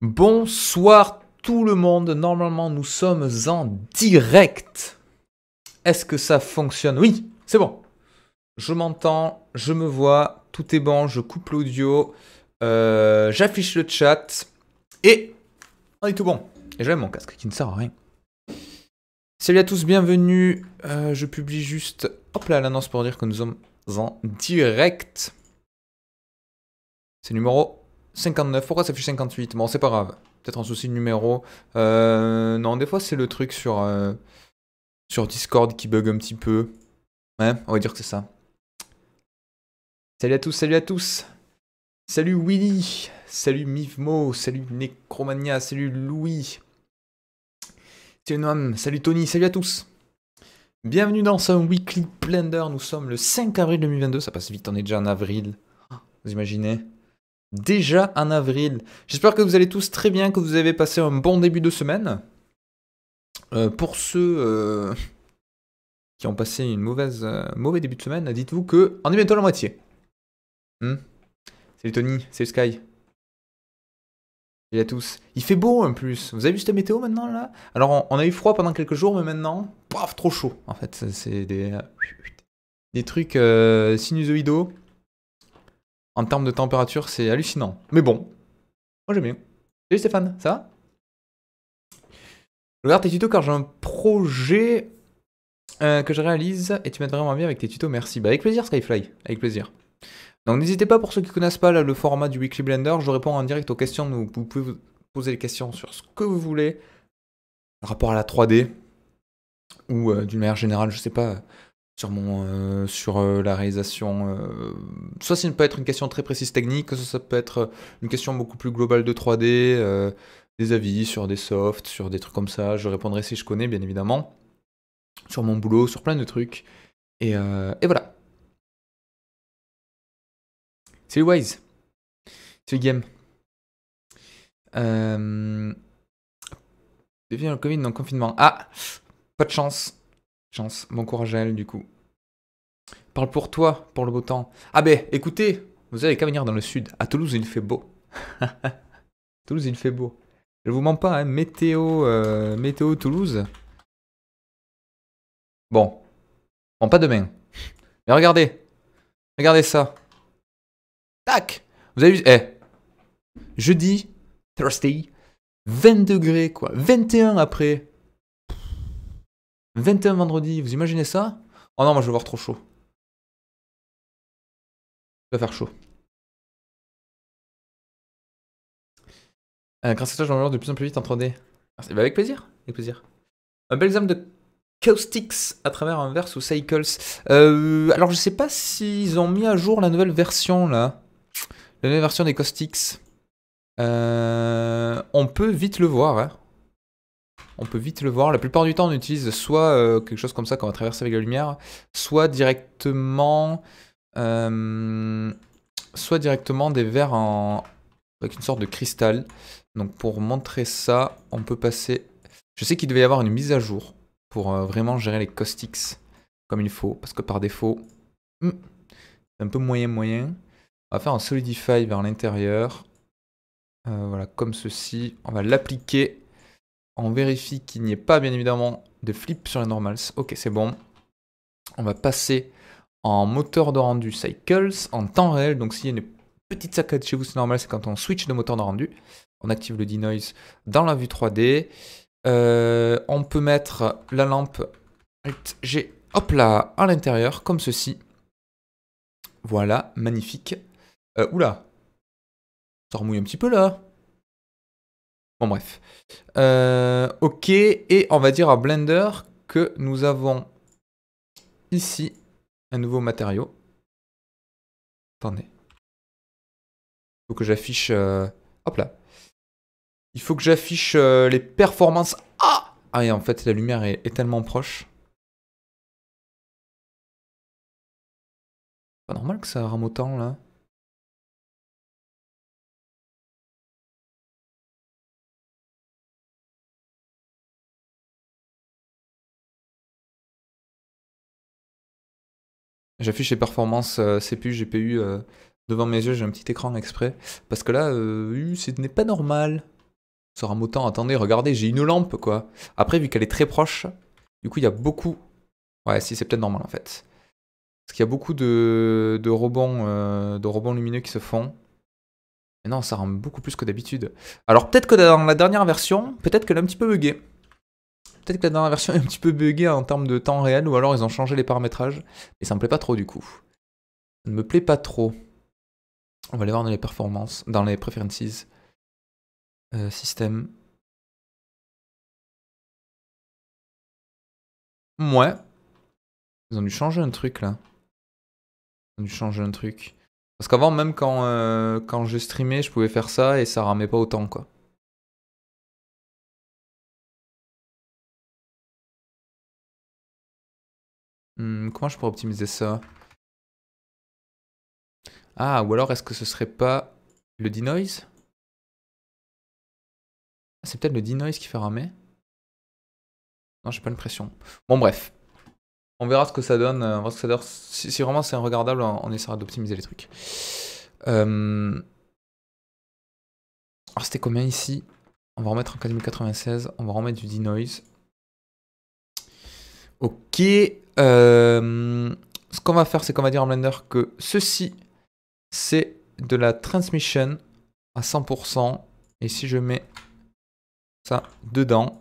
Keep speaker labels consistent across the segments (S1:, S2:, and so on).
S1: Bonsoir tout le monde, normalement nous sommes en direct.
S2: Est-ce que ça fonctionne Oui, c'est bon. Je m'entends, je me vois, tout est bon, je coupe l'audio, euh, j'affiche le chat et on est tout bon. Et j'aime mon casque qui ne sert à rien. Salut à tous, bienvenue. Euh, je publie juste, hop là, l'annonce pour dire que nous sommes en direct. C'est numéro 59, pourquoi ça fait 58 Bon, c'est pas grave. Peut-être un souci de numéro. Euh, non, des fois, c'est le truc sur, euh, sur Discord qui bug un petit peu. Ouais, on va dire que c'est ça. Salut à tous, salut à tous Salut Willy Salut Mivmo Salut Necromania Salut Louis Salut Noam Salut Tony Salut à tous Bienvenue dans ce Weekly Blender. Nous sommes le 5 avril 2022. Ça passe vite, on est déjà en avril. Vous imaginez déjà en avril. J'espère que vous allez tous très bien, que vous avez passé un bon début de semaine. Euh, pour ceux euh, qui ont passé une mauvaise euh, mauvais début de semaine, dites-vous que on est bientôt à la moitié. Hmm salut Tony, salut Sky. Salut à tous. Il fait beau en plus. Vous avez vu cette météo maintenant là Alors on, a eu froid pendant quelques jours, mais maintenant, paf, trop chaud. En fait, c'est des des trucs sinusoïdaux. En termes de température, c'est hallucinant. Mais bon, moi j'aime bien. Salut Stéphane, ça va Je regarde tes tutos car j'ai un projet euh, que je réalise et tu m'aides vraiment bien avec tes tutos, merci. Bah, avec plaisir Skyfly, avec plaisir. Donc n'hésitez pas pour ceux qui ne connaissent pas le format du Weekly Blender, je réponds en direct aux questions, vous pouvez vous poser les questions sur ce que vous voulez, par rapport à la 3D, ou euh, d'une manière générale, je sais pas, sur, mon, euh, sur euh, la réalisation. Euh, soit ça peut être une question très précise technique, soit ça peut être une question beaucoup plus globale de 3D, des avis sur des softs, sur des trucs comme ça. Je répondrai si je connais, bien évidemment. Sur mon
S1: boulot, sur plein de trucs. Et, et voilà. C'est Wise. C'est Game. Euh...
S2: Devient le Covid dans le confinement. Ah Pas de chance. Chance. Bon courage à elle, du coup. Parle pour toi, pour le beau temps. Ah ben, écoutez, vous avez qu'à venir dans le sud. À Toulouse, il fait beau. Toulouse, il fait beau. Je vous mens pas, hein. météo, euh, météo Toulouse. Bon. Bon, pas demain. Mais regardez. Regardez ça. Tac Vous avez vu Eh Jeudi, Thursday, 20 degrés, quoi. 21 après. 21 vendredi,
S1: vous imaginez ça Oh non, moi je vais voir trop chaud. Ça va faire chaud. Un euh, je vais voir de plus en plus vite en 3D. Bah, avec plaisir, avec plaisir. Un bel exemple de Caustics
S2: à travers un verse ou Cycles. Euh, alors je sais pas s'ils ont mis à jour la nouvelle version là. La nouvelle version des Caustics. Euh, on peut vite le voir. Hein on peut vite le voir. La plupart du temps, on utilise soit euh, quelque chose comme ça quand on va traverser avec la lumière, soit directement, euh, soit directement des verres en... avec une sorte de cristal. Donc pour montrer ça, on peut passer... Je sais qu'il devait y avoir une mise à jour pour euh, vraiment gérer les caustics comme il faut, parce que par défaut, hmm, c'est un peu moyen-moyen. On va faire un solidify vers l'intérieur. voilà, comme ceci. On va l'appliquer on vérifie qu'il n'y ait pas, bien évidemment, de flip sur les normals. Ok, c'est bon. On va passer en moteur de rendu cycles, en temps réel. Donc s'il y a une petite saccade chez vous, c'est normal, c'est quand on switch de moteur de rendu. On active le denoise dans la vue 3D. Euh, on peut mettre la lampe J'ai, hop là, à l'intérieur, comme ceci. Voilà, magnifique. Euh, oula, ça remouille un petit peu là. Bon bref. Euh, ok, et on va dire à Blender que nous avons
S1: ici un nouveau matériau. Attendez. Il faut que j'affiche... Euh, hop là. Il faut que
S2: j'affiche euh, les performances... Ah Ah et en fait la lumière est, tellement proche.
S1: Pas normal que ça rame autant là. J'affiche les performances euh, CPU, GPU euh,
S2: devant mes yeux, j'ai un petit écran exprès. Parce que là, euh, ce n'est pas normal. Sera motant, attendez, regardez, j'ai une lampe quoi. Après, vu qu'elle est très proche, du coup, il y a beaucoup. Ouais, si, c'est peut-être normal en fait. Parce qu'il y a beaucoup de, de rebonds, de rebonds lumineux qui se font. Mais non, ça rend beaucoup plus que d'habitude. Alors peut-être que dans la dernière version, peut-être qu'elle est un petit peu buggée. Peut-être que la dernière version est un petit peu buggée en termes de temps réel, ou alors ils ont changé les paramétrages, Mais ça me plaît pas trop du coup. Ça ne me plaît pas trop.
S1: On va aller voir dans les performances, dans les preferences. Euh, système. Ouais. Ils ont dû changer un truc là. Ils ont dû changer un truc. Parce qu'avant, même quand, euh, quand je streamais, je pouvais faire ça et ça ramait pas autant quoi. Hmm, comment je pourrais optimiser ça Ah, ou alors est-ce que ce serait pas le denoise
S2: ah, C'est peut-être le denoise qui fait ramer Non, j'ai pas l'impression. Bon, bref. On verra ce que ça donne. Euh, si, vraiment c'est regardable, on essaiera d'optimiser les trucs. Euh, alors c'était combien ici On va remettre en 4096, on va remettre du denoise. Ok, euh, ce qu'on va faire, c'est qu'on va dire en Blender que ceci, c'est de la transmission à 100%. Et si je mets ça dedans,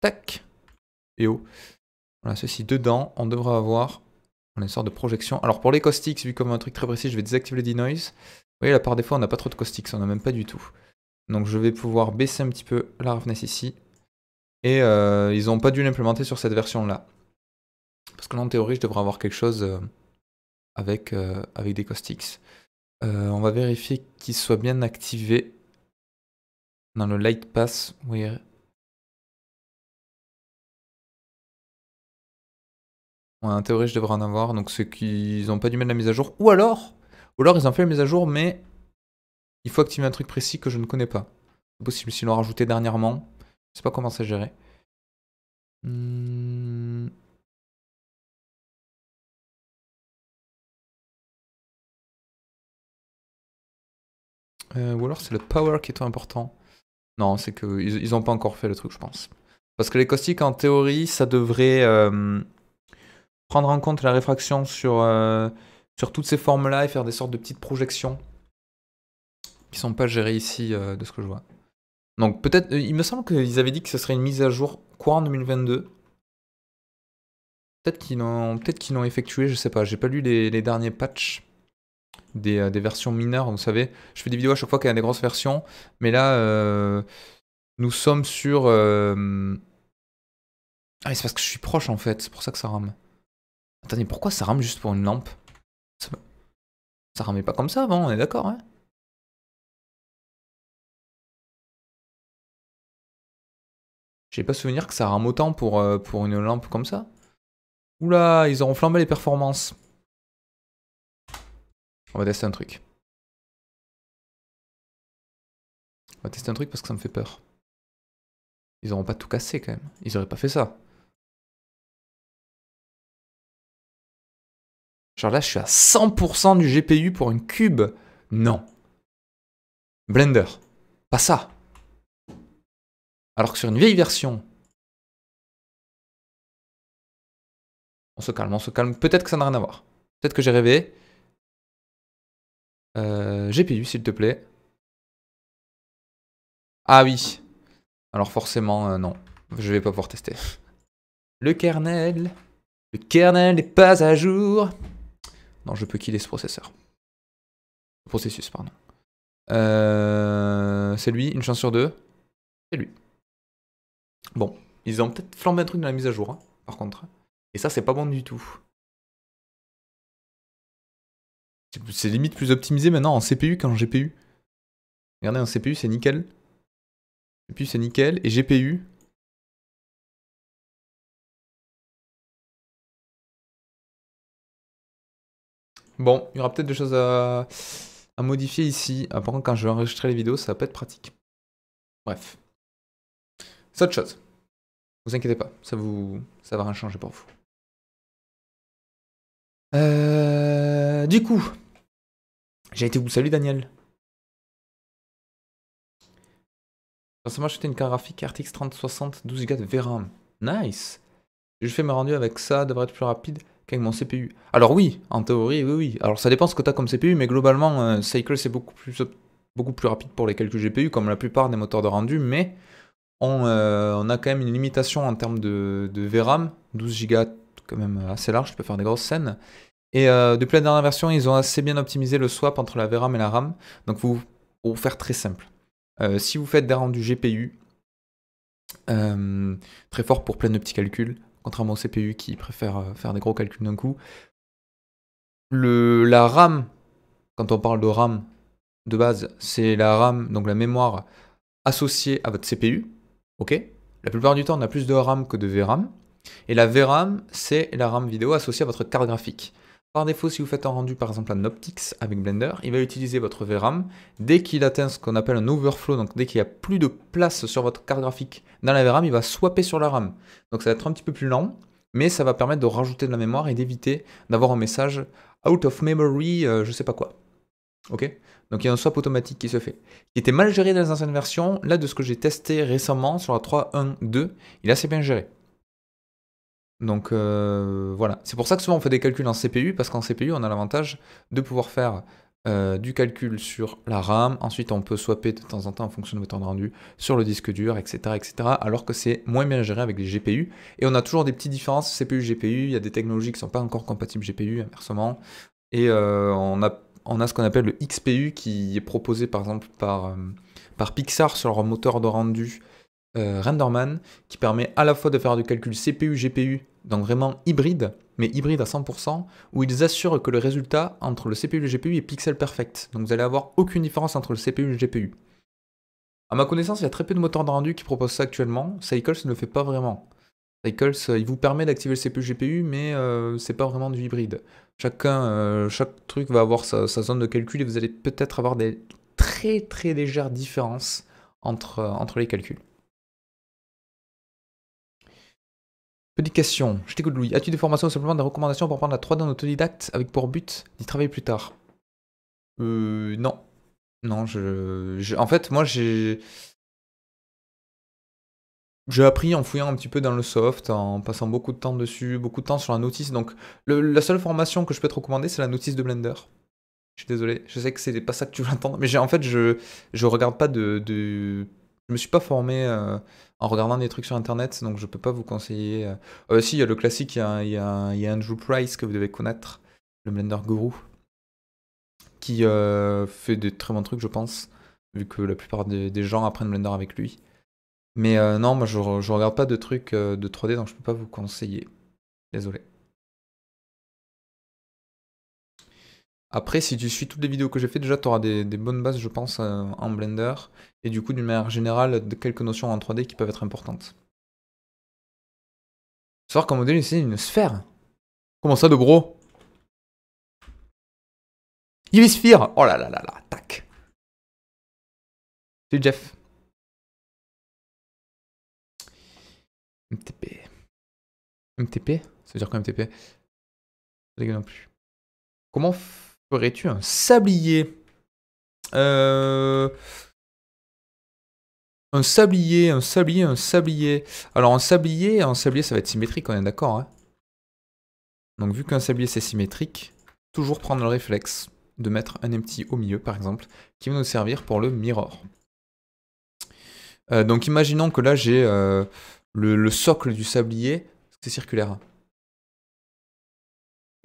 S2: tac, et oh, voilà, ceci dedans, on devrait avoir une sorte de projection. Alors pour les caustiques, vu comme un truc très précis, je vais désactiver le denoise. Vous voyez part par fois on n'a pas trop de caustiques, on n'a a même pas du tout. Donc je vais pouvoir baisser un petit peu la roughness ici. Et euh, ils n'ont pas dû l'implémenter sur cette version là. Parce que là, en théorie, je devrais avoir quelque chose euh, avec, euh, avec des caustics
S1: euh, on va vérifier qu'ils soient bien activés dans le light pass. Oui. en théorie, je devrais en avoir. Donc, ceux qu'ils n'ont pas dû mettre la mise à jour. Ou alors, ou alors, ils ont fait la mise
S2: à jour, mais il faut activer un truc précis que je ne connais pas. C'est possible s'ils l'ont rajouté dernièrement.
S1: Je ne sais pas comment ça gérer. Hmm. Euh, ou alors c'est le power qui est important. Non, c'est qu'ils
S2: n'ont pas encore fait le truc, je pense. Parce que les caustiques, en théorie, ça devrait euh, prendre en compte la réfraction sur, euh, sur toutes ces formes-là et faire des sortes de petites projections qui sont pas gérées ici, de ce que je vois. Donc peut-être, il me semble qu'ils avaient dit que ce serait une mise à jour courant 2022. Peut-être qu'ils l'ont peut effectué, je sais pas, j'ai pas lu les derniers patchs. Euh, des, versions mineures. Vous savez, je fais des vidéos à chaque fois qu'il y a des grosses versions, mais là, euh, nous sommes sur. Euh, ah, c'est parce que je suis proche en fait, c'est pour ça que ça rame.
S1: Attendez, pourquoi ça rame juste pour une lampe ça... ça ramait pas comme ça avant, on est d'accord, hein J'ai pas souvenir que ça rame autant pour, pour une lampe comme ça. Oula, ils auront flambé les performances. On va tester un truc. On va tester un truc parce que ça me fait peur. Ils n'auront pas tout cassé quand même. Ils auraient pas fait ça. Genre là, je suis à 100% du GPU pour une cube. Non. Blender. Pas ça. Alors que sur une vieille version, on se calme, on se calme. Peut-être que ça n'a rien à voir. Peut-être que j'ai rêvé. Euh, GPU, s'il te plaît. Ah oui.
S2: Alors forcément, euh, non. Je vais pas pouvoir tester. Le kernel. Le kernel n'est pas à jour. Non, je peux killer ce processeur. processus, pardon. Euh, c'est lui, une chance sur deux. C'est lui.
S1: Bon, ils ont peut-être flambé un truc dans la mise à jour, hein, par contre. Et ça, c'est pas bon du tout. C'est limite plus optimisé maintenant en CPU qu'en GPU. Regardez, en CPU, c'est nickel. CPU, c'est nickel. Et GPU. Bon, il y aura peut-être des choses à...
S2: modifier ici. Apparemment, ah, quand je vais enregistrer les vidéos, ça va pas être pratique.
S1: Bref. C'est autre chose. Vous inquiétez pas, ça, vous, ça va rien changer pour vous. Euh, du coup, j'ai été vous, Salut Daniel. Récemment, acheté une carte
S2: graphique RTX 3060 12Go de VRAM. Nice. Je fais mes rendus avec ça, devrait être plus rapide qu'avec mon CPU. Alors oui, en théorie, oui, oui. Alors ça dépend ce que tu as comme CPU, mais globalement, euh, Cycle, c'est beaucoup plus, beaucoup plus rapide pour les calculs GPU, comme la plupart des moteurs de rendu, mais on, euh, on a quand même une limitation en termes de, de VRAM, 12 Go quand même euh, assez large, je peux faire des grosses scènes. Et euh, depuis la dernière version, ils ont assez bien optimisé le swap entre la VRAM et la RAM. Donc vous, pour vous faire très simple, euh, si vous faites des rendus GPU, très fort pour plein de petits calculs, contrairement au CPU qui préfère faire des gros calculs d'un coup, la RAM, quand on parle de RAM de base, c'est la RAM, donc la mémoire associée à votre CPU. Ok La plupart du temps, on a plus de RAM que de VRAM. Et la VRAM, c'est la RAM vidéo associée à votre carte graphique. Par défaut, si vous faites un rendu par exemple un Optics avec Blender, il va utiliser votre VRAM. Dès qu'il atteint ce qu'on appelle un overflow, donc dès qu'il n'y a plus de place sur votre carte graphique dans la VRAM, il va swapper sur la RAM. Donc ça va être un petit peu plus lent, mais ça va permettre de rajouter de la mémoire et d'éviter d'avoir un message out of memory, je euh, je sais pas quoi. Ok Donc il y a un swap automatique qui se fait. Il était mal géré dans les anciennes versions, là de ce que j'ai testé récemment sur la 3.1.2, il est assez bien géré. Donc euh, voilà, c'est pour ça que souvent on fait des calculs en CPU, parce qu'en CPU on a l'avantage de pouvoir faire euh, du calcul sur la RAM, ensuite on peut swapper de temps en temps en fonction de votre de rendu sur le disque dur, etc. etc. alors que c'est moins bien géré avec les GPU, et on a toujours des petites différences CPU-GPU, il y a des technologies qui ne sont pas encore compatibles GPU, inversement, et euh, on, a, ce qu'on appelle le XPU qui est proposé par exemple par Pixar sur leur moteur de rendu euh, Renderman qui permet à la fois de faire du calcul CPU-GPU, donc vraiment hybride, mais hybride à 100%, où ils assurent que le résultat entre le CPU et le GPU est pixel perfect. Donc vous allez avoir aucune différence entre le CPU et le GPU. À ma connaissance, il y a très peu de moteurs de rendu qui proposent ça actuellement. Cycles ne le fait pas vraiment. Cycles, euh, il vous permet d'activer le CPU-GPU, mais euh, c'est pas vraiment du hybride. Chacun, chaque truc va avoir sa, sa, zone de calcul et vous allez peut-être avoir des très très légères différences entre, entre les calculs. Petite je t'écoute Louis. As-tu des formations ou simplement des recommandations pour prendre la 3D en autodidacte avec pour but d'y travailler plus tard Euh, non. Non, je, En fait, moi, j'ai. J'ai appris en fouillant un petit peu dans le soft, en passant beaucoup de temps dessus, beaucoup de temps sur la notice. Donc, la seule formation que je peux te recommander, c'est la notice de Blender. Je suis désolé, je sais que c'est pas ça que tu veux entendre, mais en fait, je, je regarde pas de je me suis pas formé euh, en regardant des trucs sur internet, donc je peux pas vous conseiller. Euh, euh si, il y a le classique, il y a, Andrew Price que vous devez connaître, le Blender Guru, qui euh, fait des très bons trucs, je pense, vu que la plupart des, gens apprennent Blender avec lui. Mais non, moi je, je regarde pas de trucs de 3D, donc je peux pas vous conseiller. Désolé. Après, si tu suis toutes les vidéos que j'ai fait, déjà, tu auras des, bonnes bases, je pense, euh, en Blender. Et du coup, d'une manière générale, de quelques notions en 3D
S1: qui peuvent être importantes. Savoir qu'en modèle, c'est une sphère. Comment ça, de gros Il est sphère Oh là là là là, tac C'est Jeff. MTP. MTP Ça veut dire quoi, MTP Je non plus. Comment aurais tu un sablier euh, Un sablier, un
S2: sablier, un sablier. Alors un sablier, un sablier ça va être symétrique, on est d'accord. Hein? Donc vu qu'un sablier c'est symétrique, toujours prendre le réflexe de mettre un empty au milieu par exemple, qui va nous servir pour le mirror. Euh, donc imaginons que là j'ai euh, le, le, socle du sablier, c'est circulaire. Hein?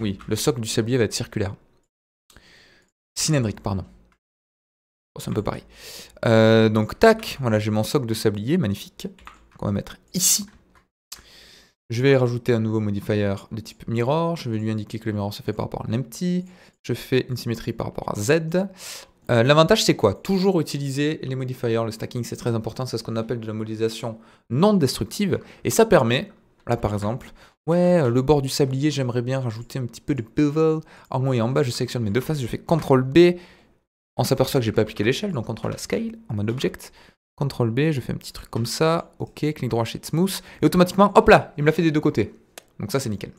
S2: Oui, le socle du sablier va être circulaire. Cylindrique, pardon. Oh, c'est un peu pareil. Euh, donc, tac, voilà, j'ai mon socle de sablier, magnifique, qu'on va mettre ici. Je vais rajouter un nouveau modifier de type mirror. Je vais lui indiquer que le mirror se fait par rapport à l'empty. Je fais une symétrie par rapport à Z. Euh, l'avantage, c'est quoi Toujours utiliser les modifiers. Le stacking, c'est très important. C'est ce qu'on appelle de la modélisation non destructive. Et ça permet, là par exemple, Ouais, euh, le bord du sablier, j'aimerais bien rajouter un petit peu de bevel. En haut et en bas, je sélectionne mes deux faces, je fais CTRL B. On s'aperçoit que j'ai pas appliqué l'échelle, donc CTRL la scale en mode object. CTRL B, je fais un petit truc comme ça. OK, clic droit chez Smooth. Et automatiquement, hop là, il me l'a fait des deux côtés. Donc ça, c'est nickel.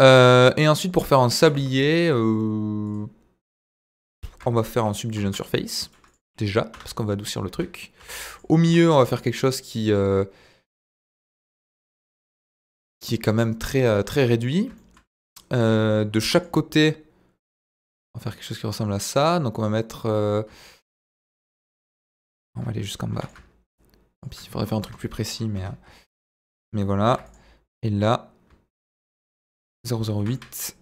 S2: Euh, et ensuite, pour faire un sablier, euh, on va faire un subdivision surface. Déjà, parce qu'on va adoucir le truc. Au milieu, on va faire quelque chose qui, qui est quand même très, euh, très réduit. Euh, de chaque côté, on va faire quelque chose qui ressemble à ça. Donc on va mettre... Euh, on va aller jusqu'en bas. il faudrait faire un truc plus précis, mais, mais voilà. Et là, 008.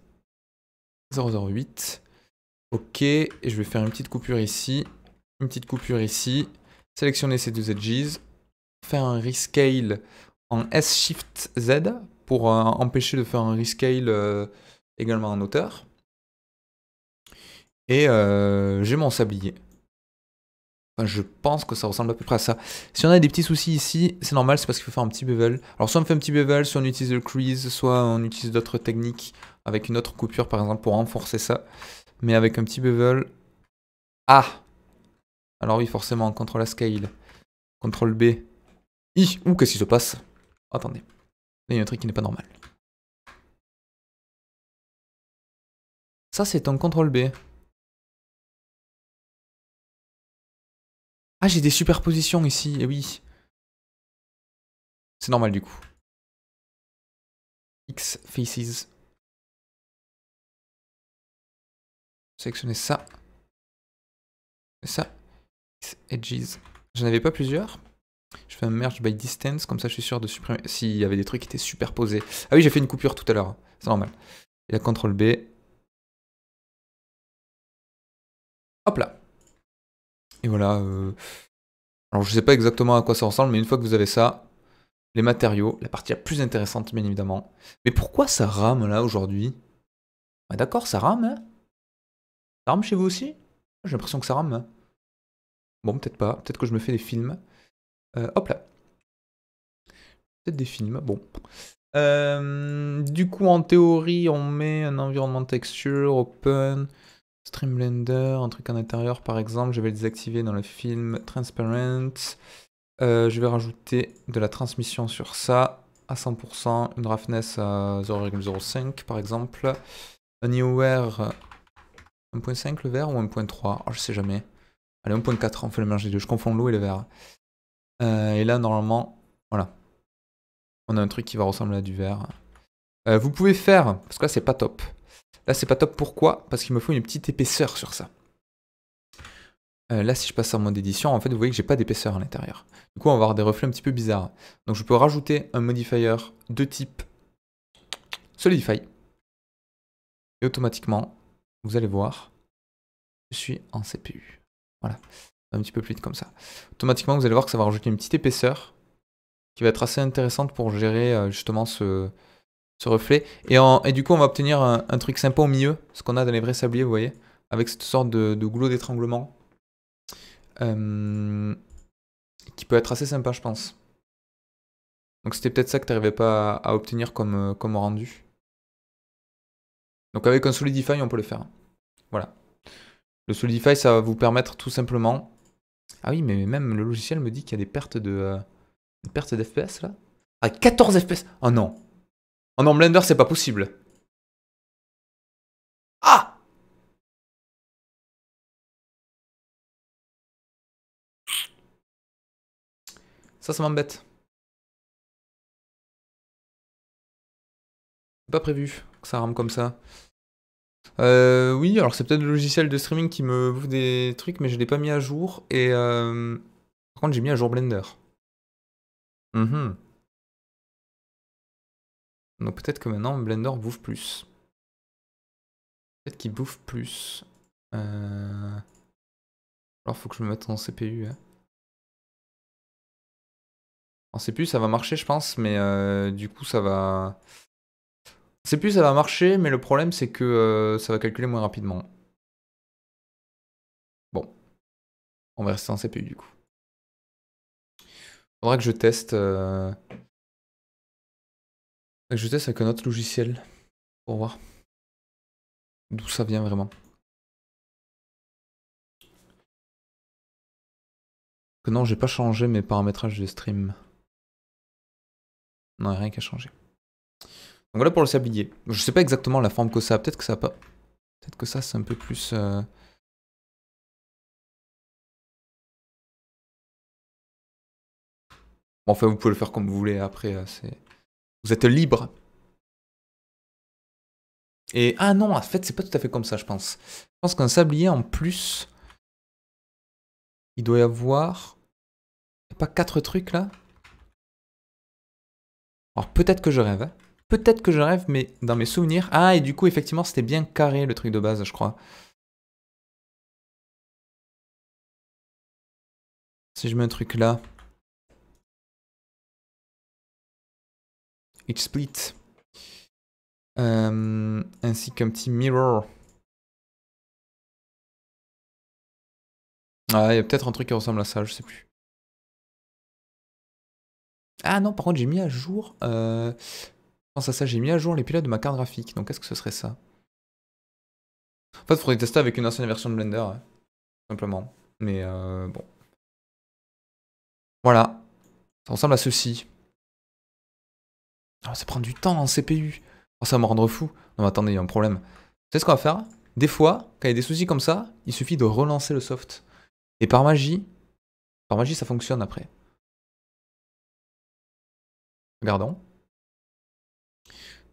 S2: 008. Ok, et je vais faire une petite coupure ici. Une petite coupure ici. Sélectionner ces deux edges. Faire un rescale en S-Shift-Z pour euh, empêcher de faire un rescale euh, également en hauteur. Et euh, j'ai mon sablier. je pense que ça ressemble à peu près à ça. Si on a des petits soucis ici, c'est normal, c'est parce qu'il faut faire un petit bevel. Alors soit on fait un petit bevel, soit on utilise le crease, soit on utilise d'autres techniques avec une autre coupure par exemple pour renforcer ça. Mais avec un petit bevel... Ah Alors oui, forcément, CTRL la scale, CTRL
S1: B. I Ouh, qu'est-ce qui se passe Attendez. Il y a un truc qui n'est pas normal. Ça, c'est un contrôle B. Ah, j'ai des superpositions ici, Et eh oui. C'est normal du coup. X faces. Sélectionnez ça. Et ça. X edges. J'en avais pas plusieurs.
S2: Je fais un merge by distance, comme ça je suis sûr de supprimer. S'il y avait des trucs qui étaient superposés. Ah oui, j'ai fait une coupure
S1: tout à l'heure, hein. c'est normal. Et la CTRL B. Hop là. Et voilà. Euh, alors je sais pas exactement à
S2: quoi ça ressemble, mais une fois que vous avez ça, les matériaux, la partie la plus intéressante bien évidemment. Mais pourquoi ça rame là aujourd'hui bah, D'accord, ça rame. Hein ça rame chez vous aussi J'ai l'impression que ça rame. Hein. bon, peut-être pas. Peut-être que je me fais des films. Euh, hop là. Peut-être des films, bon. Euh, du coup, en théorie, on met un environnement texture, open, stream blender, un truc en intérieur par exemple. Je vais le désactiver dans le film transparent. Euh, je vais rajouter de la transmission sur ça à 100%, une roughness à 0,05 par exemple. Un EOR 1.5 le vert ou 1.3 Je sais jamais. Allez, 1.4, on fait le mélange des deux. Je confonds l'eau et le vert. Euh, et là, normalement, voilà. On a un truc qui va ressembler à du verre. Euh, vous pouvez faire, parce que là, c'est pas top. Là, c'est pas top. Pourquoi Parce qu'il me faut une petite épaisseur sur ça. Euh, là, si je passe en mode édition, en fait, vous voyez que j'ai pas d'épaisseur à l'intérieur. Du coup, on va avoir des reflets un petit peu bizarres. Donc, je peux rajouter un modifier de type solidify. Et automatiquement, vous allez voir, je suis en CPU. Voilà un petit peu plus vite comme ça. Automatiquement, vous allez voir que ça va rajouter une petite épaisseur qui va être assez intéressante pour gérer euh, justement ce, ce reflet. Et, et, du coup, on va obtenir un, truc sympa au milieu, ce qu'on a dans les vrais sabliers, vous voyez, avec cette sorte de, de goulot d'étranglement euh, qui peut être assez sympa, je pense. Donc c'était peut-être ça que tu n'arrivais pas à, à, obtenir comme, euh, comme rendu. Donc avec un Solidify, on peut le faire. Voilà. Le Solidify, ça va vous permettre tout simplement ah oui, mais même le logiciel me dit qu'il y a des pertes de
S1: euh, d'FPS là. Ah 14 FPS. Oh non. Oh non, Blender, c'est pas possible. Ah Ça, ça m'embête. Pas prévu que ça rame comme ça. Euh, oui, alors c'est peut-être le logiciel de streaming
S2: qui me bouffe des trucs, mais je ne l'ai pas mis à jour. Et euh, par contre, j'ai mis à jour Blender.
S1: Mhm. Donc peut-être que maintenant Blender bouffe plus. Peut-être qu'il bouffe plus. Euh... Alors faut que je me mette en CPU. Hein. En CPU ça va marcher je pense, mais euh, du coup ça va...
S2: C'est plus ça va marcher, mais le problème c'est que euh, ça va calculer moins rapidement.
S1: Bon. On va rester en CPU du coup. Faudra que je teste. Euh, que je teste avec un autre logiciel pour voir d'où ça vient vraiment. non, j'ai pas changé mes paramétrages de stream. Non, rien qu'à changer. Donc voilà pour le sablier. Je sais pas exactement la forme que ça a. Peut-être que ça pas... Peut-être que ça, c'est un peu plus... Euh, bon, enfin, vous pouvez le faire comme vous voulez. Après, euh, Vous êtes libre. Et... Ah non, en fait, c'est pas tout à fait comme ça, je pense. Je pense qu'un sablier, en plus... Il doit y avoir... Il y a pas quatre trucs, là Alors, peut-être que je rêve, hein. Peut-être que je rêve, mais dans mes souvenirs. Ah, et du coup, effectivement, c'était bien carré le truc de base, je crois. Si je mets un truc là. split split. Euh, ainsi qu'un petit mirror. Ah, il y a peut-être un truc qui ressemble à ça, je sais plus. Ah non, par contre, j'ai mis à jour euh, Pense à ça, j'ai mis à jour les
S2: pilotes de ma carte graphique. Donc qu'est-ce que ce serait ça En fait, il faudrait tester avec une ancienne version de
S1: Blender, simplement. Mais euh, bon. Voilà. Ça ressemble à ceci. Ah, ça prend du temps en hein, CPU.
S2: Oh, ça va me rendre fou. Non, mais attendez, il y a un problème. Vous savez ce qu'on va faire Des fois, quand il y a des soucis comme ça, il
S1: suffit de relancer le soft. Et par magie, par magie, ça fonctionne après. Regardons.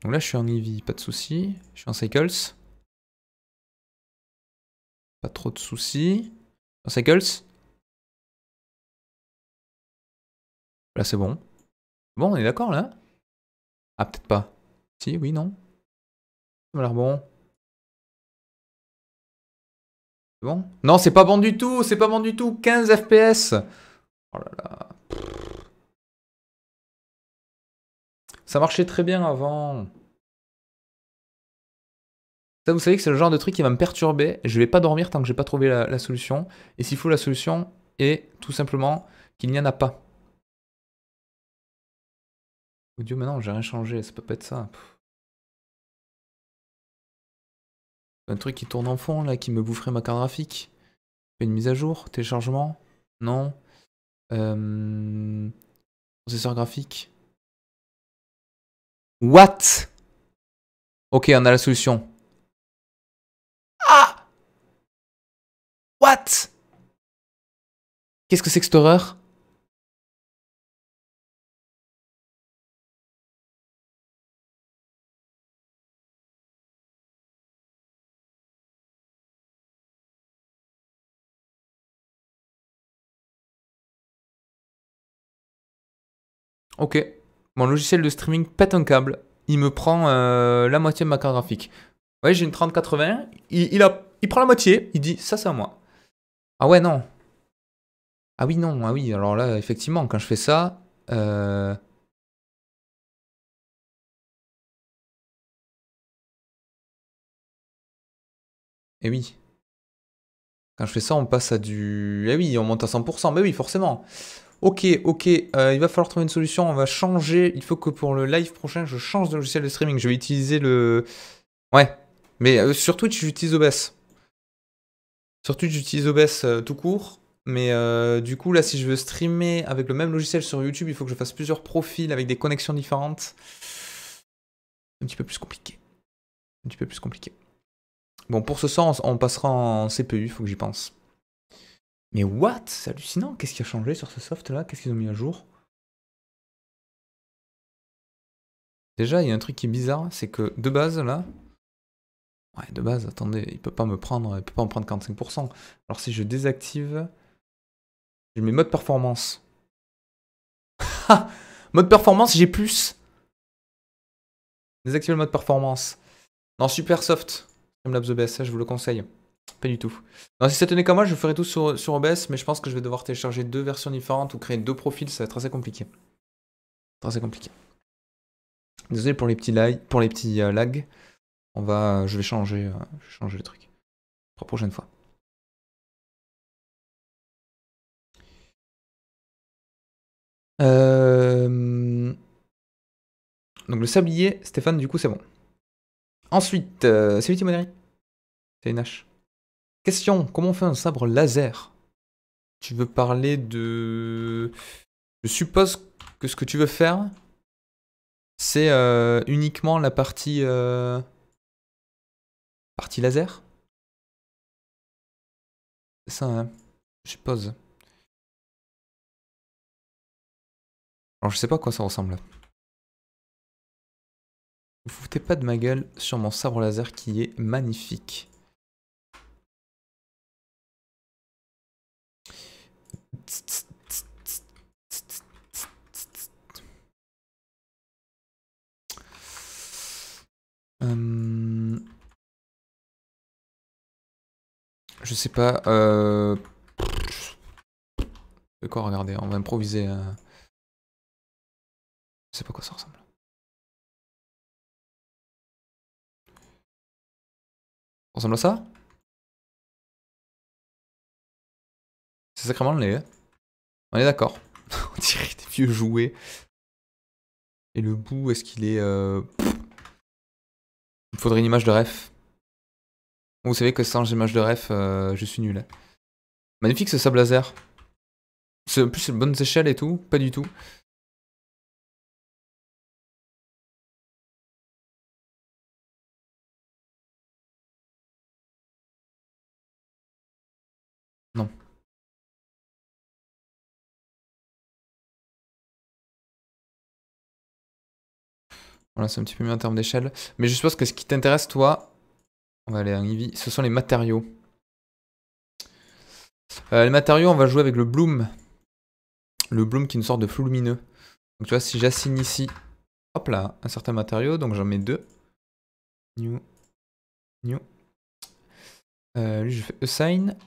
S1: Donc là, je suis en Eevee, pas de soucis. Je suis en Cycles. Pas trop de soucis. En Cycles. Là, c'est bon. Bon, on est d'accord, là Ah, peut-être pas. Si, oui, non. l'air bon. Bon Non, c'est pas bon du tout C'est pas bon du tout 15 FPS Oh là là... Ça marchait très bien avant. Ça, vous savez que c'est le genre de truc qui va me perturber. Je vais pas dormir tant que
S2: j'ai pas trouvé la, solution. Et s'il faut, la solution est tout simplement qu'il n'y en a pas.
S1: Oh dieu, maintenant j'ai rien changé. Ça peut pas être ça. Un truc qui tourne en fond, là, qui me boufferait ma carte
S2: graphique. Une mise à jour, téléchargement Non. Euh,
S1: processeur graphique What Ok, on a la solution. Ah What Qu'est-ce que c'est que cette horreur Ok. Mon logiciel de streaming pète un câble. Il me prend
S2: euh, la moitié de ma carte graphique. Vous voyez, j'ai une 3080. Il, il, il prend la moitié. Il dit, ça,
S1: c'est à moi. Ah ouais, non. Ah oui, non. Ah oui, alors là, effectivement, quand je fais ça... Euh, eh oui. Quand je fais ça, on passe à du... Eh oui, on monte à 100%. Mais oui, forcément. Ok, ok,
S2: euh, il va falloir trouver une solution, on va changer. Il faut que pour le live prochain, je change de logiciel de streaming. Je vais utiliser le... Ouais, mais euh, sur Twitch, j'utilise OBS. Sur Twitch, j'utilise OBS euh, tout court. Mais du coup, là, si je veux streamer avec le même logiciel sur YouTube, il faut que je fasse plusieurs profils avec des connexions différentes. Un petit peu plus compliqué. Un petit peu plus compliqué. Bon, pour ce sens, on passera en CPU, il
S1: faut que j'y pense. Mais what C'est hallucinant. Qu'est-ce qui a changé sur ce soft là Qu'est-ce qu'ils ont mis à jour Déjà, il y a un truc qui est bizarre, c'est que de base là. Ouais, de base, attendez, il peut pas me prendre, il peut pas en prendre 45%.
S2: Alors si je désactive, je mets mode performance. mode performance, j'ai plus. Désactive le mode performance. Non, super soft. Streamlabs ça je vous le conseille. Pas du tout. si ça tenait comme moi, je ferais tout sur, sur OBS, mais je pense que je vais devoir télécharger deux versions différentes ou créer deux profils, ça va être assez compliqué. Très assez compliqué. Désolé pour les petits, pour euh,
S1: lags. On va, euh, je vais changer, euh, changer le truc la prochaine fois. Donc le sablier, Stéphane, du coup c'est bon.
S2: Ensuite, c'est salut Timonerie. C'est une hache. Question, comment on fait un sabre laser Tu veux parler de... Je suppose que ce que tu veux faire, c'est euh, uniquement la partie...
S1: Euh, partie laser C'est ça, hein, je suppose. Alors je sais pas à quoi ça ressemble. Vous foutez pas de ma gueule sur mon sabre laser qui est magnifique. Euh, je sais pas. Euh... De quoi regarder On va improviser. Euh. Je sais pas quoi ça ressemble. ressemble à ça C'est sacrément le hein nez on est d'accord. on dirait des vieux jouets. Et le bout, est-ce qu'il est... Euh,
S2: il, faudrait une image de ref. Vous savez que sans image de ref, euh, je suis
S1: nul. Hein. Magnifique ce sable laser. En plus, c'est bonnes échelles et tout. Pas du tout. Voilà, c'est un petit peu mieux en termes d'échelle. Mais je suppose que ce qui t'intéresse, toi, on va aller en Eevee, ce sont les matériaux.
S2: Euh, les matériaux, on va jouer avec le Bloom. Le Bloom qui est une sorte de flou lumineux. Donc tu vois, si j'assigne ici, hop là, un certain matériau, donc j'en mets deux.
S1: New, new. Euh, lui, je fais assign.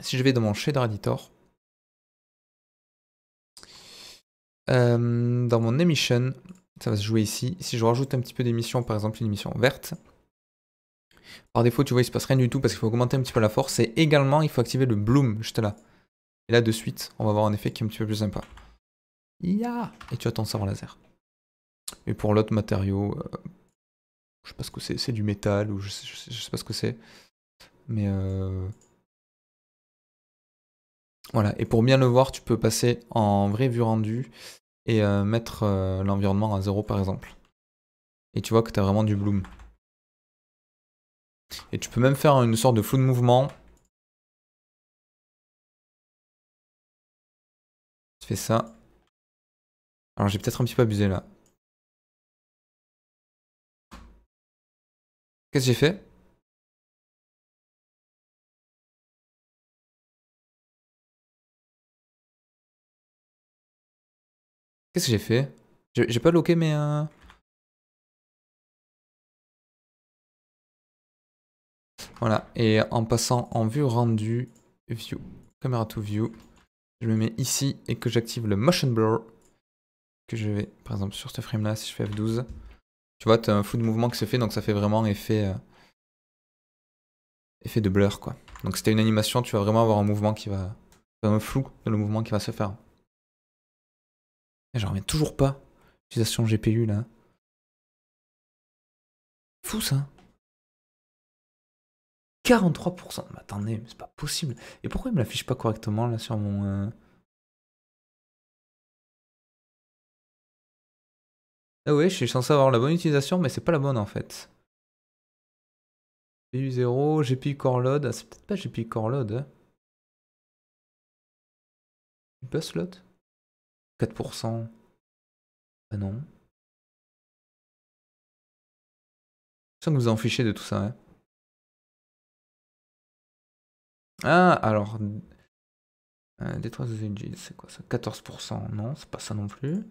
S1: Si je vais dans mon shader editor,
S2: euh, dans mon emission, ça va se jouer ici. Si je rajoute un petit peu d'émission, par exemple une émission verte, par défaut, tu vois, il se passe rien du tout parce qu'il faut augmenter un petit peu la force. Et également, il faut activer le bloom juste là. Et là, de suite, on va avoir un effet qui est un petit peu plus sympa. et tu as ton en laser. Et pour l'autre matériau, euh, je ne sais pas ce que c'est, c'est du métal ou je sais, sais, pas ce que c'est. Mais euh, voilà. Et pour bien le voir, tu peux passer en vraie vue rendue et euh, mettre euh, l'environnement à zéro, par exemple. Et tu vois
S1: que tu as vraiment du bloom. Et tu peux même faire une sorte de flou de mouvement. Tu fais ça. Alors j'ai peut-être un petit peu abusé là. Qu'est-ce que j'ai fait Qu'est-ce que j'ai fait J'ai pas loqué mais... Euh, voilà, et en passant
S2: en vue rendu, view, camera to view, je me mets ici et que j'active le motion blur, que je vais, par exemple, sur ce frame-là, si je fais F12, tu vois, tu as un flou de mouvement qui se fait, donc ça fait vraiment effet, euh, effet de blur, quoi. Donc si t'as une animation, tu vas vraiment avoir un mouvement qui va, un flou de le mouvement qui va se faire.
S1: Eh, j'en reviens toujours pas. Utilisation GPU là. Fou ça. 43%. Mais attendez, mais c'est pas possible. Et pourquoi il me l'affiche pas correctement là sur mon. Euh ah ouais, je suis censé avoir la bonne utilisation, mais c'est pas la bonne en fait. GPU 0, GPU Core Load. Ah, c'est peut-être pas GPU Core Load. Bus hein. Load 4%. Ah non. Ça nous que vous en fichez de tout ça. Hein. Ah, alors. Euh, des c'est quoi ça 14%. Non, c'est pas ça non plus.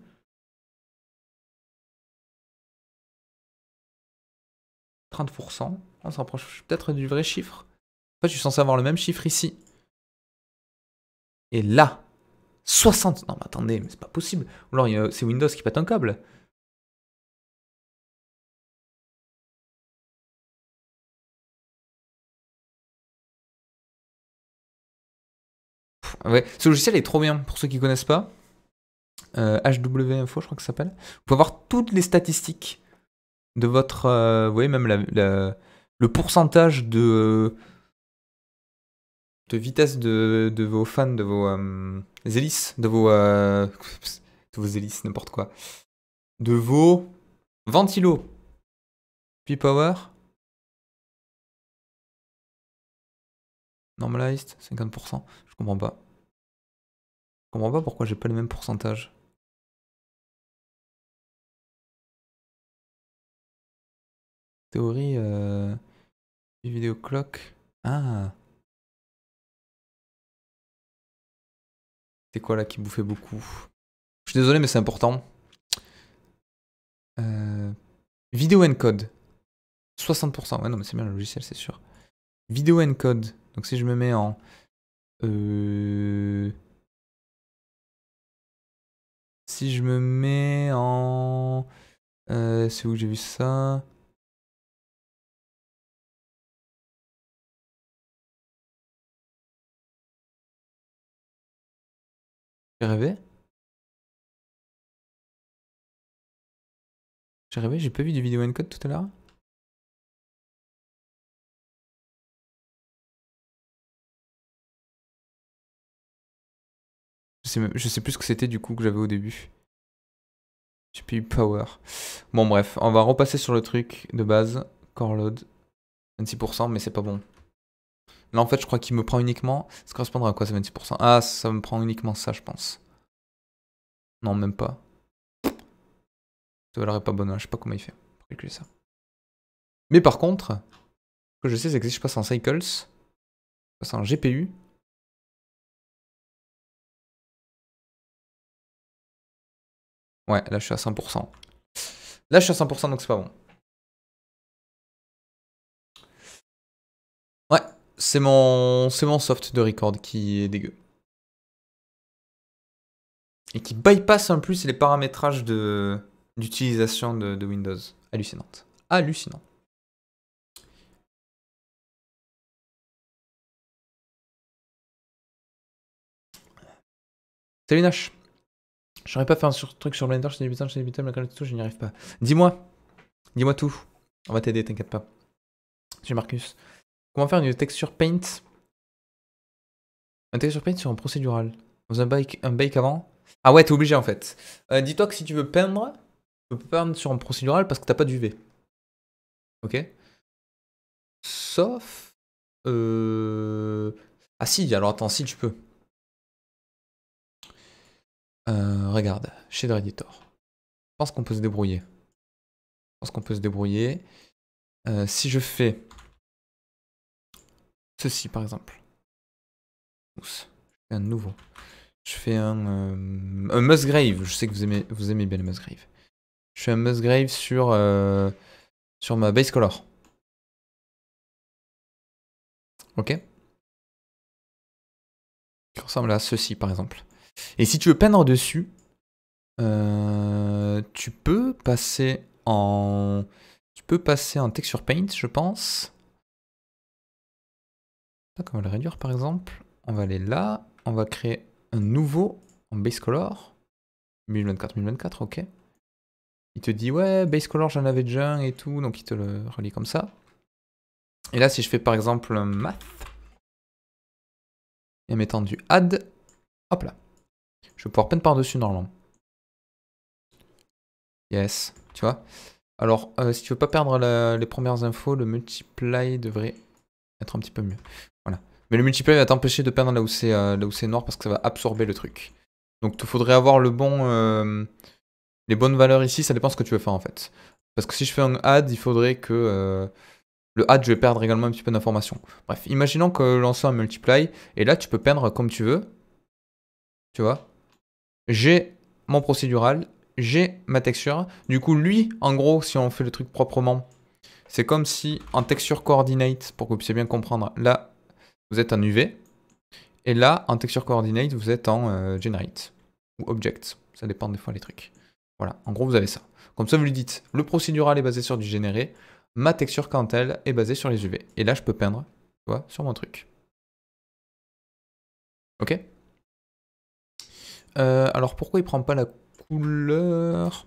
S1: 30% On s'approche peut-être du vrai chiffre. En fait, je suis censé avoir le même chiffre ici. Et là. 60 Non, mais attendez, mais c'est pas possible. Ou alors, c'est Windows qui pète un câble. Ce logiciel est trop bien pour ceux qui connaissent pas.
S2: HW euh, Info, je crois que ça s'appelle. Vous pouvez avoir toutes les statistiques de votre. vous euh, voyez, même le pourcentage de, euh, de vitesse de, vos fans, de vos hélices, de vos, euh,
S1: de vos hélices, n'importe quoi, de vos ventilos, puis power, normalized, 50%, je comprends pas. Je comprends pas pourquoi j'ai pas le même pourcentage. Théorie, euh, vidéo clock. Ah. C'est quoi là qui bouffait beaucoup Je suis désolé, mais c'est important. Euh... Vidéo
S2: encode. 60%. Ouais, non, mais c'est bien le logiciel, c'est sûr. Vidéo encode. Donc si je me mets en. Euh,
S1: si je me mets en. Euh, c'est où que j'ai vu ça J'ai rêvé J'ai rêvé, j'ai pas vu de vidéo encode tout à l'heure je sais, plus ce que c'était du coup que j'avais au début. J'ai plus power. Bon bref, on va repasser sur le
S2: truc de base. Core load. 26%, mais c'est pas bon. Là, en fait, je crois qu'il me prend uniquement. Ça correspondra à quoi, ces 26% Ah, ça me prend uniquement ça, je pense. Non, même pas. Ça valerait pas bon, je sais pas comment il fait pour calculer ça.
S1: Mais par contre, ce que je sais, c'est que si je passe en Cycles, je passe en GPU. Ouais, là, je suis à 100%. Là, je suis à 100%, donc c'est pas bon. C'est mon, c'est mon soft de record qui est dégueu. Et
S2: qui bypass en plus les paramétrages de, d'utilisation de, Windows. Hallucinante.
S1: Hallucinant. Salut Nash.
S2: J'aurais pas fait un truc sur Blender, je suis débutant, je suis débutant, je tout, je n'y arrive pas. Dis-moi. Dis-moi tout. On va t'aider, t'inquiète pas. C'est Marcus. Comment faire une texture paint Un texture paint sur un procédural. On un bake, un bake avant Ah ouais, t'es obligé en fait. Euh, dis-toi que si tu veux peindre, tu peux peindre sur un procédural parce que t'as pas d'UV.
S1: Ok Sauf... Euh... Ah si, alors attends, si tu peux. Euh, regarde, chez Editor. Je pense qu'on peut se débrouiller. Je pense qu'on peut se
S2: débrouiller. Euh, si je fais Ceci par exemple. je fais un nouveau. Je fais euh, un, Musgrave. Je sais que vous aimez, vous aimez bien le Musgrave. Je fais un Musgrave sur, euh,
S1: sur ma base color. Ok Qui ressemble à ceci par exemple. Et si tu veux peindre dessus,
S2: euh, tu peux passer en. Tu peux passer en texture paint, je pense on va le réduire par exemple. On va aller là, on va créer un nouveau en base color. 1024, 1024, ok. Il te dit ouais, base color j'en avais déjà un et tout, donc il te le relie comme ça. Et là si je fais par exemple math,
S1: et en mettant du add, hop là. Je vais pouvoir peindre par-dessus normalement. Yes, tu vois. Alors, euh, si tu veux pas
S2: perdre les premières infos, le multiply devrait être un petit peu mieux. Mais le multiply va t'empêcher de peindre euh, là où c'est noir parce que ça va absorber le truc. Donc il faudrait avoir euh, les bonnes valeurs ici, ça dépend ce que tu veux faire en fait. Parce que si je fais un add, il faudrait que euh, le add, je vais perdre également un petit peu d'informations. Bref, imaginons que soit un multiply, et là tu peux peindre comme tu veux. Tu vois J'ai mon procédural, j'ai ma texture. Du coup, lui, en gros, si on fait le truc proprement, c'est comme si en texture coordinate, pour que vous puissiez bien comprendre, là, vous êtes en UV. Et là, en texture coordinate, vous êtes en euh, generate ou object. Ça dépend des fois les trucs. Voilà, en gros, vous avez ça. Comme ça, vous lui dites, le procédural est basé sur du généré, ma texture, quant elle, est basée sur les UV. Et là, je peux peindre, tu sur mon truc.
S1: Ok euh, Alors, pourquoi il prend pas la couleur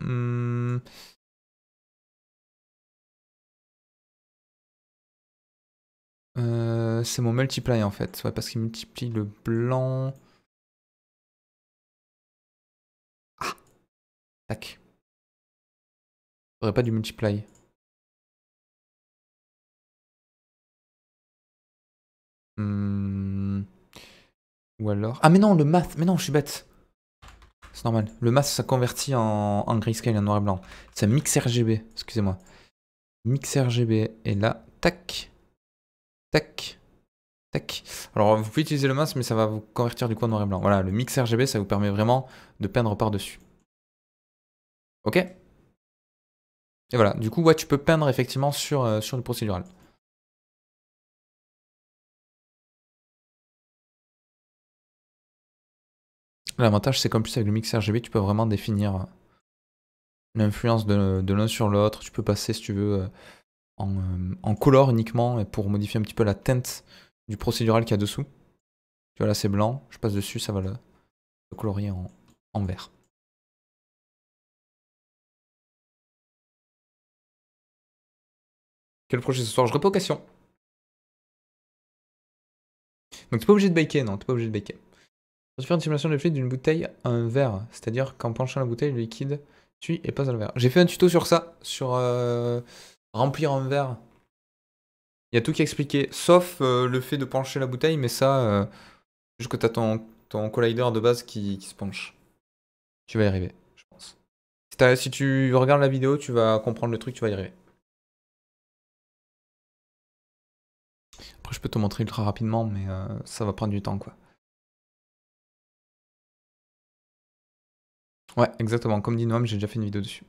S1: hmm. Euh, c'est mon multiply en fait, ouais, parce qu'il multiplie le blanc. Ah Tac. J'aurais pas du multiply. Hmm. Ou alors. Ah mais non, le math Mais non, je suis bête
S2: C'est normal. Le math ça convertit en, en grayscale, en noir et blanc. C'est un mix RGB, excusez-moi. Mix RGB, et là, tac Tac. Tac. Alors vous pouvez utiliser le masque, mais ça va vous convertir du coup en noir et blanc. Voilà, le mix RGB, ça vous permet
S1: vraiment de peindre par-dessus. Ok Et voilà, du coup, ouais, tu peux peindre effectivement sur, euh, sur le procédural. L'avantage, c'est qu'en plus avec le mix RGB, tu peux vraiment définir l'influence de, l'un sur l'autre.
S2: Tu peux passer, si tu veux, euh, euh, en, couleur color uniquement pour modifier un petit peu la teinte
S1: du procédural qu'il y a dessous. Tu vois là c'est blanc, je passe dessus, ça va le, colorier en, vert. Quel projet ce soir Je aux questions. Donc t'es pas obligé de baker, non, t'es pas obligé de baker. faire une simulation de fluide d'une bouteille à
S2: un verre, c'est-à-dire qu'en penchant la bouteille, le liquide tue et passe à le verre. J'ai fait un tuto sur ça, sur euh, Remplir un verre. Il y a tout qui est expliqué, sauf euh, le fait de pencher la bouteille, mais ça, jusque euh, juste que t'as ton, ton collider de base qui, se penche.
S1: Tu vas y arriver, je pense. Si, tu regardes la vidéo, tu vas comprendre le truc, tu vas y arriver. Après, je peux te montrer ultra rapidement, mais euh, ça va prendre du temps, quoi. Ouais, exactement. Comme dit Noam, j'ai déjà fait une vidéo dessus.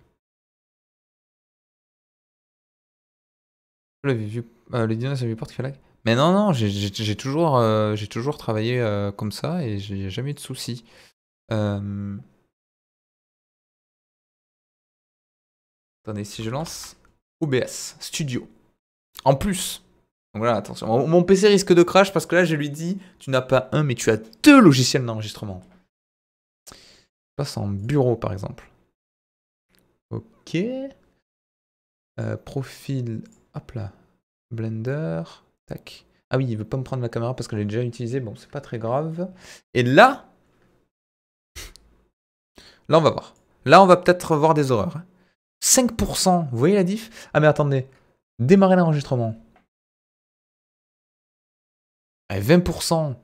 S1: vu, euh, le vu Mais non, non,
S2: j'ai toujours, euh, toujours travaillé euh, comme ça et j'ai jamais eu de soucis.
S1: Attendez, si je lance OBS Studio. En plus. Donc voilà, attention. Mon, PC risque
S2: de crash parce que là, je lui dis tu n'as pas un, mais tu as deux logiciels d'enregistrement. passe en bureau, par exemple. Ok. profil Hop là. Blender. Tac. Ah oui, il veut pas me prendre la caméra parce que l'ai déjà utilisé. Bon, c'est pas très grave. Et là. Là, on va voir. Là, on va peut-être voir des horreurs. 5%, hein. vous voyez la diff Ah mais attendez, démarrer l'enregistrement. 20%.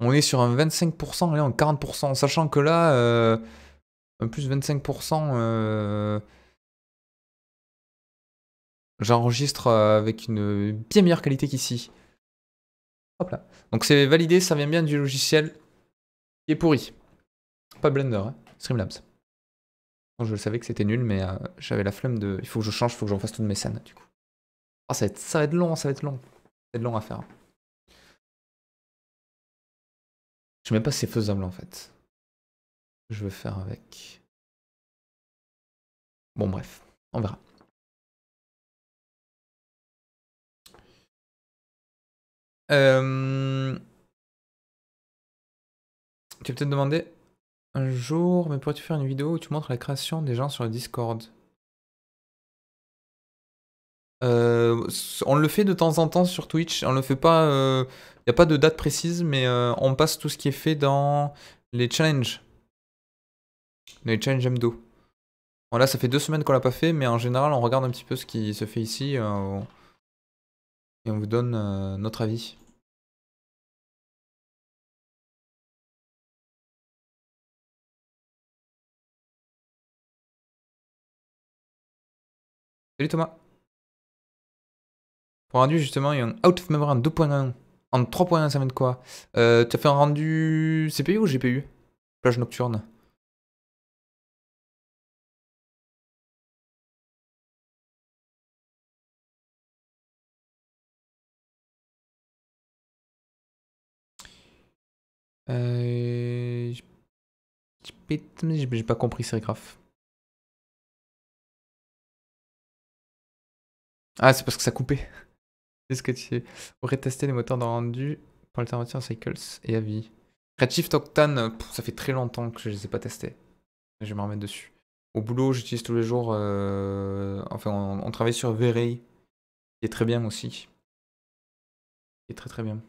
S2: On est sur un 25%, on est en 40%, sachant que là, Un euh, plus 25%, euh, J'enregistre euh, avec une bien meilleure qualité qu'ici. Hop là. Donc c'est validé, ça vient bien du logiciel qui est pourri. Pas Blender, hein. Streamlabs. je savais que c'était nul, mais euh, j'avais la flemme de... Il faut que je change, il faut que j'en fasse toutes mes scènes, du coup. Ah, ça, va être... long, hein, ça va être long. Ça va être long à faire.
S1: Je sais même pas si c'est faisable, en fait. Je veux faire avec... Bon, bref. On verra. Euh, tu as peut-être demandé
S2: un jour, mais pourrais-tu faire une vidéo où tu montres la création des gens sur le Discord euh, on le fait de temps en temps sur Twitch, on le fait pas, il euh, n'y a pas de date précise, mais on passe tout ce qui est fait dans les challenges. Les challenges M2. ça fait deux semaines qu'on l'a pas fait, mais en
S1: général, on regarde un petit peu ce qui se fait ici et on vous donne euh, notre avis. Salut Thomas. Pour un rendu justement, il y a un out of memory en 2.1. En 3.1, ça vient de quoi euh, Tu as fait un rendu CPU ou GPU Plage nocturne. Euh, J'ai pas compris sérigraphe. Ah, c'est parce que ça coupait. C'est ce que tu aurais testé
S2: les moteurs dans rendu pour l'alternative Cycles et avis. Redshift Octane, ça fait très longtemps que je les ai pas testés. Je vais me remettre dessus. Au boulot, j'utilise tous les jours. Euh,
S1: enfin, on, travaille sur V-Ray, qui est très bien aussi. Qui est très très bien.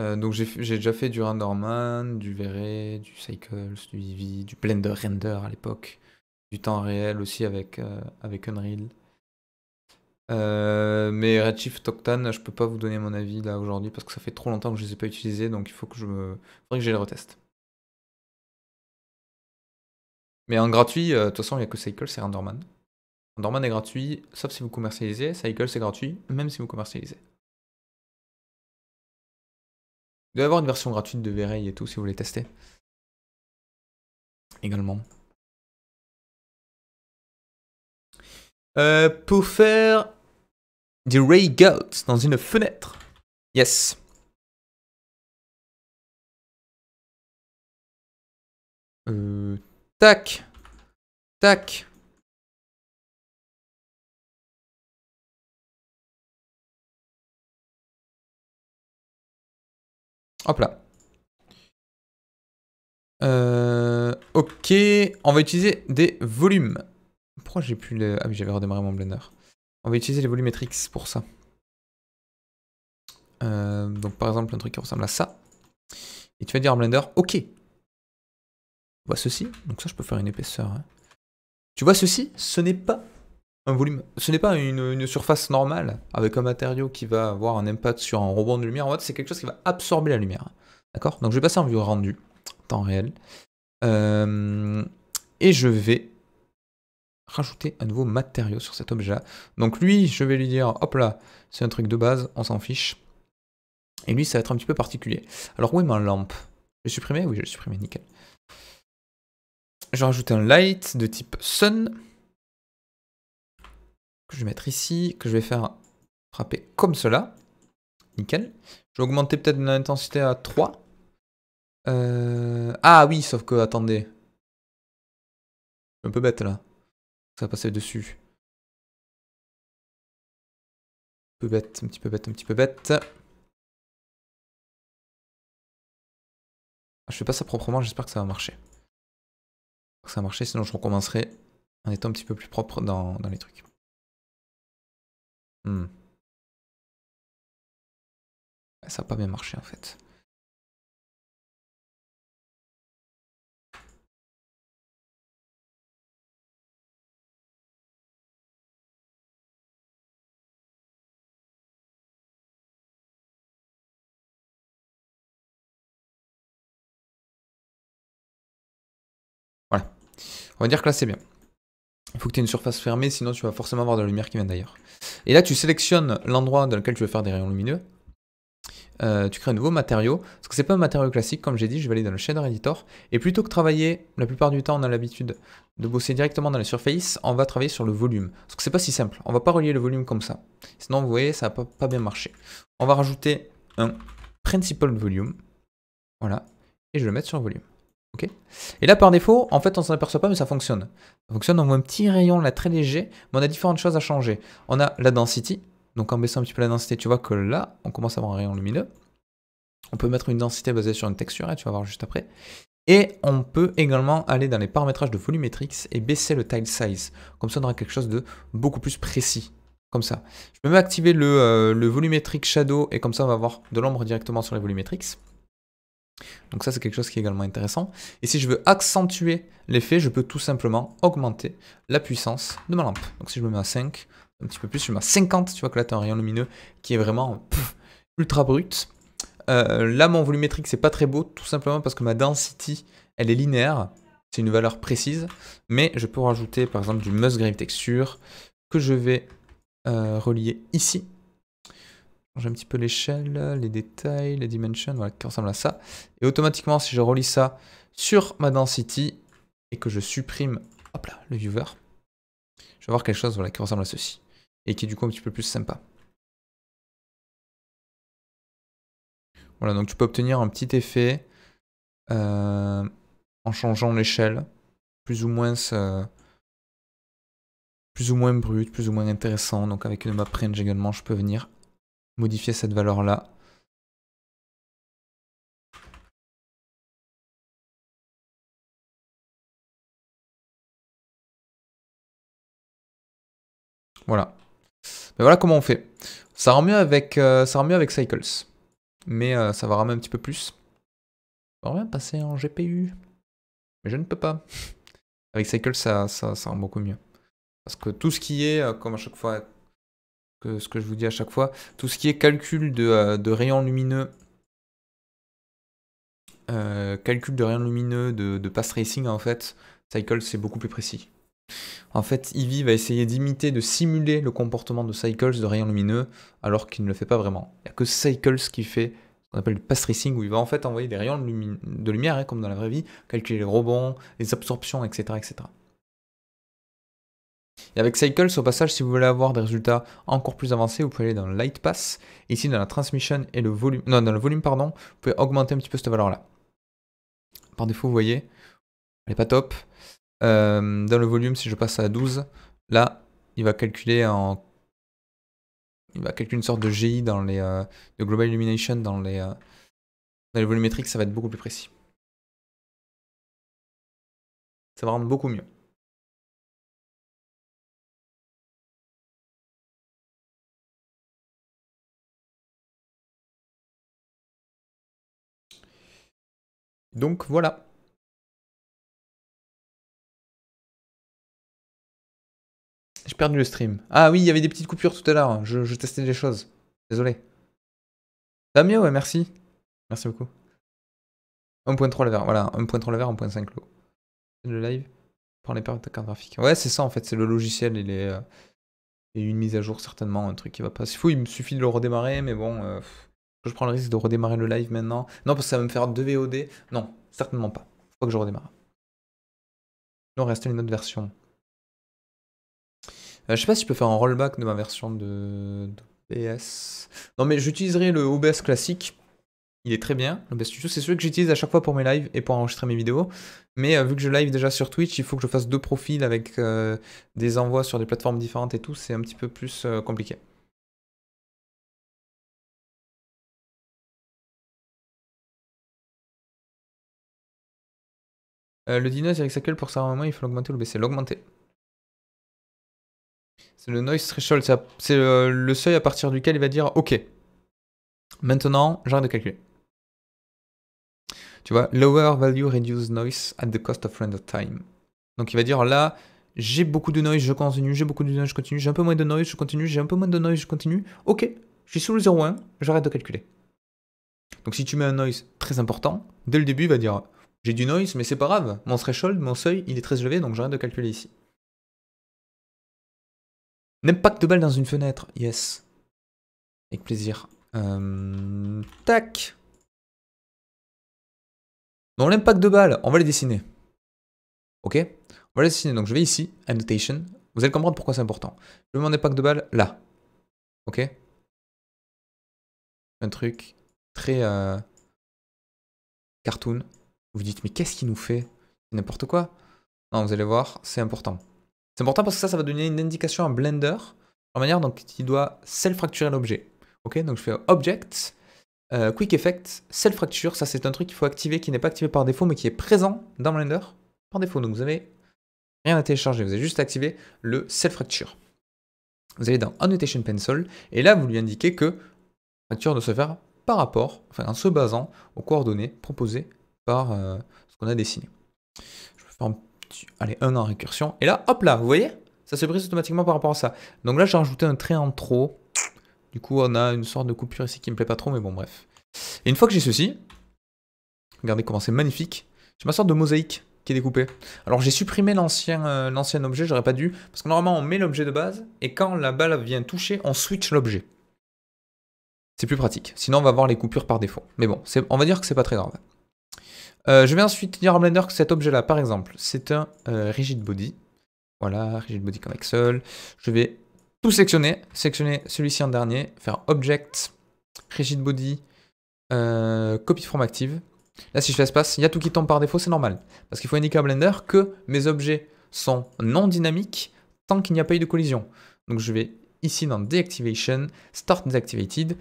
S1: Euh, donc j'ai
S2: déjà fait du Renderman, du V-Ray, du Cycles, du Eevee, du Blender Render à l'époque, du temps réel aussi avec, euh, avec Unreal. Euh, mais Redshift Octane, je peux pas vous donner mon avis là aujourd'hui parce que ça fait trop longtemps que je les ai pas utilisés, donc il faut que je me... faudrait que je les reteste. Mais en gratuit, de toute façon, il n'y a que Cycles et Renderman. Renderman est gratuit, sauf si vous commercialisez. Cycles c'est
S1: gratuit, même si vous commercialisez. doit y avoir une version gratuite de v et tout si vous voulez tester. Également. Euh, pour faire des Ray Gouts dans une fenêtre. Yes. Euh, tac. Tac. Hop là. Euh, ok, on va utiliser
S2: des volumes. Pourquoi j'ai plus le... Ah oui, j'avais redémarré mon Blender. On va utiliser les volumétriques pour ça. Euh, donc par exemple, un truc qui ressemble à ça. Et tu vas dire en Blender, ok. Tu vois ceci, donc ça je peux faire une épaisseur. Hein. Tu vois ceci, ce n'est pas un volume. Ce n'est pas une, surface normale avec un matériau qui va avoir un impact sur un rebond de lumière. En fait, c'est quelque chose qui va absorber la lumière. D'accord Donc je vais passer en vue rendu, temps réel. Euh, et je vais rajouter un nouveau matériau sur cet objet. -là. Donc lui, je vais lui dire, hop là, c'est un truc de base, on s'en fiche. Et lui, ça va être un petit peu particulier. Alors où est ma lampe Je l'ai Oui, je l'ai nickel. Je vais rajouter un light de type sun que je vais mettre ici, que je vais faire frapper comme cela. Nickel. Je vais augmenter peut-être l'intensité à 3.
S1: Euh, ah oui, sauf que, attendez. Un peu bête là. Ça va passer dessus. Un peu bête, un petit peu bête, un petit peu bête. Ah, je fais pas ça proprement, j'espère que ça va marcher. que ça va marcher, sinon je recommencerai en étant un petit peu plus propre dans les trucs. Hmm. Ça n'a pas bien marché en fait. Voilà. On va dire que là c'est bien. Il faut que tu aies une surface fermée, sinon tu vas forcément avoir de la lumière qui vient d'ailleurs. Et là, tu
S2: sélectionnes l'endroit dans lequel tu veux faire des rayons lumineux. Euh, tu crées un nouveau matériau, parce que c'est pas un matériau classique, comme j'ai dit, je vais aller dans le shader editor, et plutôt que travailler, la plupart du temps on a l'habitude de bosser directement dans la surface, on va travailler sur le volume, parce que c'est pas si simple, on va pas relier le volume comme ça, sinon vous voyez, ça va pas, bien marcher. On va rajouter un principal volume, voilà, et je vais le mettre sur volume. Et là, par défaut, en fait, on s'en aperçoit pas, mais ça fonctionne. Ça fonctionne, on voit un petit rayon là très léger, mais on a différentes choses à changer. On a la density, donc en baissant un petit peu la densité, tu vois que là, on commence à avoir un rayon lumineux. On peut mettre une densité basée sur une texture, hein, tu vas voir juste après. Et on peut également aller dans les paramétrages de volumétrix et baisser le tile size. Comme ça, on aura quelque chose de beaucoup plus précis. Comme ça. Je peux même activer le, euh, shadow, et comme ça, on va avoir de l'ombre directement sur les volumétrix. Donc ça, c'est quelque chose qui est également intéressant. Et si je veux accentuer l'effet, je peux tout simplement augmenter la puissance de ma lampe. Donc si je me mets à 5, un petit peu plus, je me mets à 50, tu vois que là, tu as un rayon lumineux qui est vraiment ultra brut. Euh, là, mon volumétrique, c'est pas très beau, tout simplement parce que ma density, elle est linéaire. C'est une valeur précise, mais je peux rajouter par exemple du Musgrave Texture que je vais euh, relier ici un petit peu l'échelle, les détails, les dimensions, voilà, qui ressemble à ça. Et automatiquement, si je relis ça sur ma density et que je supprime hop là, le viewer, je vais avoir quelque chose voilà, qui ressemble à ceci et qui est du coup un petit peu plus sympa. Voilà, donc tu peux obtenir un petit effet euh, en changeant l'échelle, plus ou moins euh, plus ou moins brut, plus ou moins intéressant. Donc avec une map range également,
S1: je peux venir modifier cette valeur-là. Voilà. Mais ben voilà comment on fait.
S2: Ça rend mieux avec, euh, ça rend mieux avec Cycles. Mais euh, ça va ramener un petit peu plus. On va bien passer en GPU. Mais je ne peux pas. Avec Cycles, ça, ça rend beaucoup mieux. Parce que tout ce qui est, euh, comme à chaque fois, ce que je vous dis à chaque fois. Tout ce qui est calcul de, euh, rayons lumineux, euh, calcul de rayons lumineux de, pass racing, en fait, Cycles c'est beaucoup plus précis. En fait, Eevee va essayer d'imiter, de simuler le comportement de Cycles de rayons lumineux, alors qu'il ne le fait pas vraiment. Il n'y a que Cycles qui fait ce qu'on appelle le pass racing, où il va en fait envoyer des rayons de, lumière, hein, comme dans la vraie vie, calculer les rebonds, les absorptions, etc. etc. Et avec Cycles, au passage, si vous voulez avoir des résultats encore plus avancés, vous pouvez aller dans Light Pass. Ici, dans la transmission et le volume, dans le volume, pardon, vous pouvez augmenter un petit peu cette valeur-là. Par défaut, vous voyez, elle n'est pas top. Euh, dans le volume, si je passe à 12, là, il va calculer va calculer une sorte de GI dans les... Euh, de Global Illumination dans les... Euh, dans les volumétriques,
S1: ça va être beaucoup plus précis. Ça va rendre beaucoup mieux. Donc voilà. J'ai perdu le stream. Ah oui, il y avait des petites coupures tout à l'heure. Je,
S2: testais des choses. Désolé. Ça va mieux, ouais, merci. Merci beaucoup. 1.3 vert. voilà, 1.3 vert, 1.5 l'eau. Le live Prends les pertes de carte graphique. Ouais, c'est ça en fait, c'est le logiciel et les. et une mise à jour certainement, un truc qui va pas. il faut, il me suffit de le redémarrer, mais bon. Euh, je prends le risque de redémarrer le live maintenant Non, parce que ça va me faire deux VOD. Non, certainement pas. Faut que je redémarre. Non, reste une autre version. Euh, je sais pas si je peux faire un rollback de ma version de, OBS. Non, mais j'utiliserai le OBS classique. Il est très bien. OBS Studio, c'est celui que j'utilise à chaque fois pour mes lives et pour enregistrer mes vidéos. Mais euh, vu que je live déjà sur Twitch, il faut que je fasse deux profils
S1: avec euh, des envois sur des plateformes différentes et tout. C'est un petit peu plus compliqué. Euh, le dino avec sa queue pour un moment il faut l'augmenter ou le baisser L'augmenter. C'est le noise threshold, c'est euh, le seuil
S2: à partir duquel il va dire OK. Maintenant, j'arrête de calculer. Tu vois, lower value reduce noise at the cost of render time. Donc il va dire là, j'ai beaucoup de noise, je continue, j'ai beaucoup de noise, je continue, j'ai un peu moins de noise, je continue, j'ai un peu moins de noise, je continue. Ok, je suis sous le 0,1, j'arrête de calculer. Donc si tu mets un noise très important, dès le début, il va dire j'ai du noise, mais c'est pas grave. Mon threshold, mon seuil, il est très élevé, donc rien de calculer
S1: ici. L'impact de balle dans une fenêtre, yes. Avec plaisir. Euh, tac. Dans l'impact de balle, on va les dessiner. Ok On va les dessiner.
S2: Donc je vais ici, annotation. Vous allez comprendre pourquoi c'est important. Je veux mon impact de balle là. Ok
S1: Un truc très euh, cartoon. Vous vous dites, mais qu'est-ce qui nous fait C'est n'importe quoi. Non, vous allez voir, c'est
S2: important. C'est important parce que ça, ça va donner une indication à Blender, en manière donc il doit self-fracturer l'objet. Ok, donc je fais Object, euh, Quick Effect, self-fracture, ça c'est un truc qu'il faut activer, qui n'est pas activé par défaut, mais qui est présent dans Blender par défaut. Donc vous avez rien à télécharger, vous avez juste à activer le self-fracture. Vous allez dans Annotation Pencil, et là vous lui indiquez que la fracture doit se faire par rapport, enfin en se basant aux coordonnées proposées par euh, ce qu'on a dessiné. Je vais faire un petit... Allez, un en récursion. Et là, hop là, vous voyez Ça se brise automatiquement par rapport à ça. Donc là, j'ai rajouté un trait en trop. Du coup, on a une sorte de coupure ici qui me plaît pas trop, mais bon, bref. Et une fois que j'ai ceci, regardez comment c'est magnifique. J'ai ma sorte de mosaïque qui est découpée. Alors j'ai supprimé l'ancien euh, l'ancien objet, j'aurais pas dû, parce que normalement on met l'objet de base, et quand la balle vient toucher, on switch l'objet. C'est plus pratique. Sinon, on va avoir les coupures par défaut. Mais bon, on va dire que c'est pas très grave. Euh, je vais ensuite dire à Blender que cet objet-là, par exemple, c'est un euh, rigid body. Voilà, rigid body comme Excel. Je vais tout sectionner, sectionner celui-ci en dernier, faire object, rigid body, euh, copy from active. Là, si je fais espace, il y a tout qui tombe par défaut, c'est normal. Parce qu'il faut indiquer à Blender que mes objets sont non dynamiques tant qu'il n'y a pas eu de collision. Donc je vais ici dans Deactivation, Start Deactivated,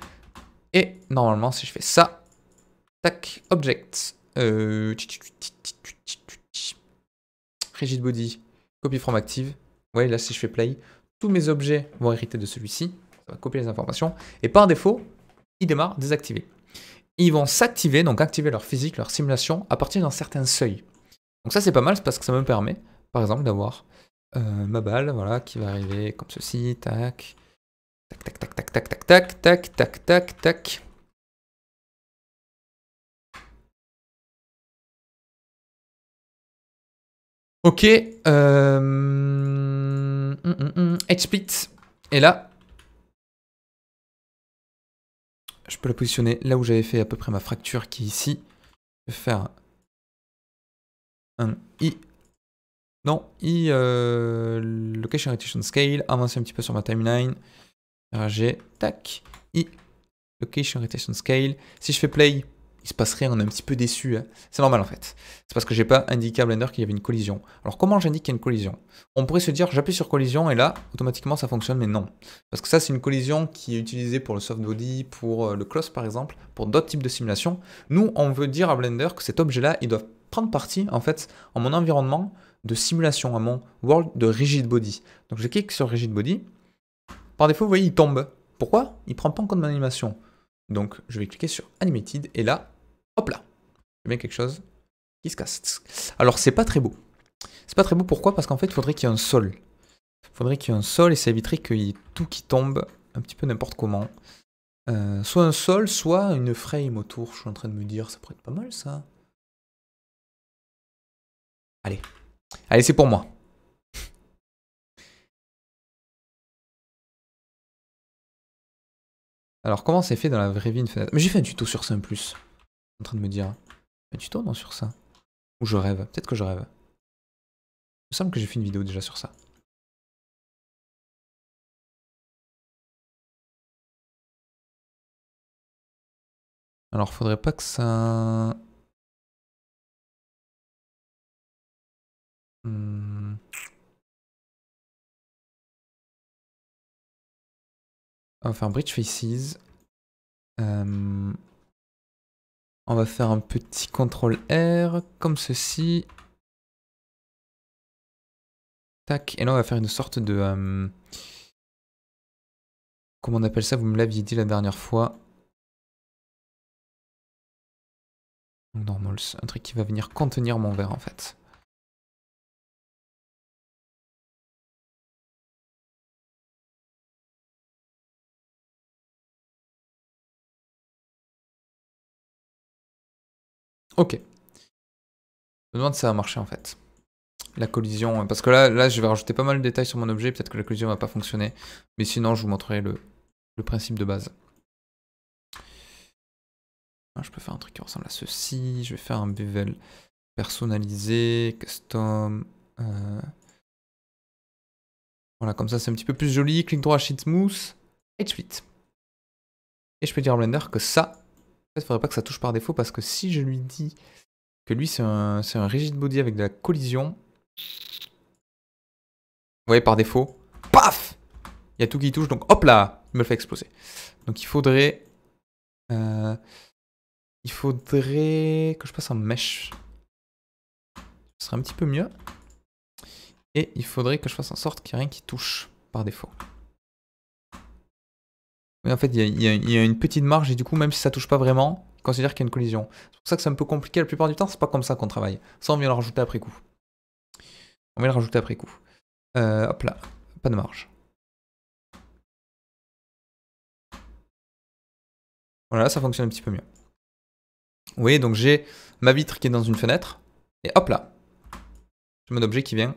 S2: et normalement, si je fais ça, tac, Object, rigidbody euh, Rigid body, copy from active. Ouais, là si je fais play, tous mes objets vont hériter de celui-ci. Ça va copier les informations. Et par défaut, il démarre désactivé. Ils vont s'activer, donc activer leur physique, leur simulation, à partir d'un certain seuil. Donc ça c'est pas mal, parce que ça me permet, par exemple, d'avoir euh, ma balle, voilà, qui va arriver comme ceci, tac, tac, tac, tac, tac,
S1: tac, tac, tac, tac, tac, tac, Ok. Euh... Hum, hum, hum, et split Et là. Je peux la positionner là où j'avais fait à peu près ma fracture qui est ici. Je vais faire un I. Non, I
S2: euh, location rotation scale. Avancer un petit peu sur ma timeline. RG, tac. I location rotation scale. Si je fais play, il se passe rien, on est un petit peu déçu. Hein. C'est normal en fait. C'est parce que j'ai pas indiqué à Blender qu'il y avait une collision. Alors comment j'indique qu'il y a une collision On pourrait se dire j'appuie sur collision et là, automatiquement ça fonctionne, mais non. Parce que ça c'est une collision qui est utilisée pour le soft body, pour euh, le close par exemple, pour d'autres types de simulations. Nous, on veut dire à Blender que cet objet-là, il doit prendre partie en fait en mon environnement de simulation, à mon world de rigid body. Donc je clique sur rigid body. Par défaut, vous voyez, il tombe. Pourquoi Il prend pas en compte mon animation. Donc je vais cliquer sur Animated et là, Hop là. j'ai bien quelque chose qui se casse. Alors, c'est pas très beau. C'est pas très beau, pourquoi Parce qu'en fait, il faudrait qu'il y ait un sol. Il faudrait qu'il y ait un sol et ça éviterait qu'il y ait tout qui tombe un petit peu n'importe comment. Euh, soit un sol, soit une frame autour. Je suis en train de me dire, ça pourrait être pas mal
S1: ça. Allez. Allez, c'est pour moi. Alors, comment c'est fait dans la vraie vie une fenêtre Mais j'ai fait un tuto sur ça plus en train de me dire. Mais tu tournes hein, sur ça Ou je rêve Peut-être que je rêve. Il me semble que j'ai fait une vidéo déjà sur ça. Alors, faudrait pas que ça... Enfin hmm. Bridge Faces. Euh... On va faire un petit contrôle R, comme ceci. Tac, et là on va faire une sorte de... Euh, comment on appelle ça Vous me l'aviez dit la dernière fois. Normals, un truc qui va venir contenir mon verre en fait. Ok. Je me demande si ça va marcher en fait. La collision, euh, parce que là,
S2: là je vais rajouter pas mal de détails sur mon objet, peut-être que la collision va pas fonctionner. Mais sinon, je vous montrerai le, principe de base. Ah, je peux faire un truc qui ressemble à ceci. Je vais faire un bevel personnalisé, custom. Euh. Voilà, comme ça c'est un petit peu plus joli. Clique droit, Sheet Smooth, Edge Split. Et je peux dire à Blender que ça, faudrait pas que ça touche par défaut parce que si je lui dis que lui, c'est un, un rigid body avec de la collision. Vous voyez, par défaut, paf Il y a tout qui touche, donc hop là Il me le fait exploser. Donc il faudrait... Euh, il faudrait que je passe en mesh Ce serait un petit peu mieux. Et il faudrait que je fasse en sorte qu'il n'y ait rien qui touche par défaut. Mais en fait, il y, a une petite marge et du coup, même si ça touche pas vraiment, on considère qu'il y a une collision. C'est pour ça que c'est un peu compliqué la plupart du temps, c'est pas comme ça qu'on travaille. Ça, on vient le rajouter après coup. On vient le rajouter après coup.
S1: Euh, hop là, pas de marge. Voilà, ça fonctionne un petit peu mieux. Vous voyez, donc j'ai
S2: ma vitre qui est dans une fenêtre, et hop là, j'ai mon objet qui vient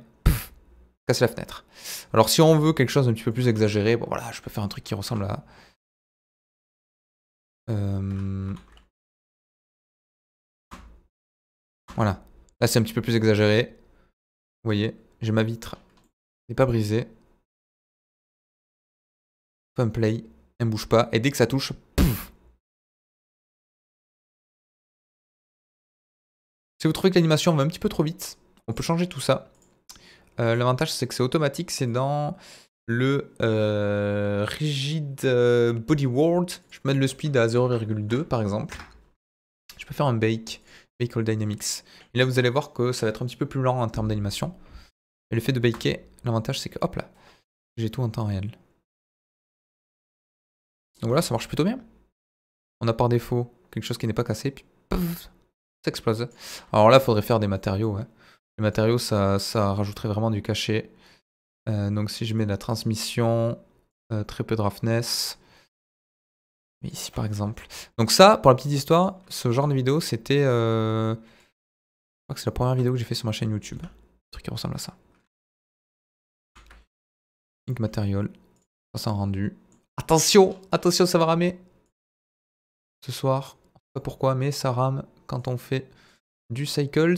S2: casser la fenêtre. Alors si on veut quelque chose d'un petit peu plus exagéré, bon voilà, je peux faire un truc qui ressemble à
S1: euh, voilà. Là, c'est un petit peu plus exagéré. Vous voyez, j'ai ma vitre elle n'est pas brisée. Fun play, elle ne bouge pas. Et dès que ça touche, pouf Si vous trouvez que l'animation va un petit peu trop vite, on peut changer tout ça. Euh, l'avantage,
S2: c'est que c'est automatique, c'est dans le euh, Rigid euh, Body World. Je peux mettre le speed à 0,2 par exemple. Je peux faire un bake, bake all dynamics. Et là vous allez voir que ça va être un petit peu plus lent en termes d'animation. Et le fait de baker, l'avantage c'est que hop là, j'ai tout en temps réel. Donc voilà, ça marche plutôt bien. On a par défaut quelque chose qui n'est pas cassé, puis pouf, ça explose. Alors là, il faudrait faire des matériaux. Hein. Les matériaux, ça, ça rajouterait vraiment du cachet. Euh, donc si je mets la transmission, euh, très peu de roughness. Mais ici par exemple. Donc ça, pour la petite histoire, ce genre de vidéo, c'était... Euh, je crois que c'est la première vidéo que j'ai fait sur ma chaîne YouTube. Un truc qui ressemble à ça. Ink Material. Ça s'en rendu.
S1: Attention
S2: Attention, ça va ramer Ce soir, on sait pas pourquoi, mais ça rame quand on fait du Cycles.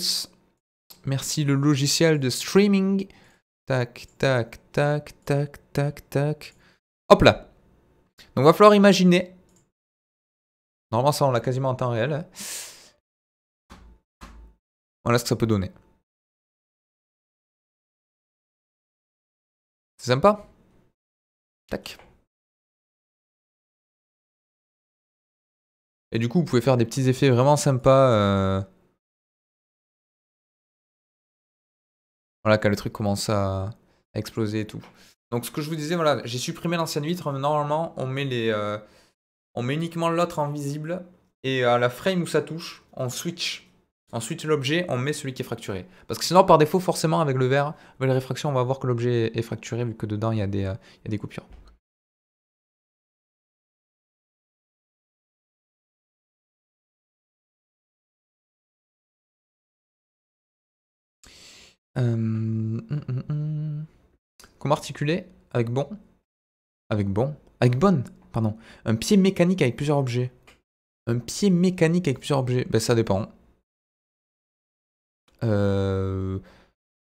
S2: Merci le logiciel de streaming. Tac, tac, tac, tac, tac, tac. Hop là. Donc va falloir
S1: imaginer. Normalement ça on l'a quasiment en temps réel. Hein. Voilà ce que ça peut donner. C'est sympa. Tac. Et du coup, vous pouvez faire des petits effets vraiment sympas. Euh, Voilà, quand le truc commence à,
S2: exploser et tout. Donc ce que je vous disais, voilà, j'ai supprimé l'ancienne vitre. Normalement, on met, les, euh, on met uniquement l'autre en visible. Et à la frame où ça touche, on switch. Ensuite, l'objet, on met celui qui est fracturé. Parce que sinon, par défaut, forcément, avec le verre, avec la réfraction, on va
S1: voir que l'objet est fracturé vu que dedans, il y, a des, euh, il y a des coupures. Euh, hum, hum, hum. Comment articuler avec bon Avec bon Avec bonne, pardon.
S2: Un pied mécanique avec plusieurs objets. Un pied mécanique avec plusieurs objets. Ben ça dépend.
S1: Euh,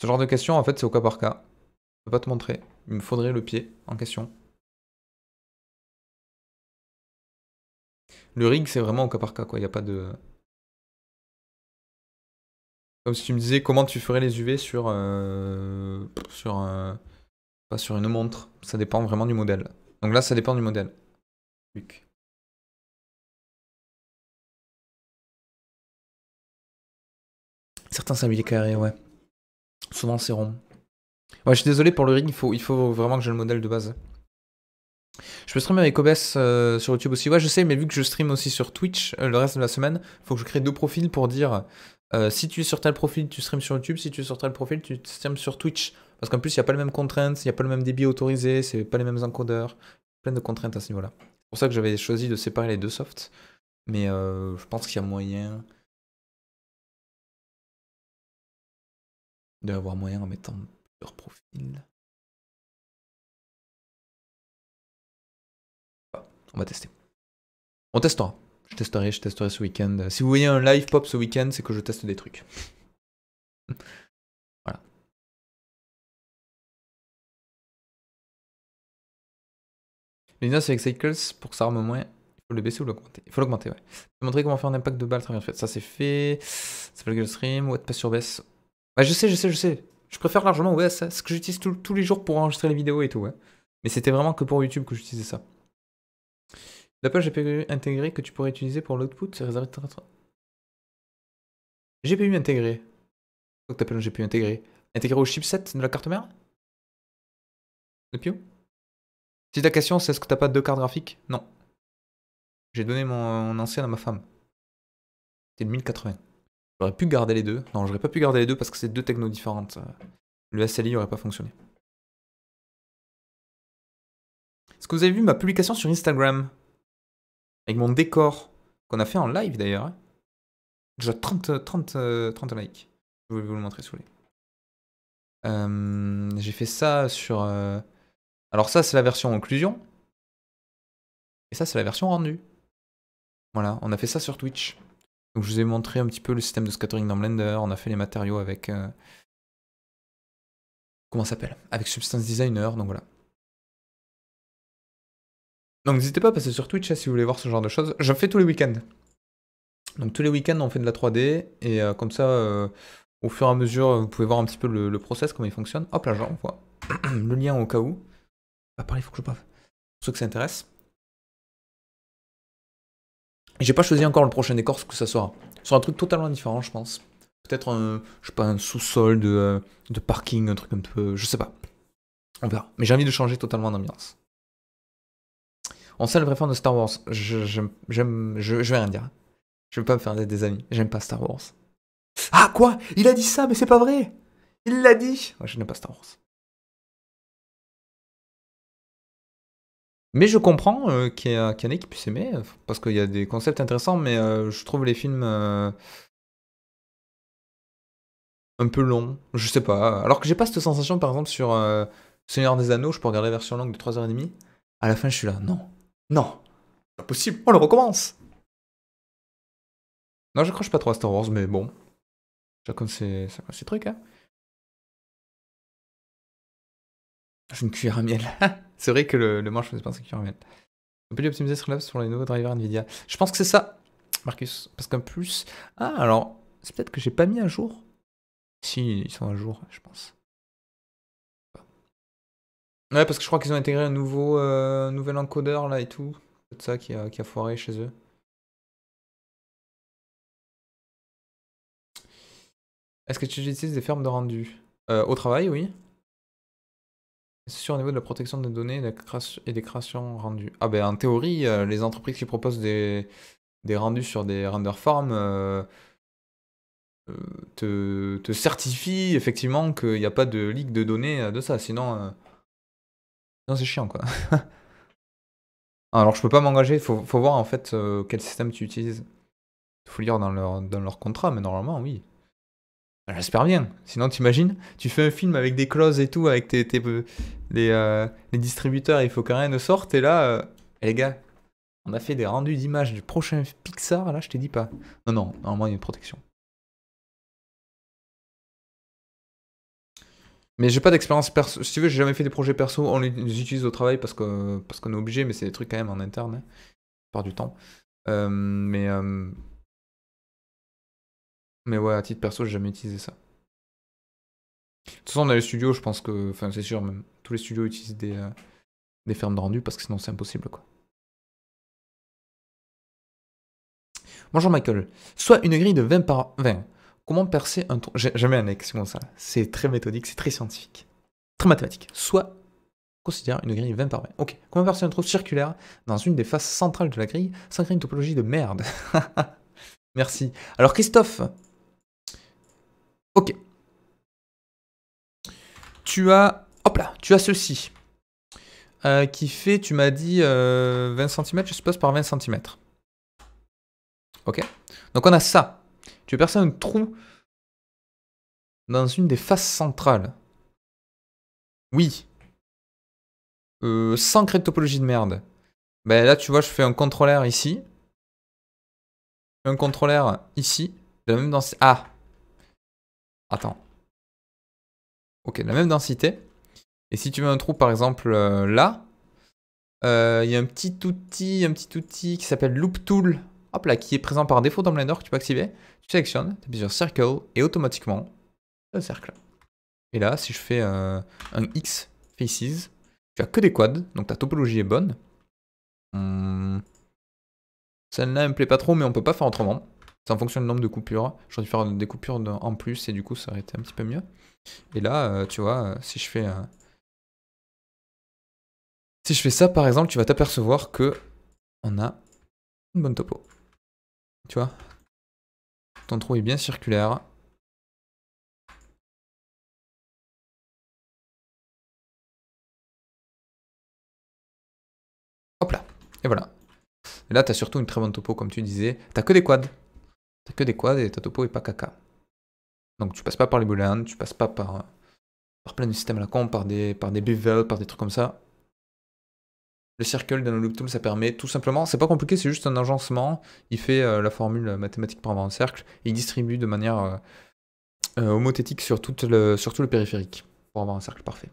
S1: ce genre de question, en fait, c'est au cas par cas. Je peux pas te montrer. Il me faudrait le pied en question. Le rig, c'est vraiment au cas par cas, quoi. Il n'y a pas de...
S2: Comme si tu me disais comment tu ferais les UV sur, euh, sur,
S1: euh, pas sur une montre. Ça dépend vraiment du modèle. Donc là, ça dépend du modèle. Luc. Certains sabliers carrés, ouais. Souvent c'est rond. Ouais,
S2: je suis désolé pour le ring, il faut, il faut vraiment que j'ai le modèle de base. Je peux streamer avec OBS euh, sur YouTube aussi. Ouais, je sais, mais vu que je stream aussi sur Twitch euh, le reste de la semaine, il faut que je crée deux profils pour dire euh, si tu es sur tel profil, tu streames sur YouTube, si tu es sur tel profil, tu streams sur Twitch. Parce qu'en plus, il n'y a pas les même contraintes il n'y a pas le même débit autorisé, c'est pas les mêmes encodeurs. Plein de contraintes à ce niveau-là. C'est pour ça que j'avais choisi de séparer les deux softs. Mais je pense qu'il y a moyen.
S1: De avoir moyen en mettant plusieurs profils. On va tester. On testera. Je testerai, je testerai ce week-end. Si vous voyez un live pop ce week-end, c'est que je teste des trucs. voilà. L'idée avec Cycles, pour
S2: que ça arme moins, il faut le baisser ou l'augmenter. Il faut l'augmenter, ouais. Je vais montrer comment faire un impact de balle très bien fait. Ça, c'est fait. C'est le stream. What pass sur baisse. Bah je sais, je sais, je sais. Je préfère largement OBS, ce que j'utilise tous les jours pour enregistrer les vidéos et tout. Ouais. Mais c'était vraiment que pour YouTube que j'utilisais ça. La page GPU intégrée que tu pourrais utiliser pour l'output, c'est réservé. GPU intégrée. Quoi que t'appelles un GPU intégré Intégré au chipset de la carte mère
S1: De Pio Si ta question c'est est-ce que t'as pas deux cartes graphiques Non. J'ai donné mon, ancienne à ma femme. C'était le 1080.
S2: J'aurais pu garder les deux. Non, j'aurais pas pu garder les deux parce que c'est deux technos différentes. Le SLI n'aurait pas fonctionné.
S1: Est-ce que vous avez vu ma publication sur Instagram avec mon décor, qu'on a fait en live d'ailleurs. Déjà 30,
S2: 30, 30 likes. Je vais vous le montrer sous les. Euh, j'ai fait ça sur. Euh, alors, ça, c'est la version occlusion. Et ça, c'est la version rendue. Voilà, on a fait ça sur Twitch. Donc, je vous ai montré un petit peu le système de scattering dans Blender. On a fait les matériaux avec. Euh, comment ça s'appelle Avec Substance Designer. Donc, voilà. Donc n'hésitez pas à passer sur Twitch hein, si vous voulez voir ce genre de choses. Je fais tous les week-ends. Donc tous les week-ends on fait de la 3D et euh, comme ça euh, au fur et à mesure vous pouvez voir un petit peu le, process, comment il fonctionne. Hop là j'envoie le lien au cas où. Ah pareil, il faut que je bave. Pour ceux que ça intéresse. J'ai pas choisi encore le prochain décor ce que ça sera. sera un truc totalement différent je pense. Peut-être un, un sous-sol de, euh, de parking, un truc un peu, je sais pas. On verra. Mais j'ai envie de changer totalement d'ambiance. En le vrai fan de Star Wars, je, j'aime, je, vais rien dire. Je vais pas me faire des, amis. J'aime pas Star Wars.
S1: Ah quoi Il a dit ça, mais c'est pas vrai Il l'a dit Moi, je n'aime pas Star Wars. Mais je comprends euh, qu'il y, en
S2: ait qui puissent aimer, euh, parce qu'il y a des concepts intéressants, mais euh, je trouve les films un peu longs, je sais pas. Alors que j'ai pas cette sensation, par exemple, sur Seigneur des Anneaux, je peux regarder la version longue de 3h30. À la fin, je suis là, non. Non,
S1: pas possible, on le recommence. Non, je croche pas trop à Star Wars, mais bon. Chacun ses, chacun ses trucs, hein. J'ai ah, une cuillère à miel. c'est vrai que le, le manche ne faisait pas une cuillère à miel. On peut lui optimiser
S2: ce sur les nouveaux drivers Nvidia. Je pense que c'est ça, Marcus. Parce qu'en plus. Ah, alors, c'est peut-être que j'ai pas mis à jour. Si, ils sont à jour, je pense. Ouais, parce que je crois qu'ils ont intégré un nouveau, euh, nouvel encodeur là et tout.
S1: C'est ça qui a, qui a foiré chez eux. Est-ce que tu utilises des fermes de rendu euh, Au travail, oui.
S2: C'est sûr au niveau de la protection des données et des créations rendues. Ah ben en théorie, euh, les entreprises qui proposent des, des rendus sur des render farms te, te, certifient effectivement qu'il n'y a pas de leak de données de ça. Sinon, non, c'est chiant, quoi. Alors, je peux pas m'engager, faut, voir en fait euh, quel système tu utilises. Il faut lire dans leur, dans leur contrat, mais normalement, oui. J'espère bien. Sinon, t'imagines, tu fais un film avec des clauses et tout, avec tes, tes euh, euh, les, distributeurs, il faut que rien ne sorte, et là, eh, les gars, on a fait des rendus d'images du prochain Pixar, là, je t'ai dis pas. Non, non, normalement, il y a une protection. Mais j'ai pas d'expérience perso. Si tu veux, j'ai jamais fait des projets perso. On les utilise au travail parce qu'on parce qu'on est obligé, mais c'est des trucs quand même en interne, hein, par du temps. Euh, mais euh, mais ouais, à titre perso, j'ai jamais utilisé ça. De toute façon, dans les studios, je pense que, enfin, c'est sûr, même tous les studios utilisent des euh, des fermes de rendu parce que sinon c'est impossible, quoi. Bonjour Michael. Soit une grille de 20 par 20 comment percer un trou Jamais un ex, c'est ça. C'est très méthodique, c'est très scientifique, très mathématique. Soit considère une grille 20 par 20. Ok, comment percer un trou circulaire dans une des faces centrales de la grille sans créer une topologie de merde Merci. Alors Christophe, ok. Tu as, hop là, tu as ceci. Euh, qui fait, tu m'as dit 20 euh, cm, je suppose, par 20 cm. Ok Donc on a ça. Tu percer un
S1: trou dans une des faces centrales. Oui. Euh, sans créer de topologie de merde. Ben là, tu vois, je
S2: fais un contrôleur ici. Un contrôleur ici. la même densité. Ah Attends. Ok, la même densité. Et si tu mets un trou, par exemple, euh, là, euh, il y a un petit outil, un petit outil qui s'appelle Loop Tool. Hop là, qui est présent par défaut dans Blender que tu peux activer. Tu sélectionnes, tu appuies sur Circle et automatiquement, le cercle. Et là, si je fais un X Faces, tu as que des quads, donc ta topologie est bonne. Hum. Celle-là, elle me plaît pas trop, mais on peut pas faire autrement. C'est en fonction du nombre de coupures. J'aurais dû faire des coupures en plus et du coup, ça aurait été un petit peu mieux. Et là, euh, tu vois, euh, si je fais... Euh,
S1: si je fais ça, par exemple, tu vas t'apercevoir que on a une bonne topo. Tu vois ton trou est bien circulaire. Hop là. Et voilà. Et là, t'as surtout une très bonne topo, comme tu disais. T'as que des quads. T'as que des quads et ta topo est pas
S2: caca. Donc tu passes pas par les booleans, tu passes pas par, euh, par plein de systèmes à la con, par des, par des par des trucs comme ça. Le circle dans ça permet tout simplement, c'est pas compliqué, c'est juste un agencement. Il fait euh, la formule mathématique pour avoir un cercle et il distribue de manière euh, euh, homothétique sur, tout le, périphérique pour avoir un cercle parfait.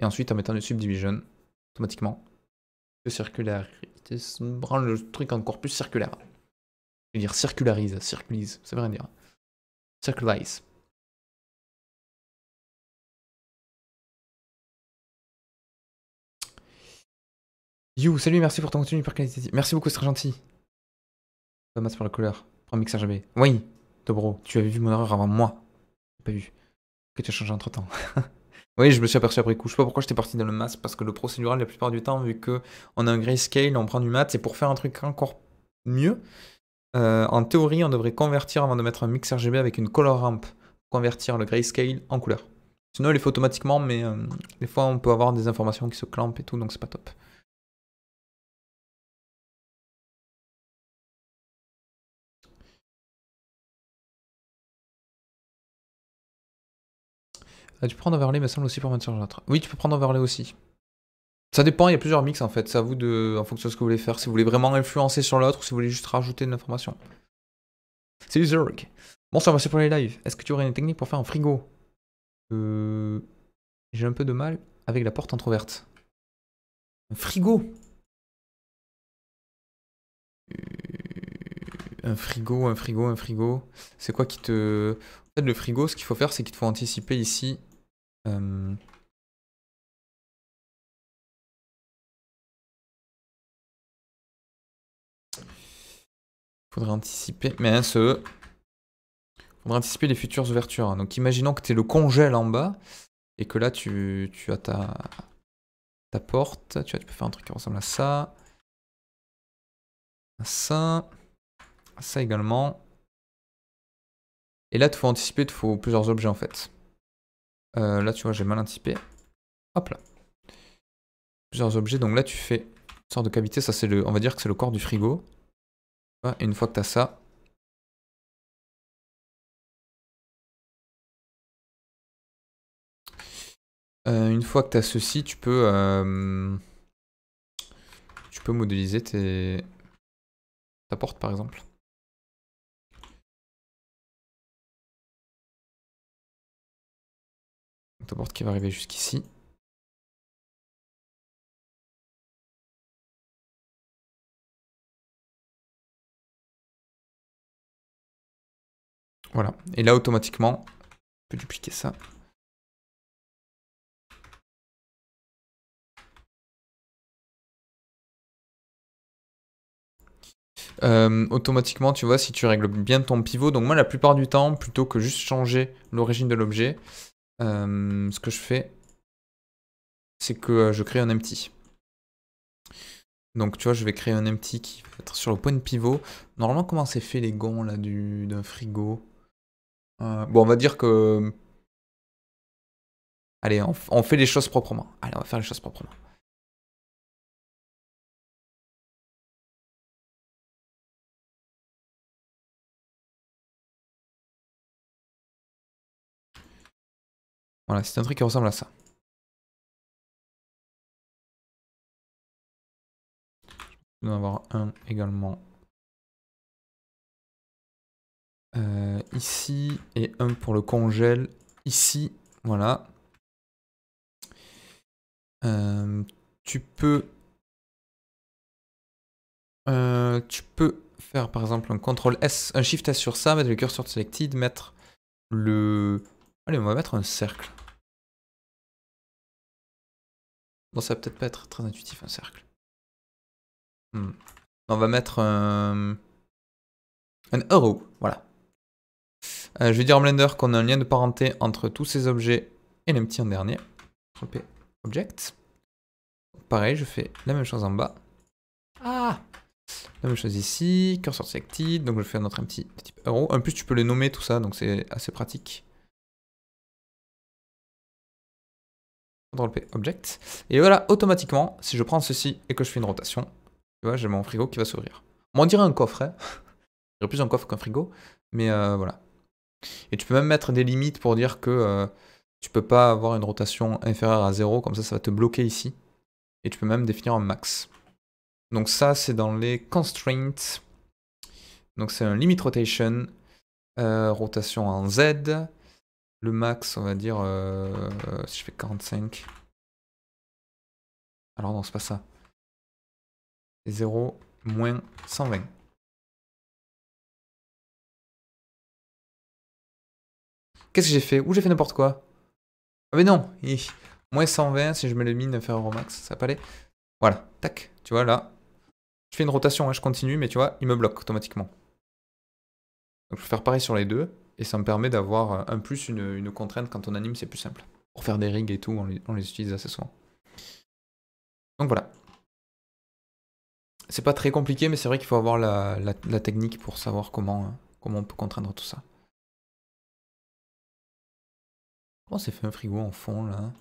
S2: Et ensuite, en mettant une subdivision, automatiquement, le circularité rend
S1: le truc encore plus circulaire. Je veux dire circularise, circulise, ça veut rien dire. circularise. You, salut, merci pour ton contenu hyper qualitatif. Merci
S2: beaucoup, c'est très gentil. Thomas pour la couleur. Prends mixer jamais. Oui, Tobro, tu avais vu mon erreur avant moi. J'ai pas vu. Que tu as changé entre temps. oui, je me suis aperçu après coup. Je sais pas pourquoi j'étais parti dans le masque, parce que le procédural, la plupart du temps, vu qu'on a un grayscale, on prend du mat, c'est pour faire un truc encore mieux. Euh, en théorie, on devrait convertir avant de mettre un mix RGB avec une color ramp. Convertir le grayscale en couleur. Sinon, il est fait automatiquement, mais euh, des fois,
S1: on peut avoir des informations qui se clampent et tout, donc c'est pas top. Ah, tu peux prendre Overlay, me semble aussi pour sur l'autre. Oui, tu
S2: peux prendre Overlay aussi. Ça dépend, il y a plusieurs mix en fait. C'est à vous de, en fonction de ce que vous voulez faire, si vous voulez vraiment influencer sur l'autre ou si vous voulez juste rajouter de l'information. Bon Zerg. Bonsoir, merci pour les lives. Est-ce que tu aurais une technique pour faire un frigo euh... J'ai un peu de mal avec la porte entrouverte. Un frigo euh, Un frigo, un frigo, un frigo. C'est quoi qui te.
S1: En fait, le frigo, ce qu'il faut faire, c'est qu'il faut anticiper ici euh... Faudrait anticiper. Mais CE.
S2: Faudrait anticiper les futures ouvertures. Hein. Donc imaginons que tu es le congèle en bas et que là tu, as
S1: ta, ta porte. Tu, vois, tu peux faire un truc qui ressemble à ça. À ça. À ça également.
S2: Et là, il faut anticiper, il faut plusieurs objets en fait. Euh, là, tu vois, j'ai mal anticipé. Hop là. Plusieurs objets. Donc là, tu fais une sorte de cavité. Ça, c'est le, on va dire que c'est le corps du
S1: frigo. Et une fois que tu as ça, euh, une fois que tu as ceci, tu peux, euh, tu peux modéliser tes... ta porte par exemple. Autoboard qui va arriver jusqu'ici. Voilà. Et là, automatiquement, je peux dupliquer ça. Euh, automatiquement, tu vois, si tu règles bien ton pivot, donc moi, la plupart du temps, plutôt
S2: que juste changer l'origine de l'objet, euh, ce que je fais, c'est que euh, je crée un empty. Donc tu vois, je vais créer un empty qui va être sur le point de pivot. Normalement, comment c'est fait les gonds là d'un frigo
S1: euh, Bon, on va dire que Allez, on, fait les choses proprement. Allez, on va faire les choses proprement. Voilà, c'est un truc qui ressemble à ça. Je vais avoir un également. Euh, ici, et un pour le congel Ici, voilà. Euh, tu peux...
S2: Euh, tu peux faire par exemple un CTRL S, un SHIFT S sur ça, mettre le curseur selected, mettre
S1: le, Allez, on va mettre un cercle. Bon, ça va peut-être pas être très intuitif, un cercle. Hmm. On va mettre un... Un voilà. Euh,
S2: je vais dire en Blender qu'on a un lien de parenté entre tous ces objets et petits en dernier. Object. Pareil, je fais la même chose en bas. Ah La même chose ici, cursor selected, donc je fais un autre petit, petit arrow. En plus, tu peux les nommer tout ça, donc c'est assez pratique. le P Object. Et voilà, automatiquement, si je prends ceci et que je fais une rotation, tu vois, j'ai mon frigo qui va s'ouvrir. On dirait un coffre, hein. dirais plus un coffre qu'un frigo, mais euh, voilà. Et tu peux même mettre des limites pour dire que euh, tu peux pas avoir une rotation inférieure à 0, comme ça, ça va te bloquer ici. Et tu peux même définir un max. Donc ça, c'est dans les constraints. Donc c'est un limit rotation, euh, rotation en Z le max, on va dire, euh, si je fais 45.
S1: Alors non, c'est pas ça. 0 moins 120. Qu'est-ce que j'ai fait Où j'ai fait n'importe quoi Ah mais non Moins 120,
S2: si je mets le mine inférieur au max, ça va pas aller. Voilà, tac, tu vois là. Je fais une rotation, hein, je continue, mais tu vois, il me bloque automatiquement. Donc je vais faire pareil sur les deux et ça me permet d'avoir euh, un plus une, contrainte quand on anime, c'est plus simple. Pour faire des rigs et tout, on les, utilise assez souvent. Donc voilà. C'est pas très compliqué, mais c'est vrai qu'il faut avoir la, technique pour savoir comment, hein, comment on peut contraindre tout ça.
S1: On oh, s'est fait un frigo en fond là hein.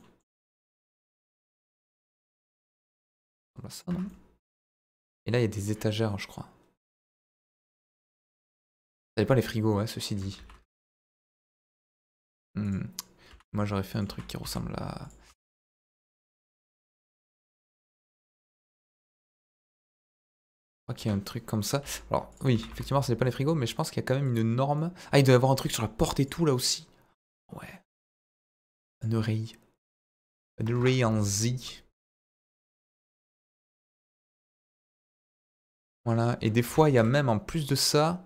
S1: Et là il y a des étagères je crois. Ça pas les frigos, hein, ceci dit. Hmm. Moi j'aurais fait un truc qui ressemble à... Je crois qu'il y a un truc comme ça. Alors oui, effectivement, ce n'est pas les frigos, mais je pense qu'il y a quand même une norme. Ah, il doit y avoir un truc sur la porte et tout là aussi. Ouais. Un oreille. Un oreille en Z. Voilà, et des fois, il y a même en plus de ça,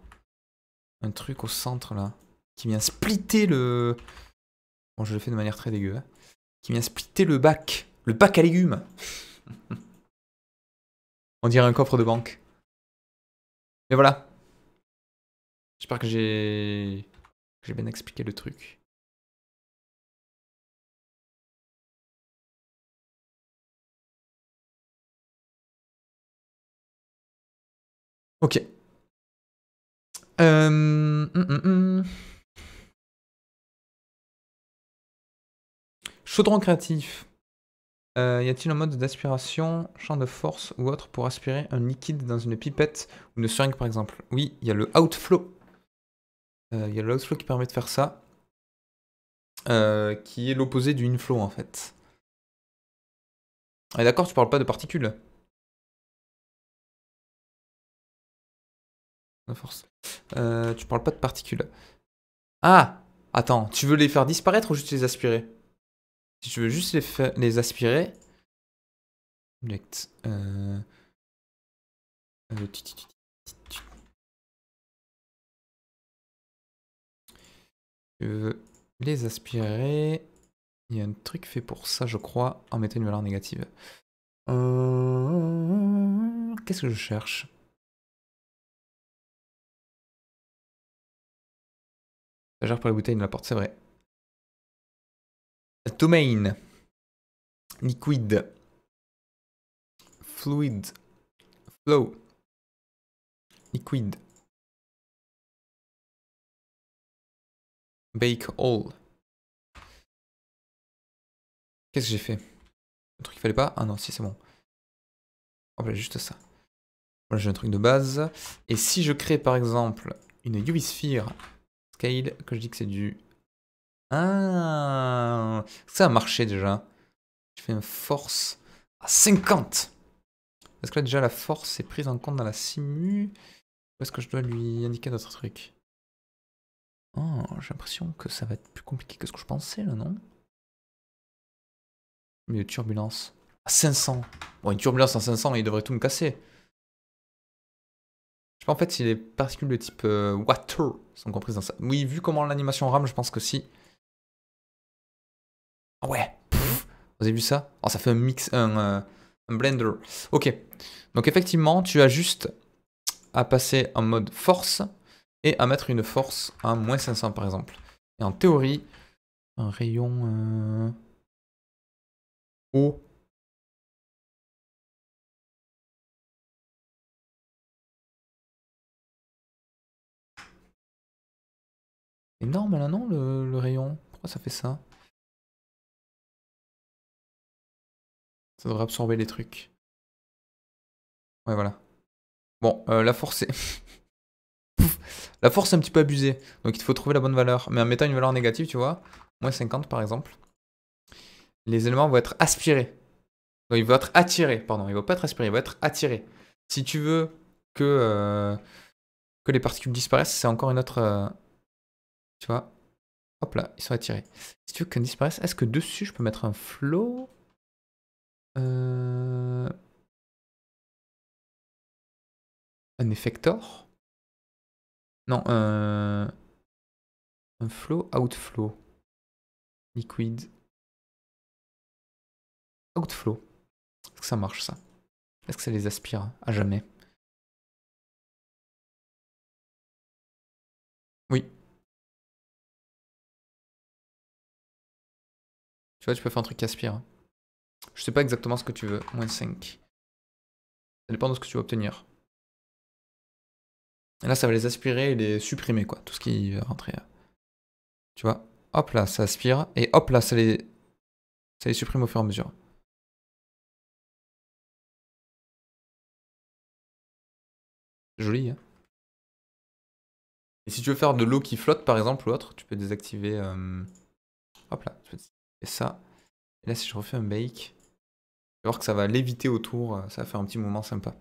S1: un truc au centre là qui vient
S2: splitter le... Bon, je le fais de manière très dégueu. Hein. Qui vient splitter le bac. Le bac à légumes. On dirait un coffre de banque.
S1: Mais voilà. J'espère que j'ai... J'ai bien expliqué le truc. Ok. Euh... Hum, hum, hum. Chaudron créatif.
S2: Euh, y a-t-il un mode d'aspiration, champ de force ou autre pour aspirer un liquide dans une pipette ou une seringue par exemple Oui, il y a le outflow. Il euh, y a le outflow qui permet de faire
S1: ça. Euh, qui est l'opposé du inflow en fait. Ah, d'accord, tu parles pas de particules. tu parles pas de particules. Ah
S2: Attends, tu veux les faire disparaître ou juste les aspirer si je veux juste les, les aspirer.
S1: Object. Je euh. Euh, veux les aspirer. Il y a un truc fait pour ça, je crois, en mettant une valeur négative. Euh, qu'est-ce que je cherche Ça gère pour la bouteille de la porte, c'est vrai. Domain. Liquid. Fluid. Flow. Liquid. Bake all. Qu'est-ce que j'ai fait Un truc qu'il fallait pas Ah non, si c'est bon. Oh, juste ça. Voilà, j'ai un truc de
S2: base. Et si je crée par exemple une uv scale, que je dis que c'est du ah, ça a marché déjà. Je fais une force à 50. Est-ce que là déjà la force est prise en compte dans la
S1: simu Ou est-ce que je dois lui indiquer d'autres trucs Oh, j'ai l'impression que ça va être plus compliqué que ce que je pensais là, non Mais
S2: turbulence. À 500. Bon, une turbulence à 500, il devrait tout me casser. Je sais pas en fait si les particules de type euh, water sont comprises dans ça. Oui, vu comment l'animation rame, je pense que si. Ah ouais. vous avez vu ça Oh, ça fait un mix, euh, un, blender. Ok. Donc effectivement, tu as juste à passer en mode force et à mettre une force à moins 500 par exemple.
S1: Et en théorie, un rayon euh, haut. Énorme là non le rayon Pourquoi ça fait ça Ça devrait absorber les trucs. Ouais, voilà. Bon,
S2: euh, la force est... la force est un petit peu abusée. Donc il faut trouver la bonne valeur. Mais en mettant une valeur négative, tu vois, moins 50 par exemple, les éléments vont être aspirés. Donc ils vont être attirés, pardon. Ils vont pas être aspirés, ils vont être attirés. Si tu veux que, euh, que les particules disparaissent, c'est encore une autre... Euh, tu vois
S1: Hop là, ils sont attirés. Si tu veux qu'elles disparaissent, est-ce que dessus je peux mettre un flow euh, un effector Non, un, un flow, outflow. Liquid. Outflow. Est-ce que ça marche ça Est-ce que ça les aspire à jamais Oui. Tu vois, tu peux faire un truc qui aspire. Hein. Je sais pas exactement ce que tu veux. Moins 5. Ça dépend de ce que tu veux obtenir.
S2: Et là, ça va les aspirer et les supprimer, quoi. Tout ce qui va rentrer. Euh.
S1: Tu vois Hop là, ça aspire. Et hop là, ça les, ça les supprime au fur et à mesure. Joli, hein et si tu veux faire de l'eau qui flotte, par exemple, ou autre, tu peux
S2: désactiver... Euh, hop là, tu peux désactiver ça. Et là, si je refais un bake
S1: que ça va léviter autour, euh, ça fait un petit moment sympa.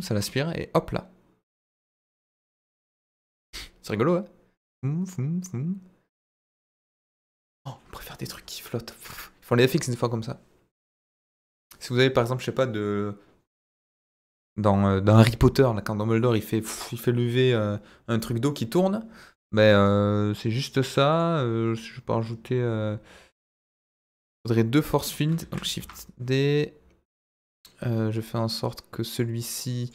S1: ça l'aspire et hop là. C'est rigolo, hein oh, on préfère des trucs qui flottent. Ils font les FX des fois comme ça.
S2: Si vous avez par exemple, je sais pas, de dans, euh, Harry Potter, là, quand Dumbledore il fait, il fait lever euh, un truc d'eau qui tourne, mais ben, euh, c'est juste ça. Euh, je peux rajouter. Il euh, faudrait deux force fields. Donc Shift D. je fais en sorte que celui-ci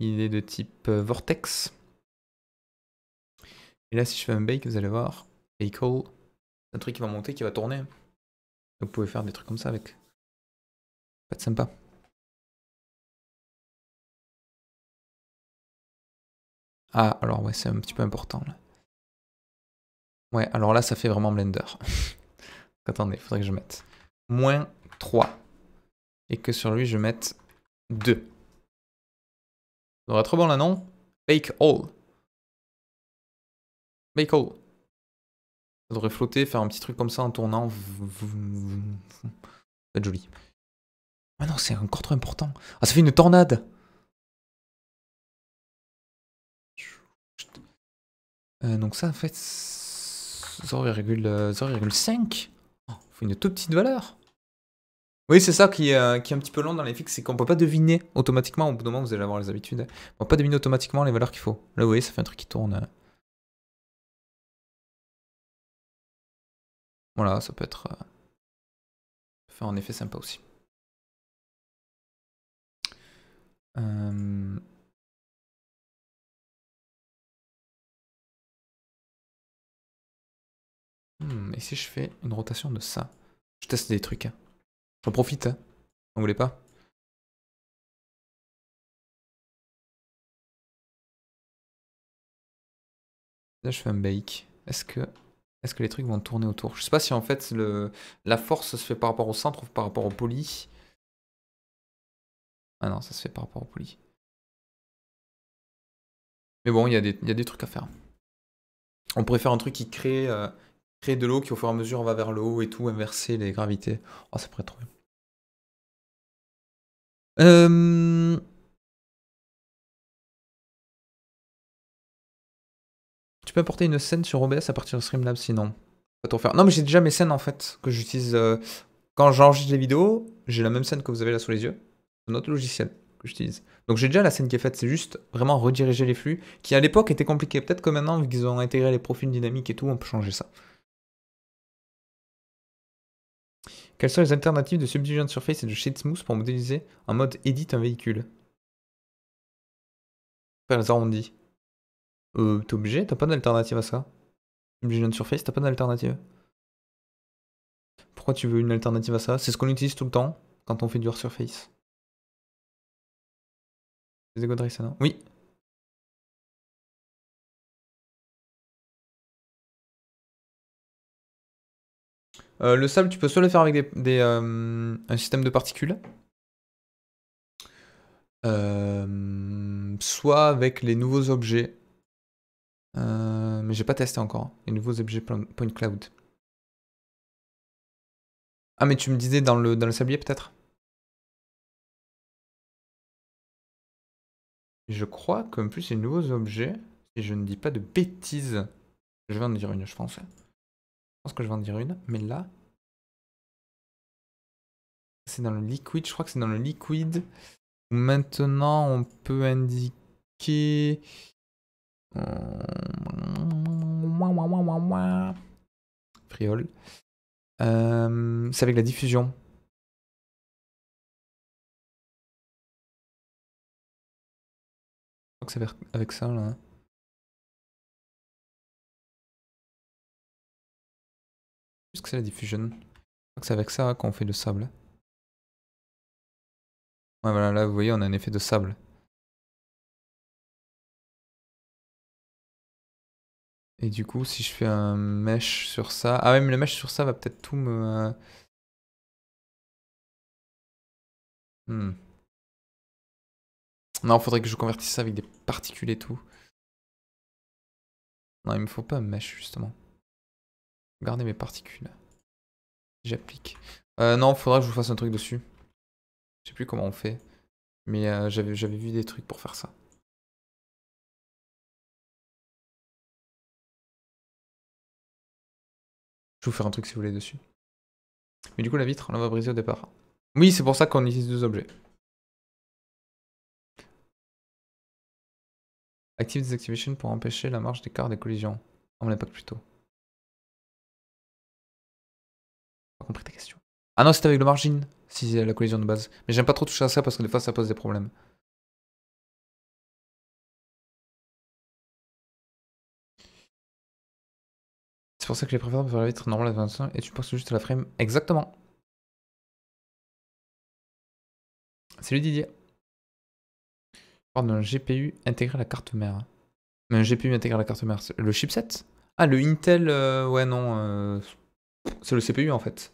S2: il est de type vortex. Et là, si je fais un bake, vous allez voir, vehicle, c'est
S1: un truc qui va monter, qui va tourner. vous pouvez faire des trucs comme ça avec. Pas de sympa. Ah, alors ouais, c'est un petit peu important là. Ouais, alors là, ça fait
S2: vraiment Blender. Attendez, faudrait que je mette moins 3.
S1: Et que sur lui, je mette 2. Ça devrait être bon là, non Bake all. Bake all. Ça devrait
S2: flotter, faire un petit truc comme ça en tournant. Ça va être joli.
S1: Ah non, c'est encore trop important. Ah, ça fait une tornade euh, Donc ça, en fait... 0,5
S2: Il euh, Faut une toute petite valeur oui, c'est ça qui, est euh, un petit peu long dans les fixes, c'est qu'on peut pas deviner automatiquement, au bout d'un moment vous allez avoir les habitudes, hein. on peut pas deviner automatiquement les
S1: valeurs qu'il faut. Là vous voyez, ça fait un truc qui tourne. Hein. Voilà, ça peut être... Ça euh, Fait un effet sympa aussi. Euh... Hmm, et si je fais une rotation de ça Je teste des trucs. Hein. J'en profite. Hein. Vous voulez pas Là, je fais un bake. Est-ce que, est que les trucs
S2: vont tourner autour Je sais pas si en fait le, la force se fait par rapport au centre ou par rapport au poli.
S1: Ah non, ça se fait par rapport au poli. Mais bon, il y, y, a des trucs à faire. On pourrait faire un truc qui crée. Euh, créer de l'eau qui au fur et à mesure va vers le haut et tout, inverser les gravités. Oh, ça pourrait être trop bien. Euh, tu peux apporter une scène sur OBS à partir de Streamlabs sinon.
S2: Faire. Non mais j'ai déjà mes scènes en fait que j'utilise euh, quand j'enregistre les vidéos, j'ai la même scène que vous avez là sous les yeux, notre logiciel que j'utilise. Donc j'ai déjà la scène qui est faite, c'est juste vraiment rediriger les flux, qui à l'époque était compliqué. Peut-être que maintenant, vu qu'ils ont intégré les profils dynamiques et tout, on peut changer ça.
S1: Quelles sont les alternatives de Subdivision Surface et de Smooth pour modéliser en mode edit un véhicule Faire les
S2: arrondis. Euh, t'es obligé, t'as pas d'alternative à ça. Subdivision Surface, t'as pas d'alternative.
S1: Pourquoi tu veux une alternative à ça C'est ce qu'on utilise tout le temps quand on fait du hors surface. Les non Oui, Euh, le sable, tu peux soit le faire avec des, euh, un système de particules,
S2: euh, soit avec les nouveaux objets. mais j'ai pas testé encore, hein, les nouveaux objets point cloud.
S1: Ah, mais tu me disais dans le, dans le sablier peut-être Je crois qu'en plus, les nouveaux objets, et je ne dis pas de bêtises, je viens de dire une, je pense. Hein.
S2: Je pense que je vais en dire une, mais là. C'est dans le liquide, je crois que c'est dans le liquide. Maintenant, on peut indiquer. Euh,
S1: friol. Euh, c'est avec la diffusion. Je crois que c'est avec ça là. Hein. que c'est la diffusion c'est avec ça qu'on fait le sable. Ouais, voilà, là, vous voyez, on a un effet de sable. Et du coup, si je fais un mesh sur ça... Ah ouais, mais le mesh sur ça va peut-être tout me... Euh, hmm. Non, faudrait que je convertisse ça avec des particules et tout. Non, il me faut pas un mesh, justement. Gardez mes particules. J'applique. Euh, non, faudra que je vous fasse un truc dessus. Je sais plus comment on fait. Mais euh, j'avais vu des trucs pour faire ça. Je vais vous faire un truc si vous voulez dessus. Mais du coup, la vitre, on va briser au départ. Oui, c'est pour ça qu'on utilise deux objets. Active activations pour empêcher la marche cartes des collisions. On plus tôt. Ah non, c'était avec le margin, si c'est la collision de base. Mais j'aime pas trop toucher à ça parce que des fois ça pose des problèmes. C'est pour ça que j'ai préféré faire être normale à 25 et tu penses juste à la frame. Exactement. Salut Didier. Pardon, un GPU intégré à la carte
S2: mère. Mais un GPU intégré à la carte mère, le chipset Ah, le Intel, euh, ouais, non. Euh, c'est le CPU en fait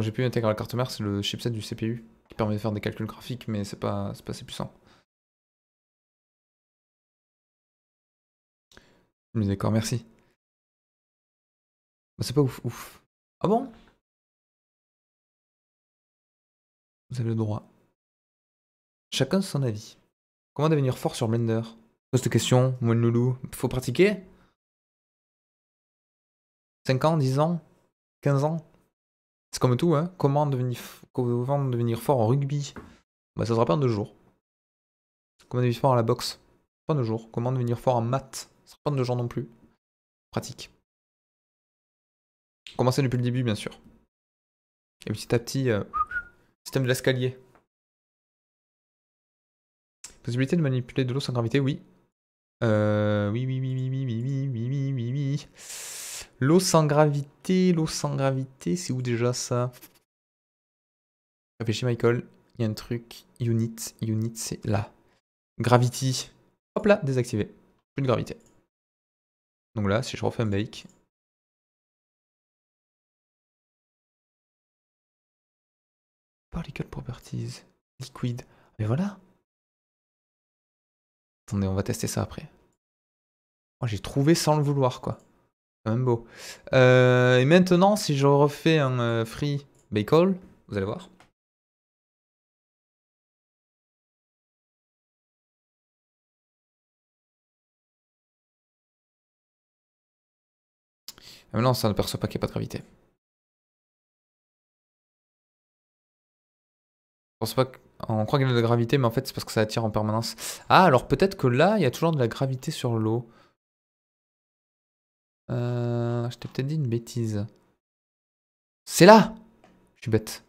S2: j'ai pu intégrer la carte
S1: mère, c'est le chipset du CPU qui permet de faire des calculs graphiques, mais c'est pas, pas assez puissant. Mais d'accord, merci. Bah, c'est pas ouf, ouf. Ah bon Vous avez le droit. Chacun son avis. Comment devenir fort sur Blender Pose de question, moi loulou. Faut pratiquer
S2: 5 ans, 10 ans, 15 ans c'est comme tout, hein. Comment devenir, devenir fort en rugby Bah, ça sera pas en deux jours. Comment devenir fort à la boxe Pas en deux jours. Comment devenir fort en maths Ça sera pas en deux jours non plus. Pratique.
S1: Commencer depuis le début, bien sûr. Et petit à petit, système de l'escalier. Possibilité de
S2: manipuler de l'eau sans gravité, oui. oui, oui, oui, oui, oui, oui, oui, oui, oui, oui. L'eau sans gravité, l'eau sans gravité, c'est où déjà ça Réfléchis Michael, il y a un truc, unit, unit c'est là.
S1: Gravity, hop là, désactivé, plus de gravité. Donc là, si je refais un bake, Particle Properties, Liquid, mais voilà Attendez, on va tester ça après. j'ai trouvé sans le vouloir, quoi. Quand même beau. Euh, et maintenant, si je refais un euh, free bacon, vous allez voir. Ah, maintenant, ça ne perçoit pas qu'il n'y a pas de gravité. On, On croit qu'il y a de la gravité, mais en fait, c'est parce que ça attire en permanence.
S2: Ah, alors peut-être que là, il y a toujours de la gravité sur l'eau. Euh, je t'ai peut-être dit une bêtise. C'est là Je suis bête.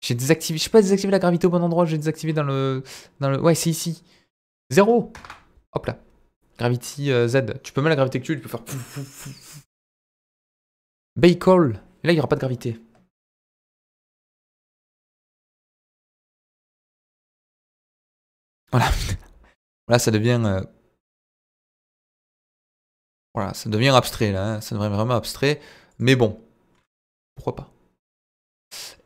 S2: J'ai désactivé. Je sais pas désactiver la gravité au bon endroit, j'ai désactivé dans le. Dans le. Ouais, c'est ici. Zéro Hop là. Gravity euh, Z. Tu peux mettre la gravité que tu veux, tu peux faire.
S1: Baycall. Là, il n'y aura pas de gravité. Voilà. Là, ça devient euh, voilà, ça devient abstrait là, hein, ça
S2: devient vraiment abstrait, mais bon, pourquoi pas.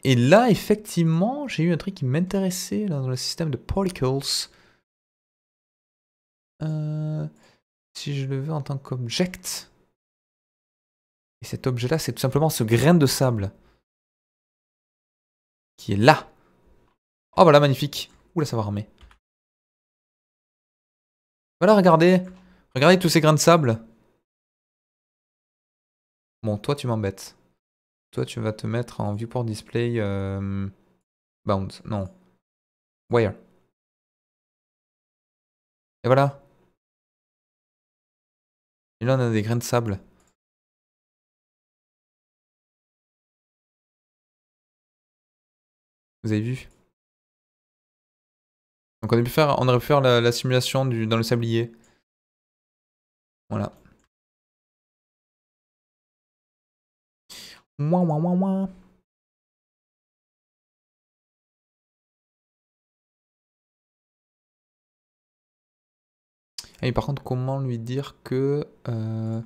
S2: Et là, effectivement, j'ai eu un truc qui m'intéressait dans le système de particles.
S1: Euh, si je le veux en tant qu'object, et cet objet-là, c'est tout simplement ce grain de sable qui est là. Oh voilà, magnifique. Oula, ça va ramer. Voilà, regardez. Regardez tous ces grains de sable.
S2: Bon, toi, tu m'embêtes. Toi, tu vas te mettre en viewport display euh,
S1: bound. Non. Wire. Et voilà. Et là, on a des grains de sable. Vous avez vu Donc on a pu faire, on aurait pu faire la, la simulation du, dans le sablier. Voilà. Mouin, mouin, mouin Et par contre, comment lui dire que... Euh...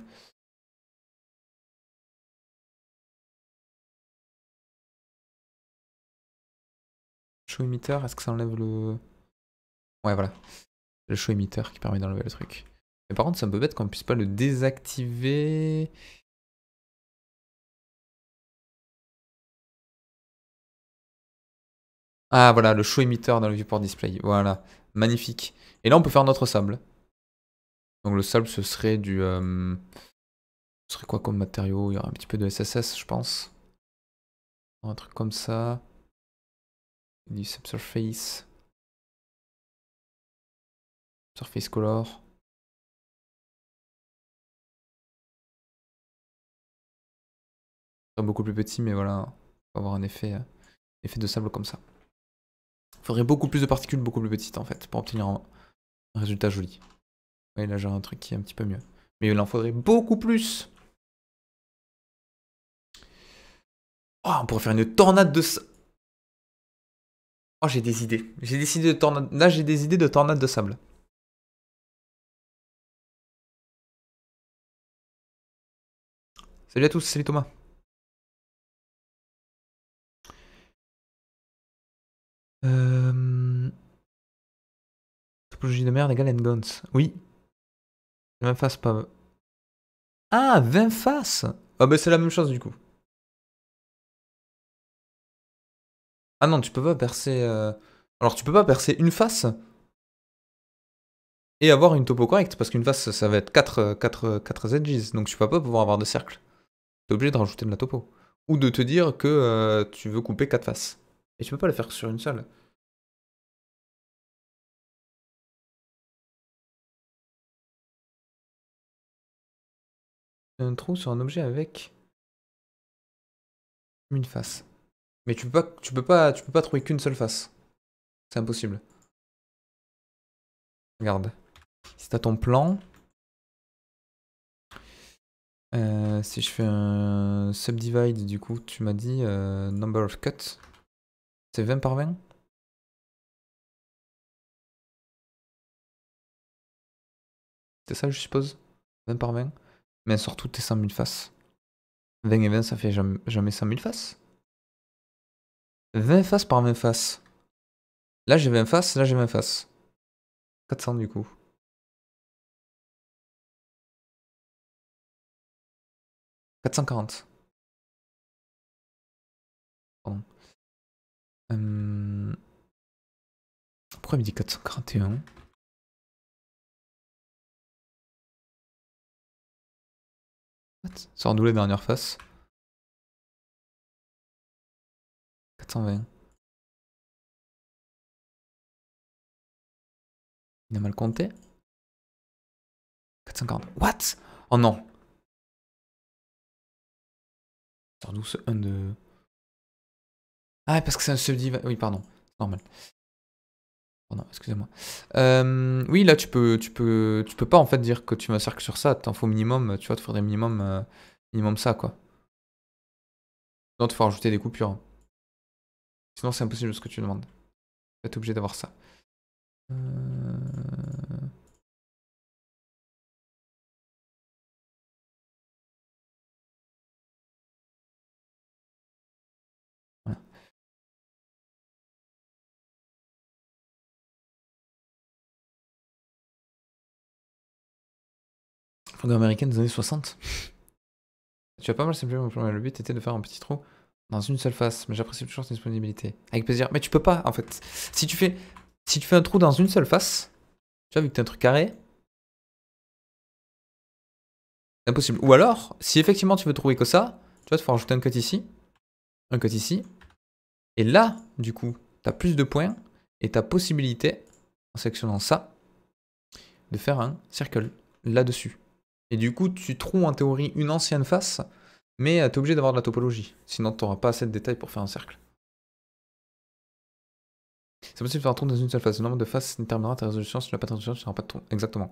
S1: Show emitter, est-ce que ça enlève le... Ouais, voilà. Le show emitter qui permet d'enlever le truc. Mais par contre, c'est un peu bête qu'on puisse pas le désactiver. Ah voilà, le show émetteur dans le viewport display. Voilà, magnifique. Et là, on peut faire
S2: notre sable. Donc le sable, ce serait du... Euh, ce serait quoi
S1: comme matériau Il y aura un petit peu de SSS, je pense. Un truc comme ça. Du subsurface. Surface color. Beaucoup plus petit, mais voilà, on hein. va avoir un effet, euh, effet
S2: de sable comme ça faudrait beaucoup plus de particules, beaucoup plus petites en fait, pour obtenir un, résultat joli. et là j'ai un truc qui est un petit peu mieux. Mais il en faudrait beaucoup plus. Oh, on pourrait faire une tornade de...
S1: Oh, j'ai des idées. J'ai décidé de tornade... Là, j'ai des idées de tornade de sable. Salut à tous, salut Thomas. Euh, Topologie de merde égale guns. Oui. 20 faces, pas. Ah, 20 faces Ah, bah c'est la même chose du coup. Ah non, tu peux pas percer. Euh, alors, tu peux pas percer une face
S2: et avoir une topo correcte, parce qu'une face, ça va être 4, 4, euh, edges, donc tu vas pas pouvoir avoir de cercle.
S1: T'es obligé de rajouter de la topo. Ou de te dire que tu veux couper 4 faces. Et tu peux pas le faire sur une seule. Un trou sur un objet avec une face. Mais tu peux pas, tu peux pas, tu peux pas trouver qu'une seule face. C'est impossible. Regarde. Si t'as ton plan. Euh, si je fais un subdivide, du coup, tu m'as dit euh, number of cuts. C'est 20 par 20 C'est ça, je suppose 20 par 20 Mais surtout, t'es 100 000 faces. 20 et 20, ça fait jamais, 100 000 faces 20 faces par 20 faces. Là, j'ai 20 faces, là, j'ai 20 faces. 400 du coup. 440. Hum... Pourquoi il me dit 441 What Sors d'où les dernières faces. 420. Il a mal compté 440. What Oh non Sors d'où ce 1 de... Ah, parce que c'est un dit Oui, pardon, normal. Pardon, excusez-moi. Euh, oui, là,
S2: tu peux, tu peux, tu peux pas en fait dire que tu vas que sur ça. T'en faut minimum, tu vois, tu faudrait minimum, euh, minimum ça, quoi. Sinon tu faut rajouter des coupures. Hein.
S1: Sinon, c'est impossible ce que tu demandes. tu T'es obligé d'avoir ça. Euh... de américaine des années 60.
S2: tu as pas mal simplement le but était de faire un petit trou dans une seule face, mais j'apprécie toujours cette disponibilité. Avec plaisir. Mais tu peux pas, en fait. Si tu fais, si tu fais un trou dans une seule face, tu vois, vu que t'es un truc carré, c'est impossible. Ou alors, si effectivement tu veux trouver que ça, tu vas te faire rajouter un cut ici, un cut ici, et là, du coup, tu as plus de points, et t'as possibilité, en sectionnant ça, de faire un circle là-dessus. Et du coup, tu trouves en théorie une ancienne face, mais euh, tu es obligé d'avoir de la topologie. Sinon, tu n'auras pas assez de détails pour faire un cercle. C'est possible de faire un trou dans une seule face. Le nombre de faces pas ta résolution. Si tu n'as pas de résolution, tu n'auras pas
S1: de trou. Exactement.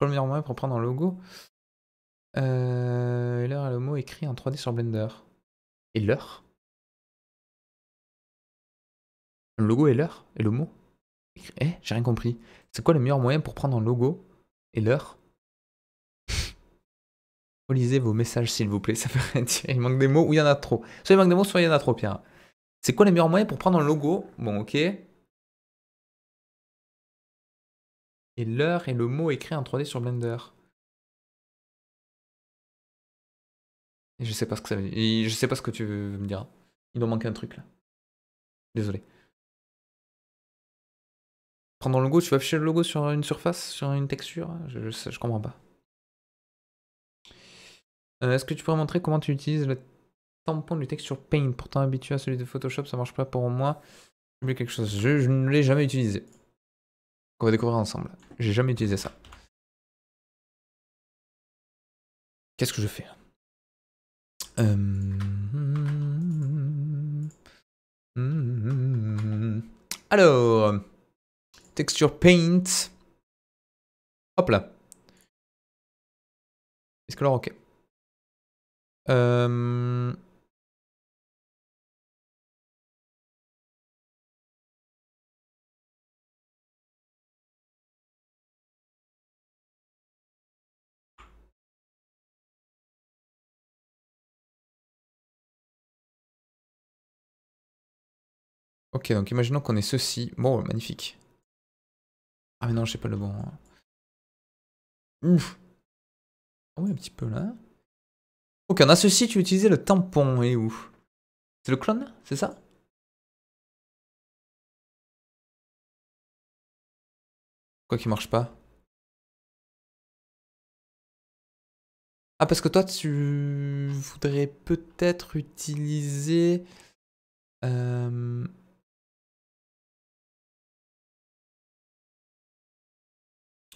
S2: le meilleur moyen pour prendre un logo l'heure, et le mot écrit en 3D sur Blender.
S1: Et l'heure Le logo et l'heure Et le mot Eh, j'ai rien compris. C'est quoi le meilleur moyen pour
S2: prendre un logo et l'heure Relisez vos messages, s'il vous plaît, ça ferait dire. Il manque des mots ou il y en a trop. Soit il manque des mots, soit il y en a trop, Pierre. C'est quoi les meilleurs moyens pour prendre un logo
S1: Bon, ok. Et l'heure et le mot écrit en 3D sur Blender. je sais pas ce que ça je sais pas ce que tu veux me dire. Il doit manquer un truc là. Désolé. Prendre le logo, tu vas afficher le logo sur une surface, sur une texture je, je, je comprends pas. Euh, est-ce que tu
S2: pourrais montrer comment tu utilises le tampon du texture paint Pourtant habitué à celui de Photoshop, ça marche pas pour moi.
S1: J'ai quelque chose. Je, ne l'ai jamais utilisé. On va découvrir ensemble. J'ai jamais utilisé ça. Qu'est-ce que je fais euh, Alors, texture paint. Hop là. Est-ce que alors, ok. Euh, ok, donc imaginons qu'on ait ceci. Bon, magnifique. Ah mais non, je sais pas le bon. Hein. Ouf. Ah oui, un petit peu là. Ok, on a ceci, tu utilisais le tampon, et où C'est le clone, c'est ça Quoi qui marche pas Ah, parce que toi, tu voudrais peut-être utiliser... Euh,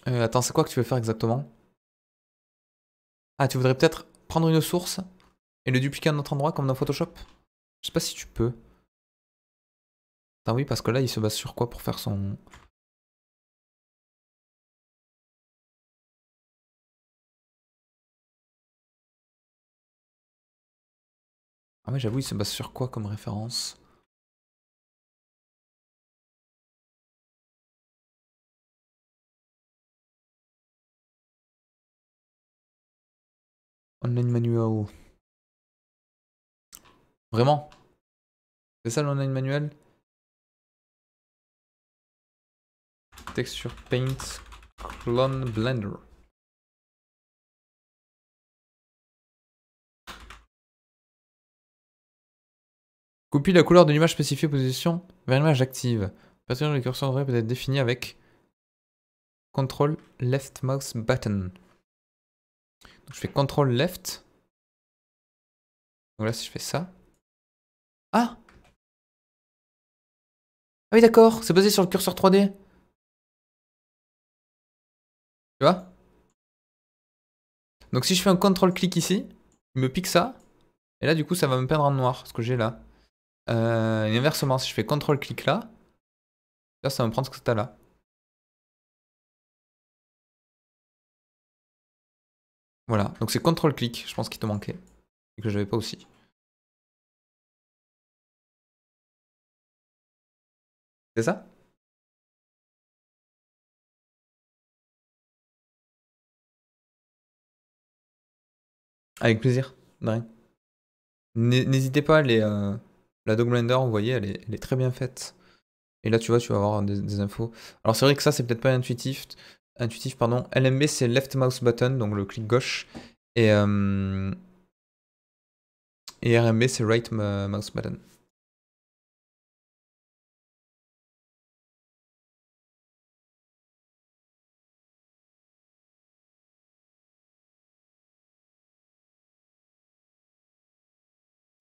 S1: euh attends, c'est quoi que tu veux faire exactement Ah, tu voudrais peut-être prendre une source et le dupliquer à un autre endroit comme dans Photoshop Je sais pas si tu peux. Ah oui, parce que là, il se base sur quoi pour faire son... Ah ouais, j'avoue, il se base sur quoi comme référence Online manual. Vraiment C'est ça l'online manuel Texture Paint Clone Blender. Copie la couleur de l'image spécifiée position
S2: vers l'image active. Parce que le curseur devrait peut être défini avec CTRL
S1: Left Mouse Button. Je fais CTRL left. Donc là, si je fais ça. Ah Ah oui, d'accord, c'est basé sur le curseur 3D. Tu vois Donc si je fais un CTRL clic ici, il me
S2: pique ça. Et là, du coup, ça va me peindre en noir, ce que j'ai là. et euh, inversement, si je fais
S1: CTRL clic là, là, ça va me prendre ce que t'as là. Voilà, donc c'est CTRL-clic, je pense qu'il te manquait. Et que je n'avais pas aussi. C'est ça Avec plaisir, N'hésitez pas, les, euh, la Dog Blender, vous voyez, elle est, très bien
S2: faite. Et là, tu vois, tu vas avoir des, des infos. Alors, c'est vrai que ça, c'est peut-être pas intuitif intuitif, pardon. LMB, c'est left mouse button, donc le clic gauche. Et, euh,
S1: et RMB, c'est right mouse button.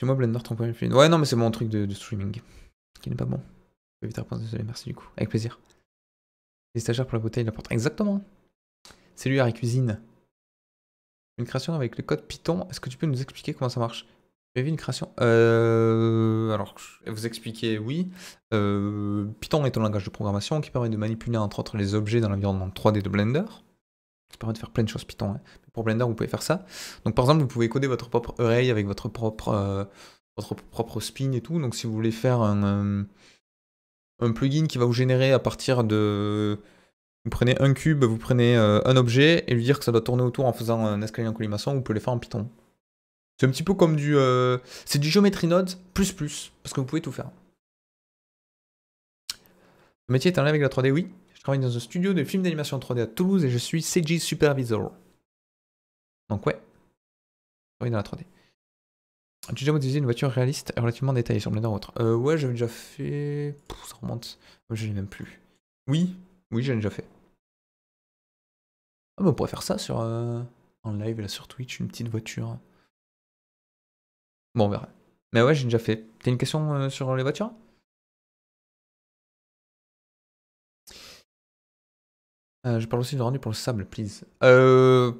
S1: moi, Blender vue Ouais, non, mais c'est mon truc de, de streaming qui n'est pas
S2: bon. Je vais vite répondre, désolé, merci du coup. Avec plaisir. Les stagiaires pour la bouteille, la porte. Exactement. C'est lui Harry cuisine. Une création avec le code Python. Est-ce que tu peux nous expliquer comment ça marche J'ai vu une création. Euh, alors, vous expliquer, oui. Euh, Python est un langage de programmation qui permet de manipuler entre autres les objets dans l'environnement 3D de Blender. Ça permet de faire plein de choses Python. Hein. Pour Blender, vous pouvez faire ça. Donc, par exemple, vous pouvez coder votre propre oreille avec votre propre, euh, votre propre spin et tout. Donc, si vous voulez faire un euh, un plugin qui va vous générer à partir de... Vous prenez un cube, vous prenez euh, un objet et lui dire que ça doit tourner autour en faisant un escalier en colimaçon, vous pouvez le faire en Python. C'est un petit peu comme du... Euh, c'est du Geometry Node plus plus, parce que vous pouvez tout faire. Le métier est en lien avec la 3D, oui. Je travaille dans un studio de films d'animation 3D à Toulouse et je suis CG Supervisor. Donc ouais, je dans la 3D. J'ai déjà modélisé une voiture réaliste et relativement détaillée sur Blender ou autre. Euh, ouais, j'avais déjà fait. ça remonte. Je l'ai même plus. Oui, oui, j'ai déjà fait. Ah, bah, on pourrait faire ça sur. Euh, en live, là, sur Twitch, une petite voiture.
S1: Bon, on verra. Mais ouais, j'ai déjà fait. T'as une question euh, sur les voitures Je parle aussi de rendu pour le sable, please. Euh.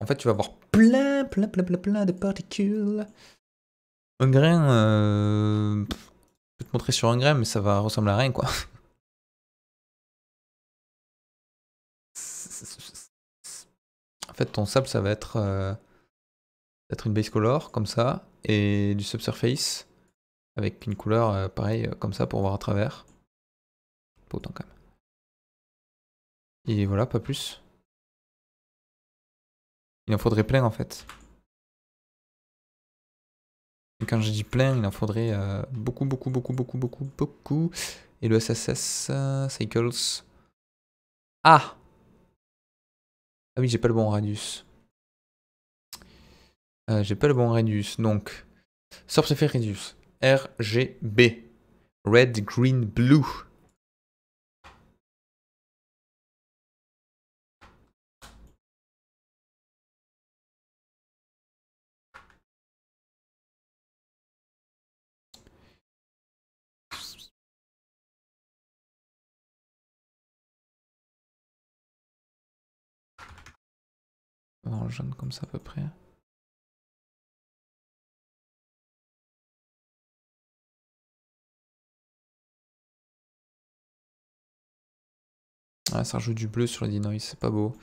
S1: En fait, tu vas
S2: avoir plein plein, plein, plein, de particules. Un grain, euh,
S1: je peux te montrer sur un grain, mais ça va ressembler à rien, quoi. En fait, ton sable, ça va être,
S2: euh, être une base color, comme ça, et du subsurface,
S1: avec une couleur, euh, pareil, comme ça, pour voir à travers. Pas autant, quand même. Et voilà, pas plus. Il en faudrait plein en fait. quand je dis plein, il en faudrait
S2: euh, beaucoup, beaucoup, beaucoup, beaucoup, beaucoup, beaucoup. Et le SSS euh, Cycles. Ah Ah oui, j'ai pas le bon radius. Euh, j'ai pas le bon radius, donc. Source fait radius.
S1: RGB. Red, green, blue. Dans le jaune comme ça à peu près. Ah, ça rejoue du bleu sur le dinoï, c'est pas beau.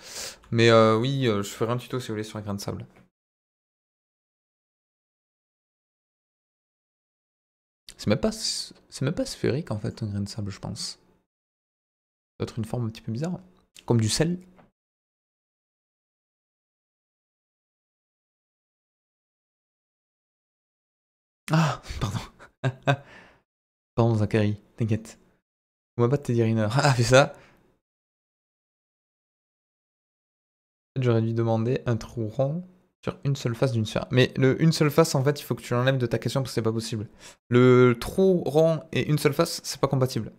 S1: Mais euh, oui, euh, je ferai un tuto si vous voulez sur un grain de sable. C'est même pas, sphérique en fait un grain de sable, je pense. être une forme un petit peu bizarre, comme du sel. Ah, pardon. pardon, Zachary, t'inquiète. On va pas te dire une Ah, fais ça. J'aurais dû demander un trou rond
S2: sur une seule face d'une sphère. Mais le une seule face, en fait, il faut que tu l'enlèves de ta question parce que c'est pas possible.
S1: Le trou rond et une seule face, c'est pas compatible.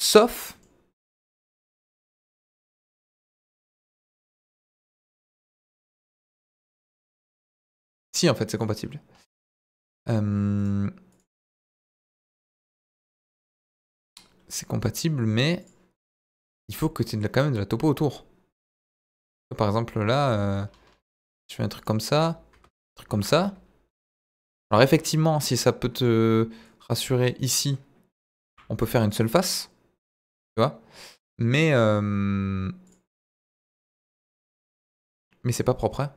S1: Sauf. Si, en fait, c'est compatible. Euh, c'est compatible, mais il faut que tu aies quand même de la topo autour. Par exemple, là, euh,
S2: je fais un truc comme ça, un truc comme ça. Alors effectivement, si ça peut te rassurer ici, on peut faire une seule face, tu vois. Mais euh, mais c'est pas propre. Hein.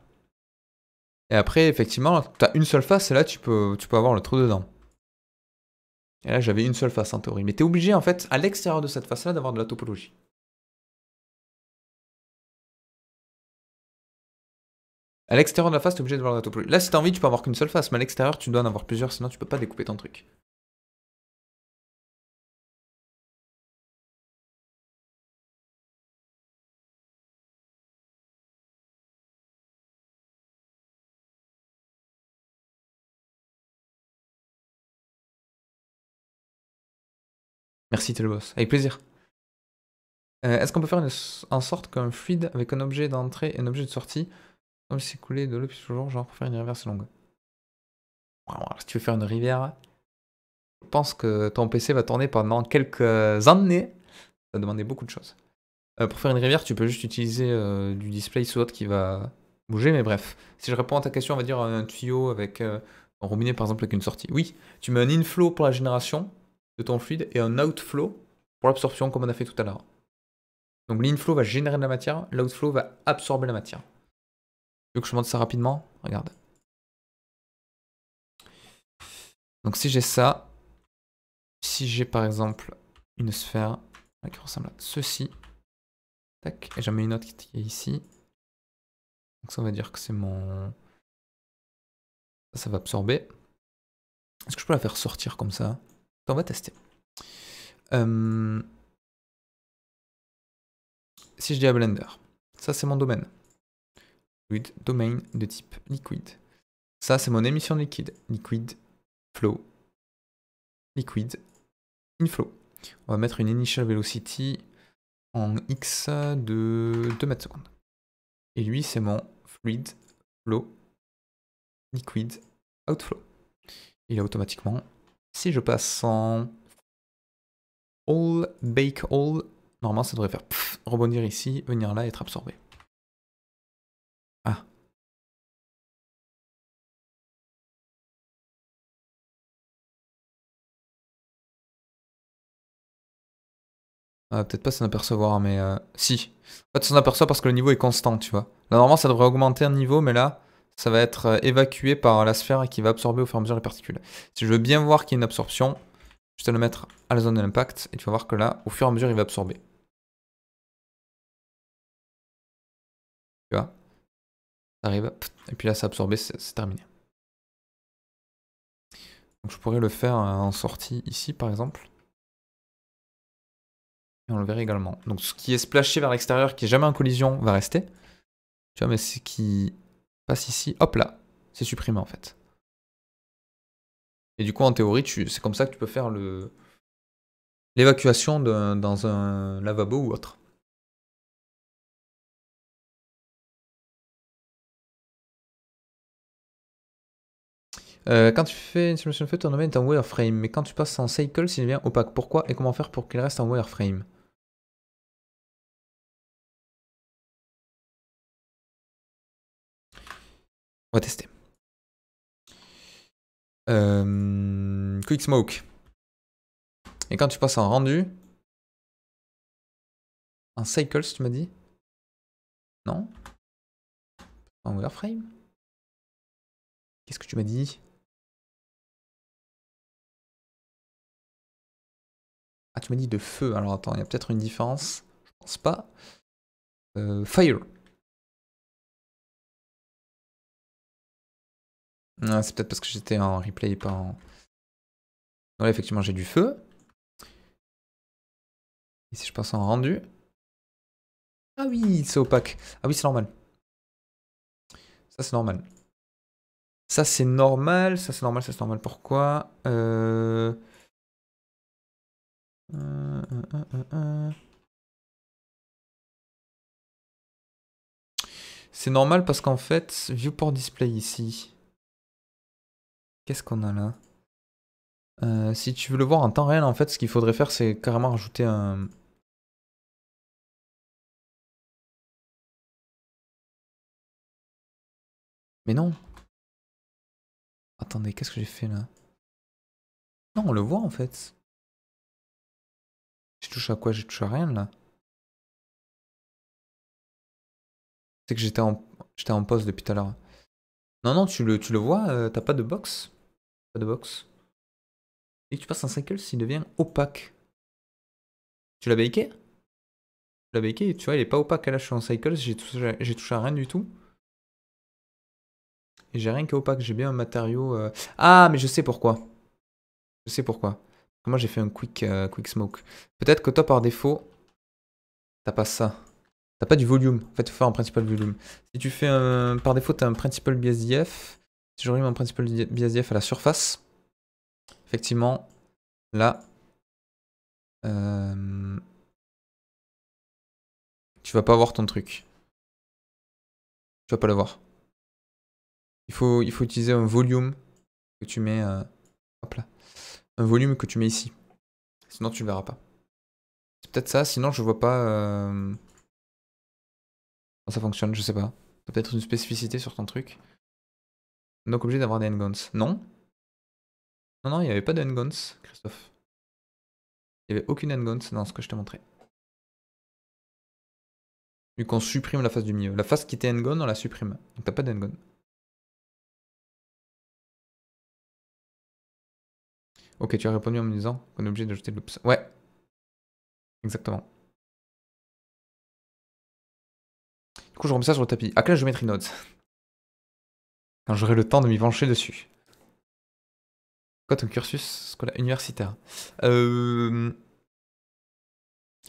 S2: Et après, effectivement, tu as une seule face et là, tu peux, tu peux avoir le trou dedans.
S1: Et là, j'avais une seule face en théorie. Mais tu es obligé, en fait, à l'extérieur de cette face-là, d'avoir de la topologie. À l'extérieur de la face, tu es obligé d'avoir de la topologie. Là, si tu as envie, tu peux avoir qu'une seule face, mais à l'extérieur, tu dois en avoir plusieurs, sinon tu peux pas découper ton truc. Merci, t'es le boss. Avec plaisir.
S2: Euh, est-ce qu'on peut faire en sorte qu'un fluide avec un objet d'entrée et un objet de sortie, comme s'écouler de l'eau puis toujours, genre pour faire une rivière longue long. Si tu veux faire une rivière, je pense que ton PC va tourner pendant quelques années. Ça va demander beaucoup de choses. Euh, pour faire une rivière, tu peux juste utiliser euh, du display sous qui va bouger, mais bref. Si je réponds à ta question, on va dire un tuyau avec un robinet par exemple avec une sortie. Oui, tu mets un inflow pour la génération, de ton fluide et un outflow pour l'absorption comme on a fait tout à l'heure. Donc l'inflow va générer de la matière, l'outflow va absorber la matière. Tu veux que je montre ça rapidement Regarde. Donc si j'ai ça, si j'ai par exemple une sphère qui ressemble
S1: à ceci, tac, et j'en mets une autre qui est ici. Donc ça on va dire que c'est mon... ça va absorber. Est-ce
S2: que je peux la faire sortir comme ça on va tester. Euh, si je dis à Blender, ça c'est mon domaine. Fluid, domain de type liquid. Ça c'est mon émission de liquide. Liquid, flow, liquid, inflow. On va mettre une initial velocity en x de 2 mètres Et lui c'est mon fluid, flow, liquid, outflow. Il a automatiquement si je passe en All, Bake All,
S1: normalement ça devrait faire rebondir ici, venir là, et être absorbé. Ah. ah. Peut-être pas s'en apercevoir, mais euh, si. En fait, s'en aperçoit parce que le niveau est constant, tu vois. Là, normalement, ça devrait augmenter
S2: un niveau, mais là, ça va être euh, évacué par la sphère qui va absorber au fur et à mesure les particules. Si je veux
S1: bien voir qu'il y a une absorption, je vais le mettre à la zone de l'impact et tu vas voir que là, au fur et à mesure, il va absorber. Tu vois Ça arrive, et puis là, ça absorbé, c'est terminé. Donc je pourrais le faire en sortie ici, par exemple. Et on le verrait
S2: également. Donc ce qui est splashé vers l'extérieur, qui n'est jamais en collision, va rester. Tu vois, mais ce qui passe ici, hop là, c'est supprimé en fait. Et du coup,
S1: en théorie, c'est comme ça que tu peux faire l'évacuation dans un lavabo ou autre. Euh, quand tu fais une simulation de feu, ton domaine est en wireframe, mais quand tu passes en cycle, il devient opaque. Pourquoi et comment faire pour qu'il reste en wireframe On va tester. Euh, quick Smoke. Et quand tu passes en rendu. En Cycles, tu m'as dit Non Un Wireframe Qu'est-ce que tu m'as dit Ah, tu m'as dit de feu. Alors attends, il y a peut-être une différence. Je pense pas. Euh, fire. Ah, c'est peut-être parce que j'étais en replay et pas en... Donc là, effectivement, j'ai du feu. Et si je passe en rendu... Ah oui, c'est opaque. Ah oui, c'est normal.
S2: Ça, c'est normal. Ça, c'est normal. Ça, c'est normal. Ça, c'est normal. Pourquoi
S1: euh, euh, euh, C'est normal parce qu'en fait, viewport display ici. Qu'est-ce qu'on a là euh, Si tu veux le voir en temps réel, en fait, ce qu'il faudrait faire, c'est carrément rajouter un... Mais non Attendez, qu'est-ce que j'ai fait là Non, on le voit en fait. J'ai touché à quoi J'ai touché à rien là. C'est que j'étais en... j'étais en pause depuis tout à l'heure. Non, non, tu le, tu le vois, euh, t'as pas de box pas de box.
S2: Et tu passes un cycle, s'il devient opaque. Tu l'as baké Tu l'as tu vois, il est pas opaque. Là, je suis en cycle, j'ai touché, à rien du tout. Et j'ai rien qui opaque, j'ai bien un matériau... Euh. Ah, mais je sais pourquoi. Je sais pourquoi. Moi, j'ai fait un quick, euh, quick smoke. Peut-être que toi, par défaut, t'as pas ça. T'as pas du volume. En fait, tu faut faire un principal volume. Si tu fais un... Par défaut, t'as un principal BSDF je remets mon principal BSDF à la surface.
S1: Effectivement, là, euh, tu vas pas voir ton truc. Tu vas pas le voir. Il faut, il faut utiliser un volume que tu mets. Euh, hop
S2: là. Un volume que tu mets ici. Sinon, tu le verras pas. C'est peut-être ça, sinon, je vois pas. Euh, comment ça fonctionne, je sais pas. peut-être une spécificité sur ton truc. Donc obligé d'avoir des handguns. Non. Non, non, il n'y avait pas de handguns, Christophe. Il n'y avait aucune handguns dans ce que je t'ai montré.
S1: Vu qu'on supprime la face du milieu. La face qui était handgun, on la supprime. Donc t'as pas de handgun. Ok, tu as répondu en me disant qu'on est obligé d'ajouter de loops. Ouais. Exactement. Du coup, je remets ça sur le tapis. À mettre les nodes quand j'aurai le temps de m'y pencher dessus. Quoi ton cursus scolaire universitaire euh,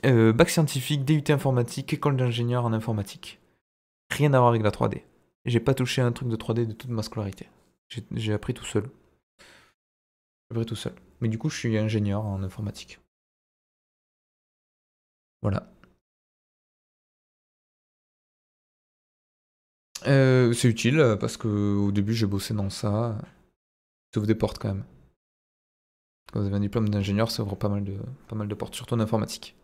S1: euh... Bac
S2: scientifique, DUT informatique, école d'ingénieur en informatique. Rien à voir avec la 3D. J'ai pas touché à un truc de 3D de toute ma scolarité. J'ai appris tout seul. J'ai
S1: appris tout seul. Mais du coup, je suis ingénieur en informatique. Voilà. Euh, c'est utile euh, parce que au début j'ai bossé dans ça. Ça ouvre des portes quand même.
S2: Quand vous avez un diplôme d'ingénieur, ça ouvre pas mal de, pas mal de portes, surtout en informatique.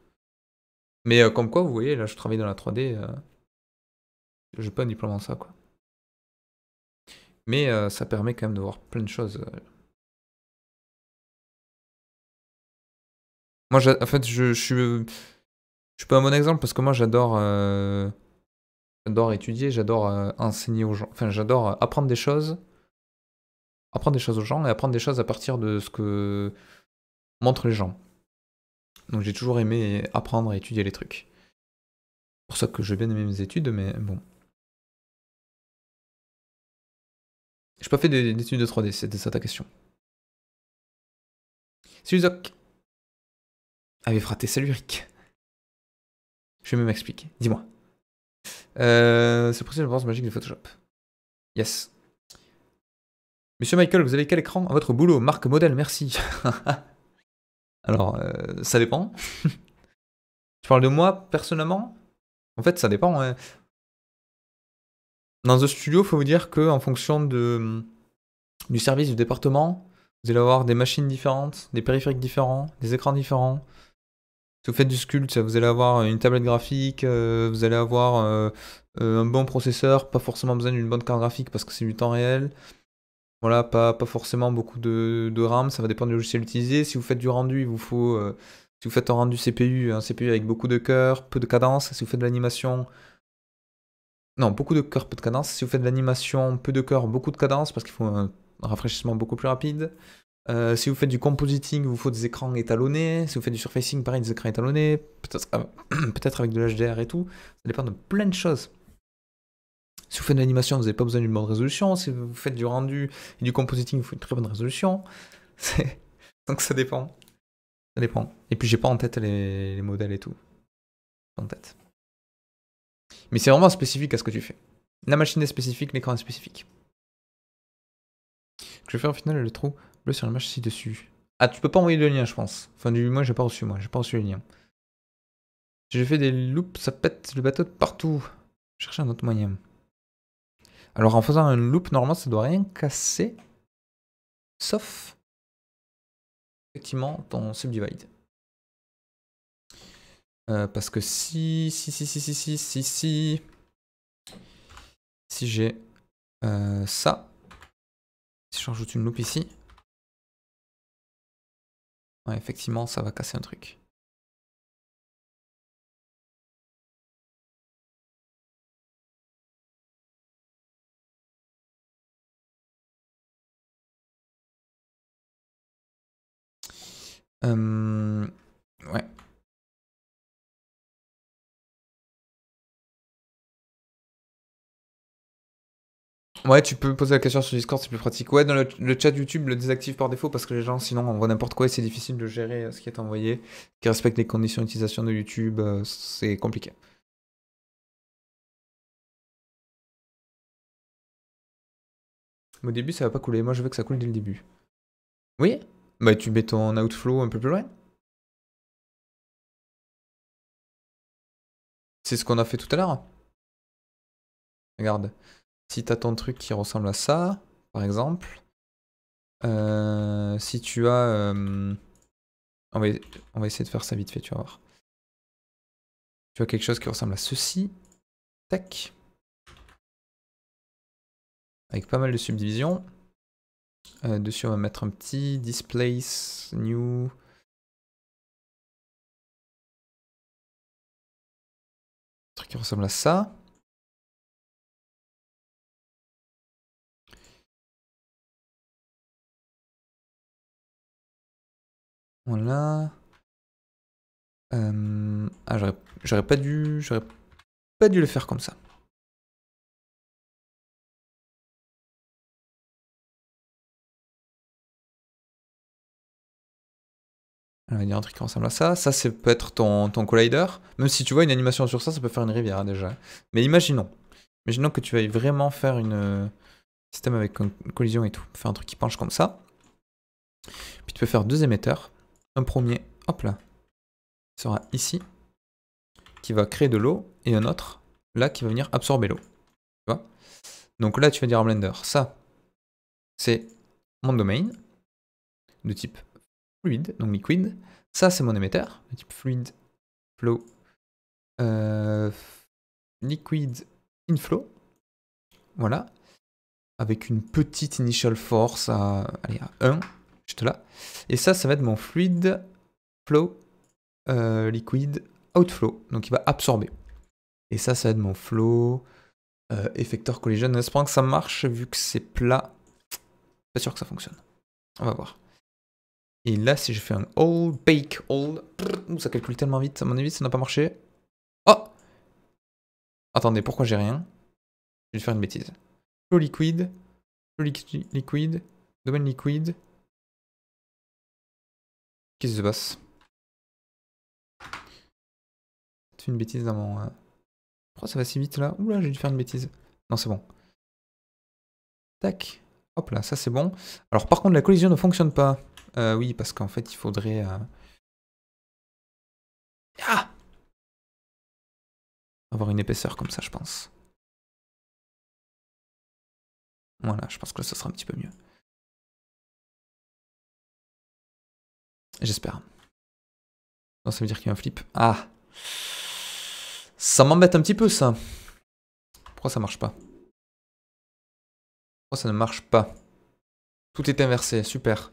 S2: Mais euh, comme quoi, vous voyez, là je travaille dans la 3D. Je j'ai pas un diplôme en ça quoi.
S1: Mais ça permet quand même de voir plein de choses. Moi, en fait, je, suis. Je
S2: suis pas un bon exemple parce que moi j'adore J'adore étudier, j'adore euh, enseigner aux gens, enfin j'adore euh, apprendre des choses, apprendre des choses aux gens et apprendre des choses à partir de ce que montrent les gens. Donc j'ai toujours aimé apprendre et étudier les
S1: trucs. C'est pour ça que j'ai bien aimé mes études, mais bon. J'ai pas fait d'études de 3D, c'était ça ta question. Suzok avait fraté, salut ah, Rick. Je vais même m'expliquer, dis-moi. Euh, c'est possible la branche magique de Photoshop.
S2: Yes. Monsieur Michael, vous avez quel écran à votre boulot Marque modèle, merci. Alors, euh, ça dépend. tu parles de moi personnellement En fait, ça dépend. Dans The Studio, faut vous dire que en fonction de, du service du département, vous allez avoir des machines différentes, des périphériques différents, des écrans différents. Si vous faites du sculpt, vous allez avoir une tablette graphique, euh, vous allez avoir euh, euh, un bon processeur, pas forcément besoin d'une bonne carte graphique parce que c'est du temps réel. Voilà, pas, forcément beaucoup de, RAM, ça va dépendre du logiciel utilisé. Si vous faites du rendu, il vous faut. si vous faites un rendu CPU, un CPU avec beaucoup de cœurs, peu de cadence. Si vous faites de l'animation. Non, beaucoup de cœurs, peu de cadence. Si vous faites de l'animation, peu de cœurs, beaucoup de cadence, parce qu'il faut un rafraîchissement beaucoup plus rapide. Euh, si vous faites du compositing, vous faut des écrans étalonnés. Si vous faites du surfacing, pareil, des écrans étalonnés. Peut-être avec de l'HDR et tout. Ça dépend de plein de choses. Si vous faites de l'animation, vous n'avez pas besoin d'une bonne résolution. Si vous faites du rendu et du compositing, vous faut une très bonne résolution. Donc ça dépend. Ça dépend. Et puis j'ai pas en tête les, modèles et tout. en tête. Mais c'est vraiment spécifique à ce que tu fais. La machine est spécifique, l'écran est spécifique. Je vais faire au final le trou bleu sur la match ci-dessus. Ah, tu peux pas envoyer le lien, je pense. Enfin, du moins, j'ai pas reçu, moi. J'ai pas reçu le lien. J'ai fait des loops, ça pète le bateau de partout. Chercher un autre moyen.
S1: Alors, en faisant un loop, normalement, ça doit rien casser. Sauf, effectivement, ton subdivide. Euh, parce
S2: que si, si, si, si, si, si, si, si, si j'ai
S1: euh, ça, si je rajoute une loupe ici. effectivement, ça va casser un truc. Euh, ouais. Ouais, tu peux poser la question sur Discord, c'est plus pratique. Ouais, dans le, chat YouTube, le désactive par défaut parce que les gens,
S2: sinon, on voit n'importe quoi et c'est difficile de gérer euh, ce qui est envoyé, qui respecte les conditions d'utilisation de YouTube, euh,
S1: c'est compliqué. Au début, ça va pas couler. Moi, je veux que ça coule dès le début. Oui Bah, tu mets ton outflow un peu plus loin. C'est ce qu'on a fait tout à l'heure. Regarde. Si
S2: tu as ton truc qui ressemble à ça, par exemple, euh, si tu as...
S1: Euh, on, va, essayer de faire ça vite fait, tu vas voir. Tu as quelque chose qui ressemble à ceci. Tac. Avec pas mal de subdivisions. Euh, dessus, on va mettre un petit displace new. truc qui ressemble à ça. Voilà. Euh, ah, j'aurais pas dû, j'aurais pas dû le faire comme ça. On va dire un truc qui ressemble à ça. Ça, c'est peut être ton, ton, collider. Même
S2: si tu vois une animation sur ça, ça peut faire une rivière hein, déjà. Mais imaginons. Imaginons que tu ailles vraiment faire un système avec une collision et tout. Faire un truc qui penche comme ça. Puis tu peux faire deux émetteurs un premier, hop là, sera ici, qui va créer de l'eau, et un autre, là, qui va venir absorber l'eau. Donc là, tu vas dire à Blender, ça, c'est mon domaine, de type fluide, donc liquide. Ça, c'est mon émetteur, de type fluid, flow, euh, liquid, inflow. Voilà. Avec une petite initial force à 1 juste là. Et ça, ça va être mon fluide flow euh, liquid outflow. Donc il va absorber. Et ça, ça va être mon flow euh, effecteur effector collision. J'espère que ça marche, vu que c'est plat, pas sûr que ça fonctionne. On va voir. Et là, si je fais un all, bake ouh ça calcule tellement vite. À mon avis, ça n'a pas marché. Oh Attendez, pourquoi j'ai rien Je vais faire une bêtise.
S1: Flow liquid flow liquide, domaine liquide, Qu'est-ce qui se passe C'est une bêtise dans mon... Je euh, crois oh, que ça va si vite là Oula, j'ai dû faire une bêtise. Non, c'est bon.
S2: Tac. Hop là, ça c'est bon. Alors par contre, la collision ne fonctionne pas. Euh,
S1: oui, parce qu'en fait, il faudrait... Euh, ah Avoir une épaisseur comme ça, je pense. Voilà, je pense que là, ça sera un petit peu mieux. J'espère. Non, ça veut dire qu'il y a un flip. Ah Ça m'embête un petit peu, ça. Pourquoi ça marche pas Pourquoi ça ne marche pas Tout est inversé, super.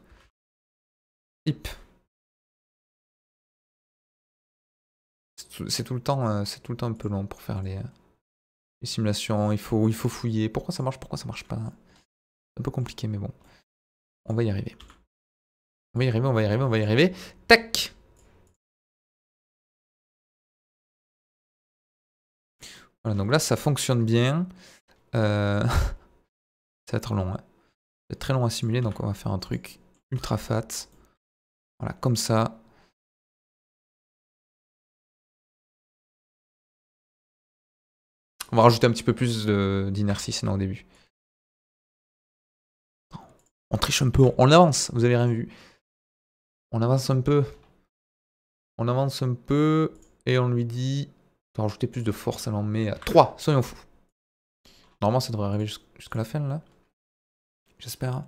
S1: Flip. C'est tout, le temps, euh, tout le temps un peu long pour faire les, euh, les simulations. Il faut, il faut fouiller. Pourquoi ça marche Pourquoi ça marche pas C'est Un peu compliqué, mais bon, on va y arriver. On va y arriver, on va y arriver, on va y arriver. Tac Voilà, donc là, ça fonctionne bien. Euh... ça va être long. Hein. C'est très long à simuler, donc on va faire un truc ultra fat. Voilà, comme ça. On va rajouter un petit peu plus d'inertie, sinon au début. On triche un peu, on avance, vous avez rien vu.
S2: On avance un peu. On avance un peu et on lui dit... On rajouter plus de force, elle en met à 3, soyons fous. Normalement ça devrait arriver jusqu'à
S1: la fin là. J'espère.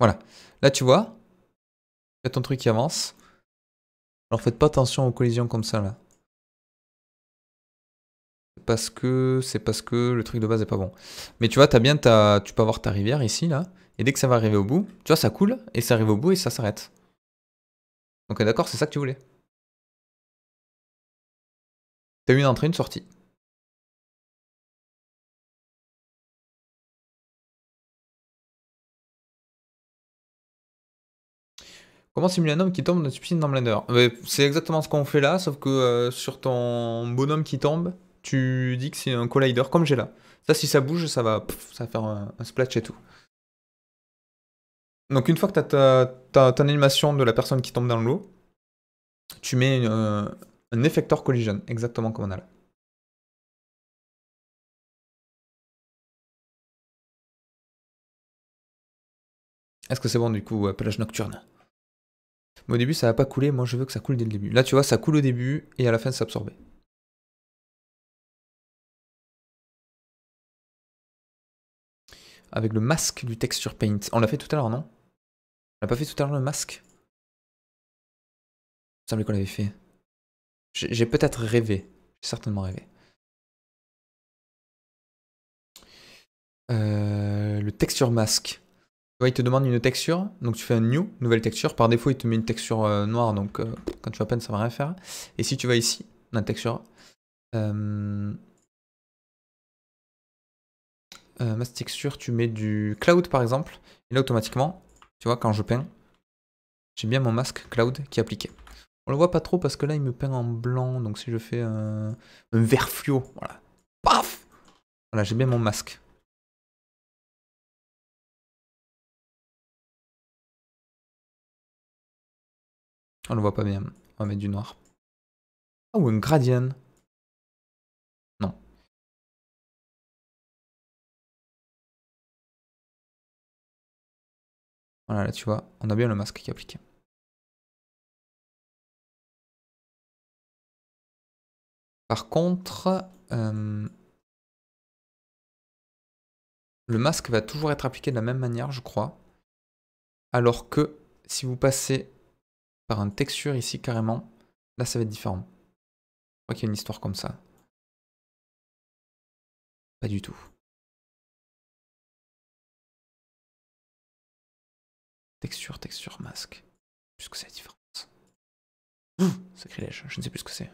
S1: Voilà. Là tu vois, il y a ton truc qui avance. Alors faites pas attention aux collisions comme ça là.
S2: Parce que c'est parce que le truc de base est pas bon. Mais tu vois, as bien ta, tu peux avoir ta rivière ici là. Et dès que ça va arriver au bout, tu vois, ça coule, et ça arrive au bout, et ça s'arrête.
S1: Donc euh, d'accord, c'est ça que tu voulais. T'as une entrée, une sortie. Comment simuler un homme qui tombe dans une
S2: piscine dans Blender euh, C'est exactement ce qu'on fait là, sauf que euh, sur ton bonhomme qui tombe, tu dis que c'est un collider comme j'ai là. Ça, si ça bouge, ça va, faire un, un splash et tout. Donc une fois que tu as ton animation de la personne qui tombe dans l'eau,
S1: tu mets euh, un effector collision, exactement comme on a là. Est-ce que c'est bon du coup, appelage euh, nocturne au début ça va pas couler, moi je veux que ça coule dès le début. Là tu vois, ça coule au début et à la fin ça absorbé. Avec le masque du texture paint. On l'a fait tout à l'heure, non on a pas fait tout à l'heure le masque Il me semblait qu'on l'avait fait. J'ai peut-être rêvé. J'ai certainement rêvé. Euh, le texture
S2: masque. il te demande une texture, donc tu fais un new, nouvelle texture. Par défaut, il te met une texture euh, noire, donc euh, quand tu vas peine, ça va rien faire. Et si tu vas ici, la texture. mass texture, tu mets du cloud par exemple. Et là, automatiquement, tu vois, quand je peins, j'ai bien mon masque cloud qui est appliqué. On le voit pas trop parce que là, il me peint en blanc. Donc si je fais un, vert fluo,
S1: voilà. Paf Voilà, j'ai bien mon masque. On le voit pas bien. On va mettre du noir. Ah, ou un gradient. Voilà, ah là tu vois, on a bien le masque qui est appliqué. Par contre, euh, le masque va toujours être appliqué de la
S2: même manière, je crois. Alors que si vous passez par un
S1: texture ici carrément, là ça va être différent. Je crois qu'il y a une histoire comme ça. Pas du tout. Texture, texture, masque. Plus que c'est la différence. sacrilège, je ne sais plus ce que c'est.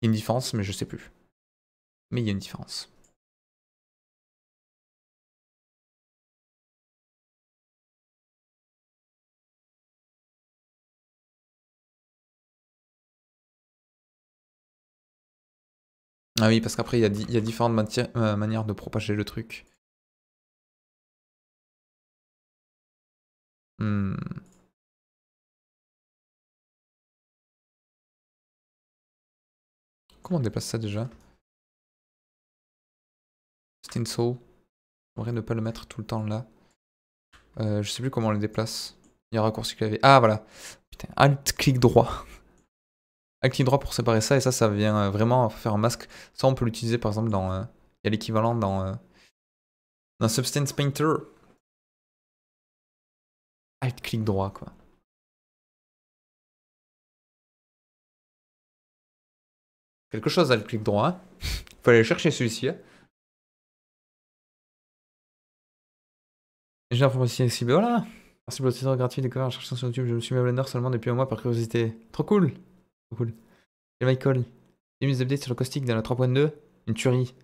S1: Il y a une différence, mais je ne sais plus. Mais il y a une différence. Ah oui, parce qu'après, il y, a différentes euh, manières de propager le truc. Hmm. Comment on déplace ça déjà Stinsoul. J'aimerais ne pas le mettre tout le temps là.
S2: Euh, je sais plus comment on le déplace. Il y a un raccourci clavier. Ah voilà Putain, alt-clic droit Alt-clic droit pour séparer ça, et ça, ça vient euh, vraiment faire un masque. Ça, on peut l'utiliser
S1: par exemple dans... Euh, il y a l'équivalent dans... dans Substance Painter, alt-clic droit, quoi. Quelque chose le clic droit. Hein. Faut aller chercher celui-ci. J'ai
S2: J'ai informaticien ici. voilà Merci pour le titre gratuit découvert en cherchant sur YouTube. Je me suis mis à Blender seulement depuis un mois par curiosité. Trop cool Trop cool. Et Michael, j'ai mis des updates sur le caustique dans la 3.2. Une tuerie.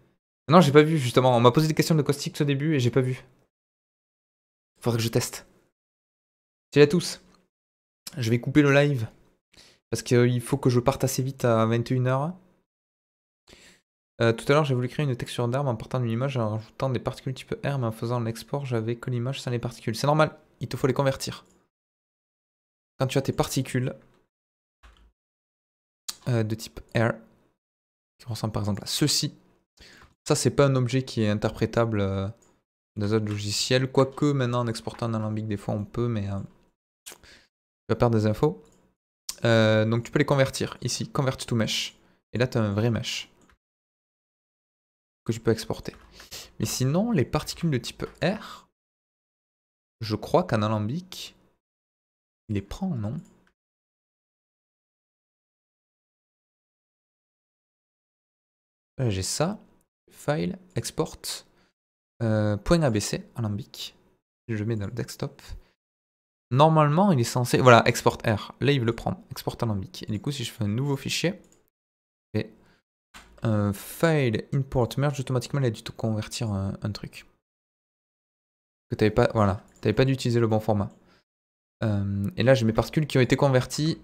S2: Non, j'ai pas vu justement. On m'a posé des questions de caustique au début et j'ai pas vu. Faudrait que je teste. Salut à tous. Je vais couper le live parce qu'il euh, faut que je parte assez vite à 21h. Euh, tout à l'heure, j'ai voulu créer une texture d'arbre en partant d'une image en rajoutant des particules type R, mais en faisant l'export, j'avais que l'image sans les particules. C'est normal, il te faut les convertir. Quand tu as tes particules euh, de type R, qui ressemblent par exemple à ceci, ça, c'est pas un objet qui est interprétable dans un logiciel, quoique maintenant en exportant un alambic, des fois on peut, mais. Tu vas perdre des infos. Euh, donc tu peux les convertir ici, convert to mesh. Et là, tu as un vrai mesh
S1: que tu peux exporter. Mais sinon, les particules de type R, je crois qu'un alambic, il les prend, non euh, J'ai ça, file, export, euh, ABC, alambic.
S2: Je le mets dans le desktop. Normalement, il est censé... Voilà, export R. Là, il le prend. Export alambic. Et du coup, si je fais un nouveau fichier, et un euh, file import merge, automatiquement, il a dû te convertir un, un truc. Que n'avais pas... Voilà. T'avais pas d'utiliser le bon format. Euh, et là, j'ai mes particules qui ont été converties,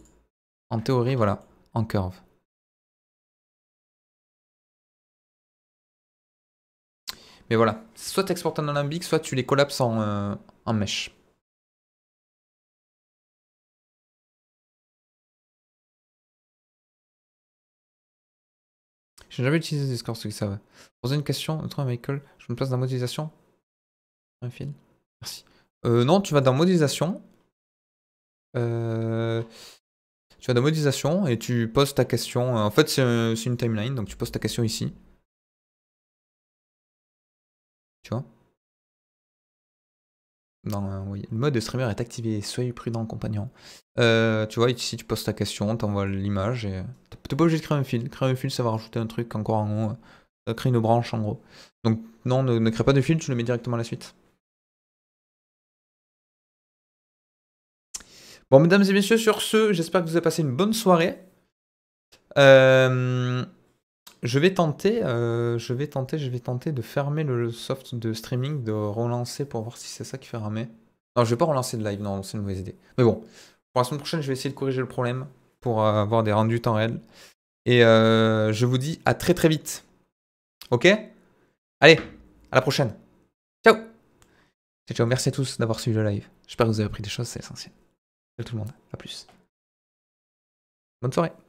S1: en théorie, voilà, en curve. Mais voilà, soit tu exportes en alambic, soit tu les collapses en, euh, en mèche. J'ai jamais utilisé Discord, ceux ça savent. Poser une question, notre Michael, je me place dans modélisation. Un fil.
S2: Merci. Euh, non, tu vas dans modélisation. Euh, tu
S1: vas dans modélisation et tu poses ta question. En fait, c'est euh, une timeline, donc tu poses ta question ici. Tu vois euh, le mode streamer est activé, soyez prudent compagnon. Euh, tu vois, ici tu poses ta
S2: question, t'envoies l'image et. T'es pas obligé de créer un fil. Créer un fil, ça va rajouter un truc encore en haut. Euh, créer une branche en gros. Donc non, ne, crée pas de fil, tu le mets directement à la suite. Bon mesdames et messieurs, sur ce, j'espère que vous avez passé une bonne soirée. Euh, je vais tenter, euh, je vais tenter, je vais tenter de fermer le soft de streaming, de relancer pour voir si c'est ça qui fait ramer. Non, je vais pas relancer de live, non, c'est une mauvaise idée. Mais bon, pour la semaine prochaine, je vais essayer de corriger le problème pour euh, avoir des rendus temps réel. Et euh, je vous dis à très très vite. Ok Allez, à la prochaine. Ciao Ciao, ciao. Merci à tous
S1: d'avoir suivi le live. J'espère que vous avez appris des choses, c'est essentiel. Ciao tout le monde, à plus. Bonne soirée.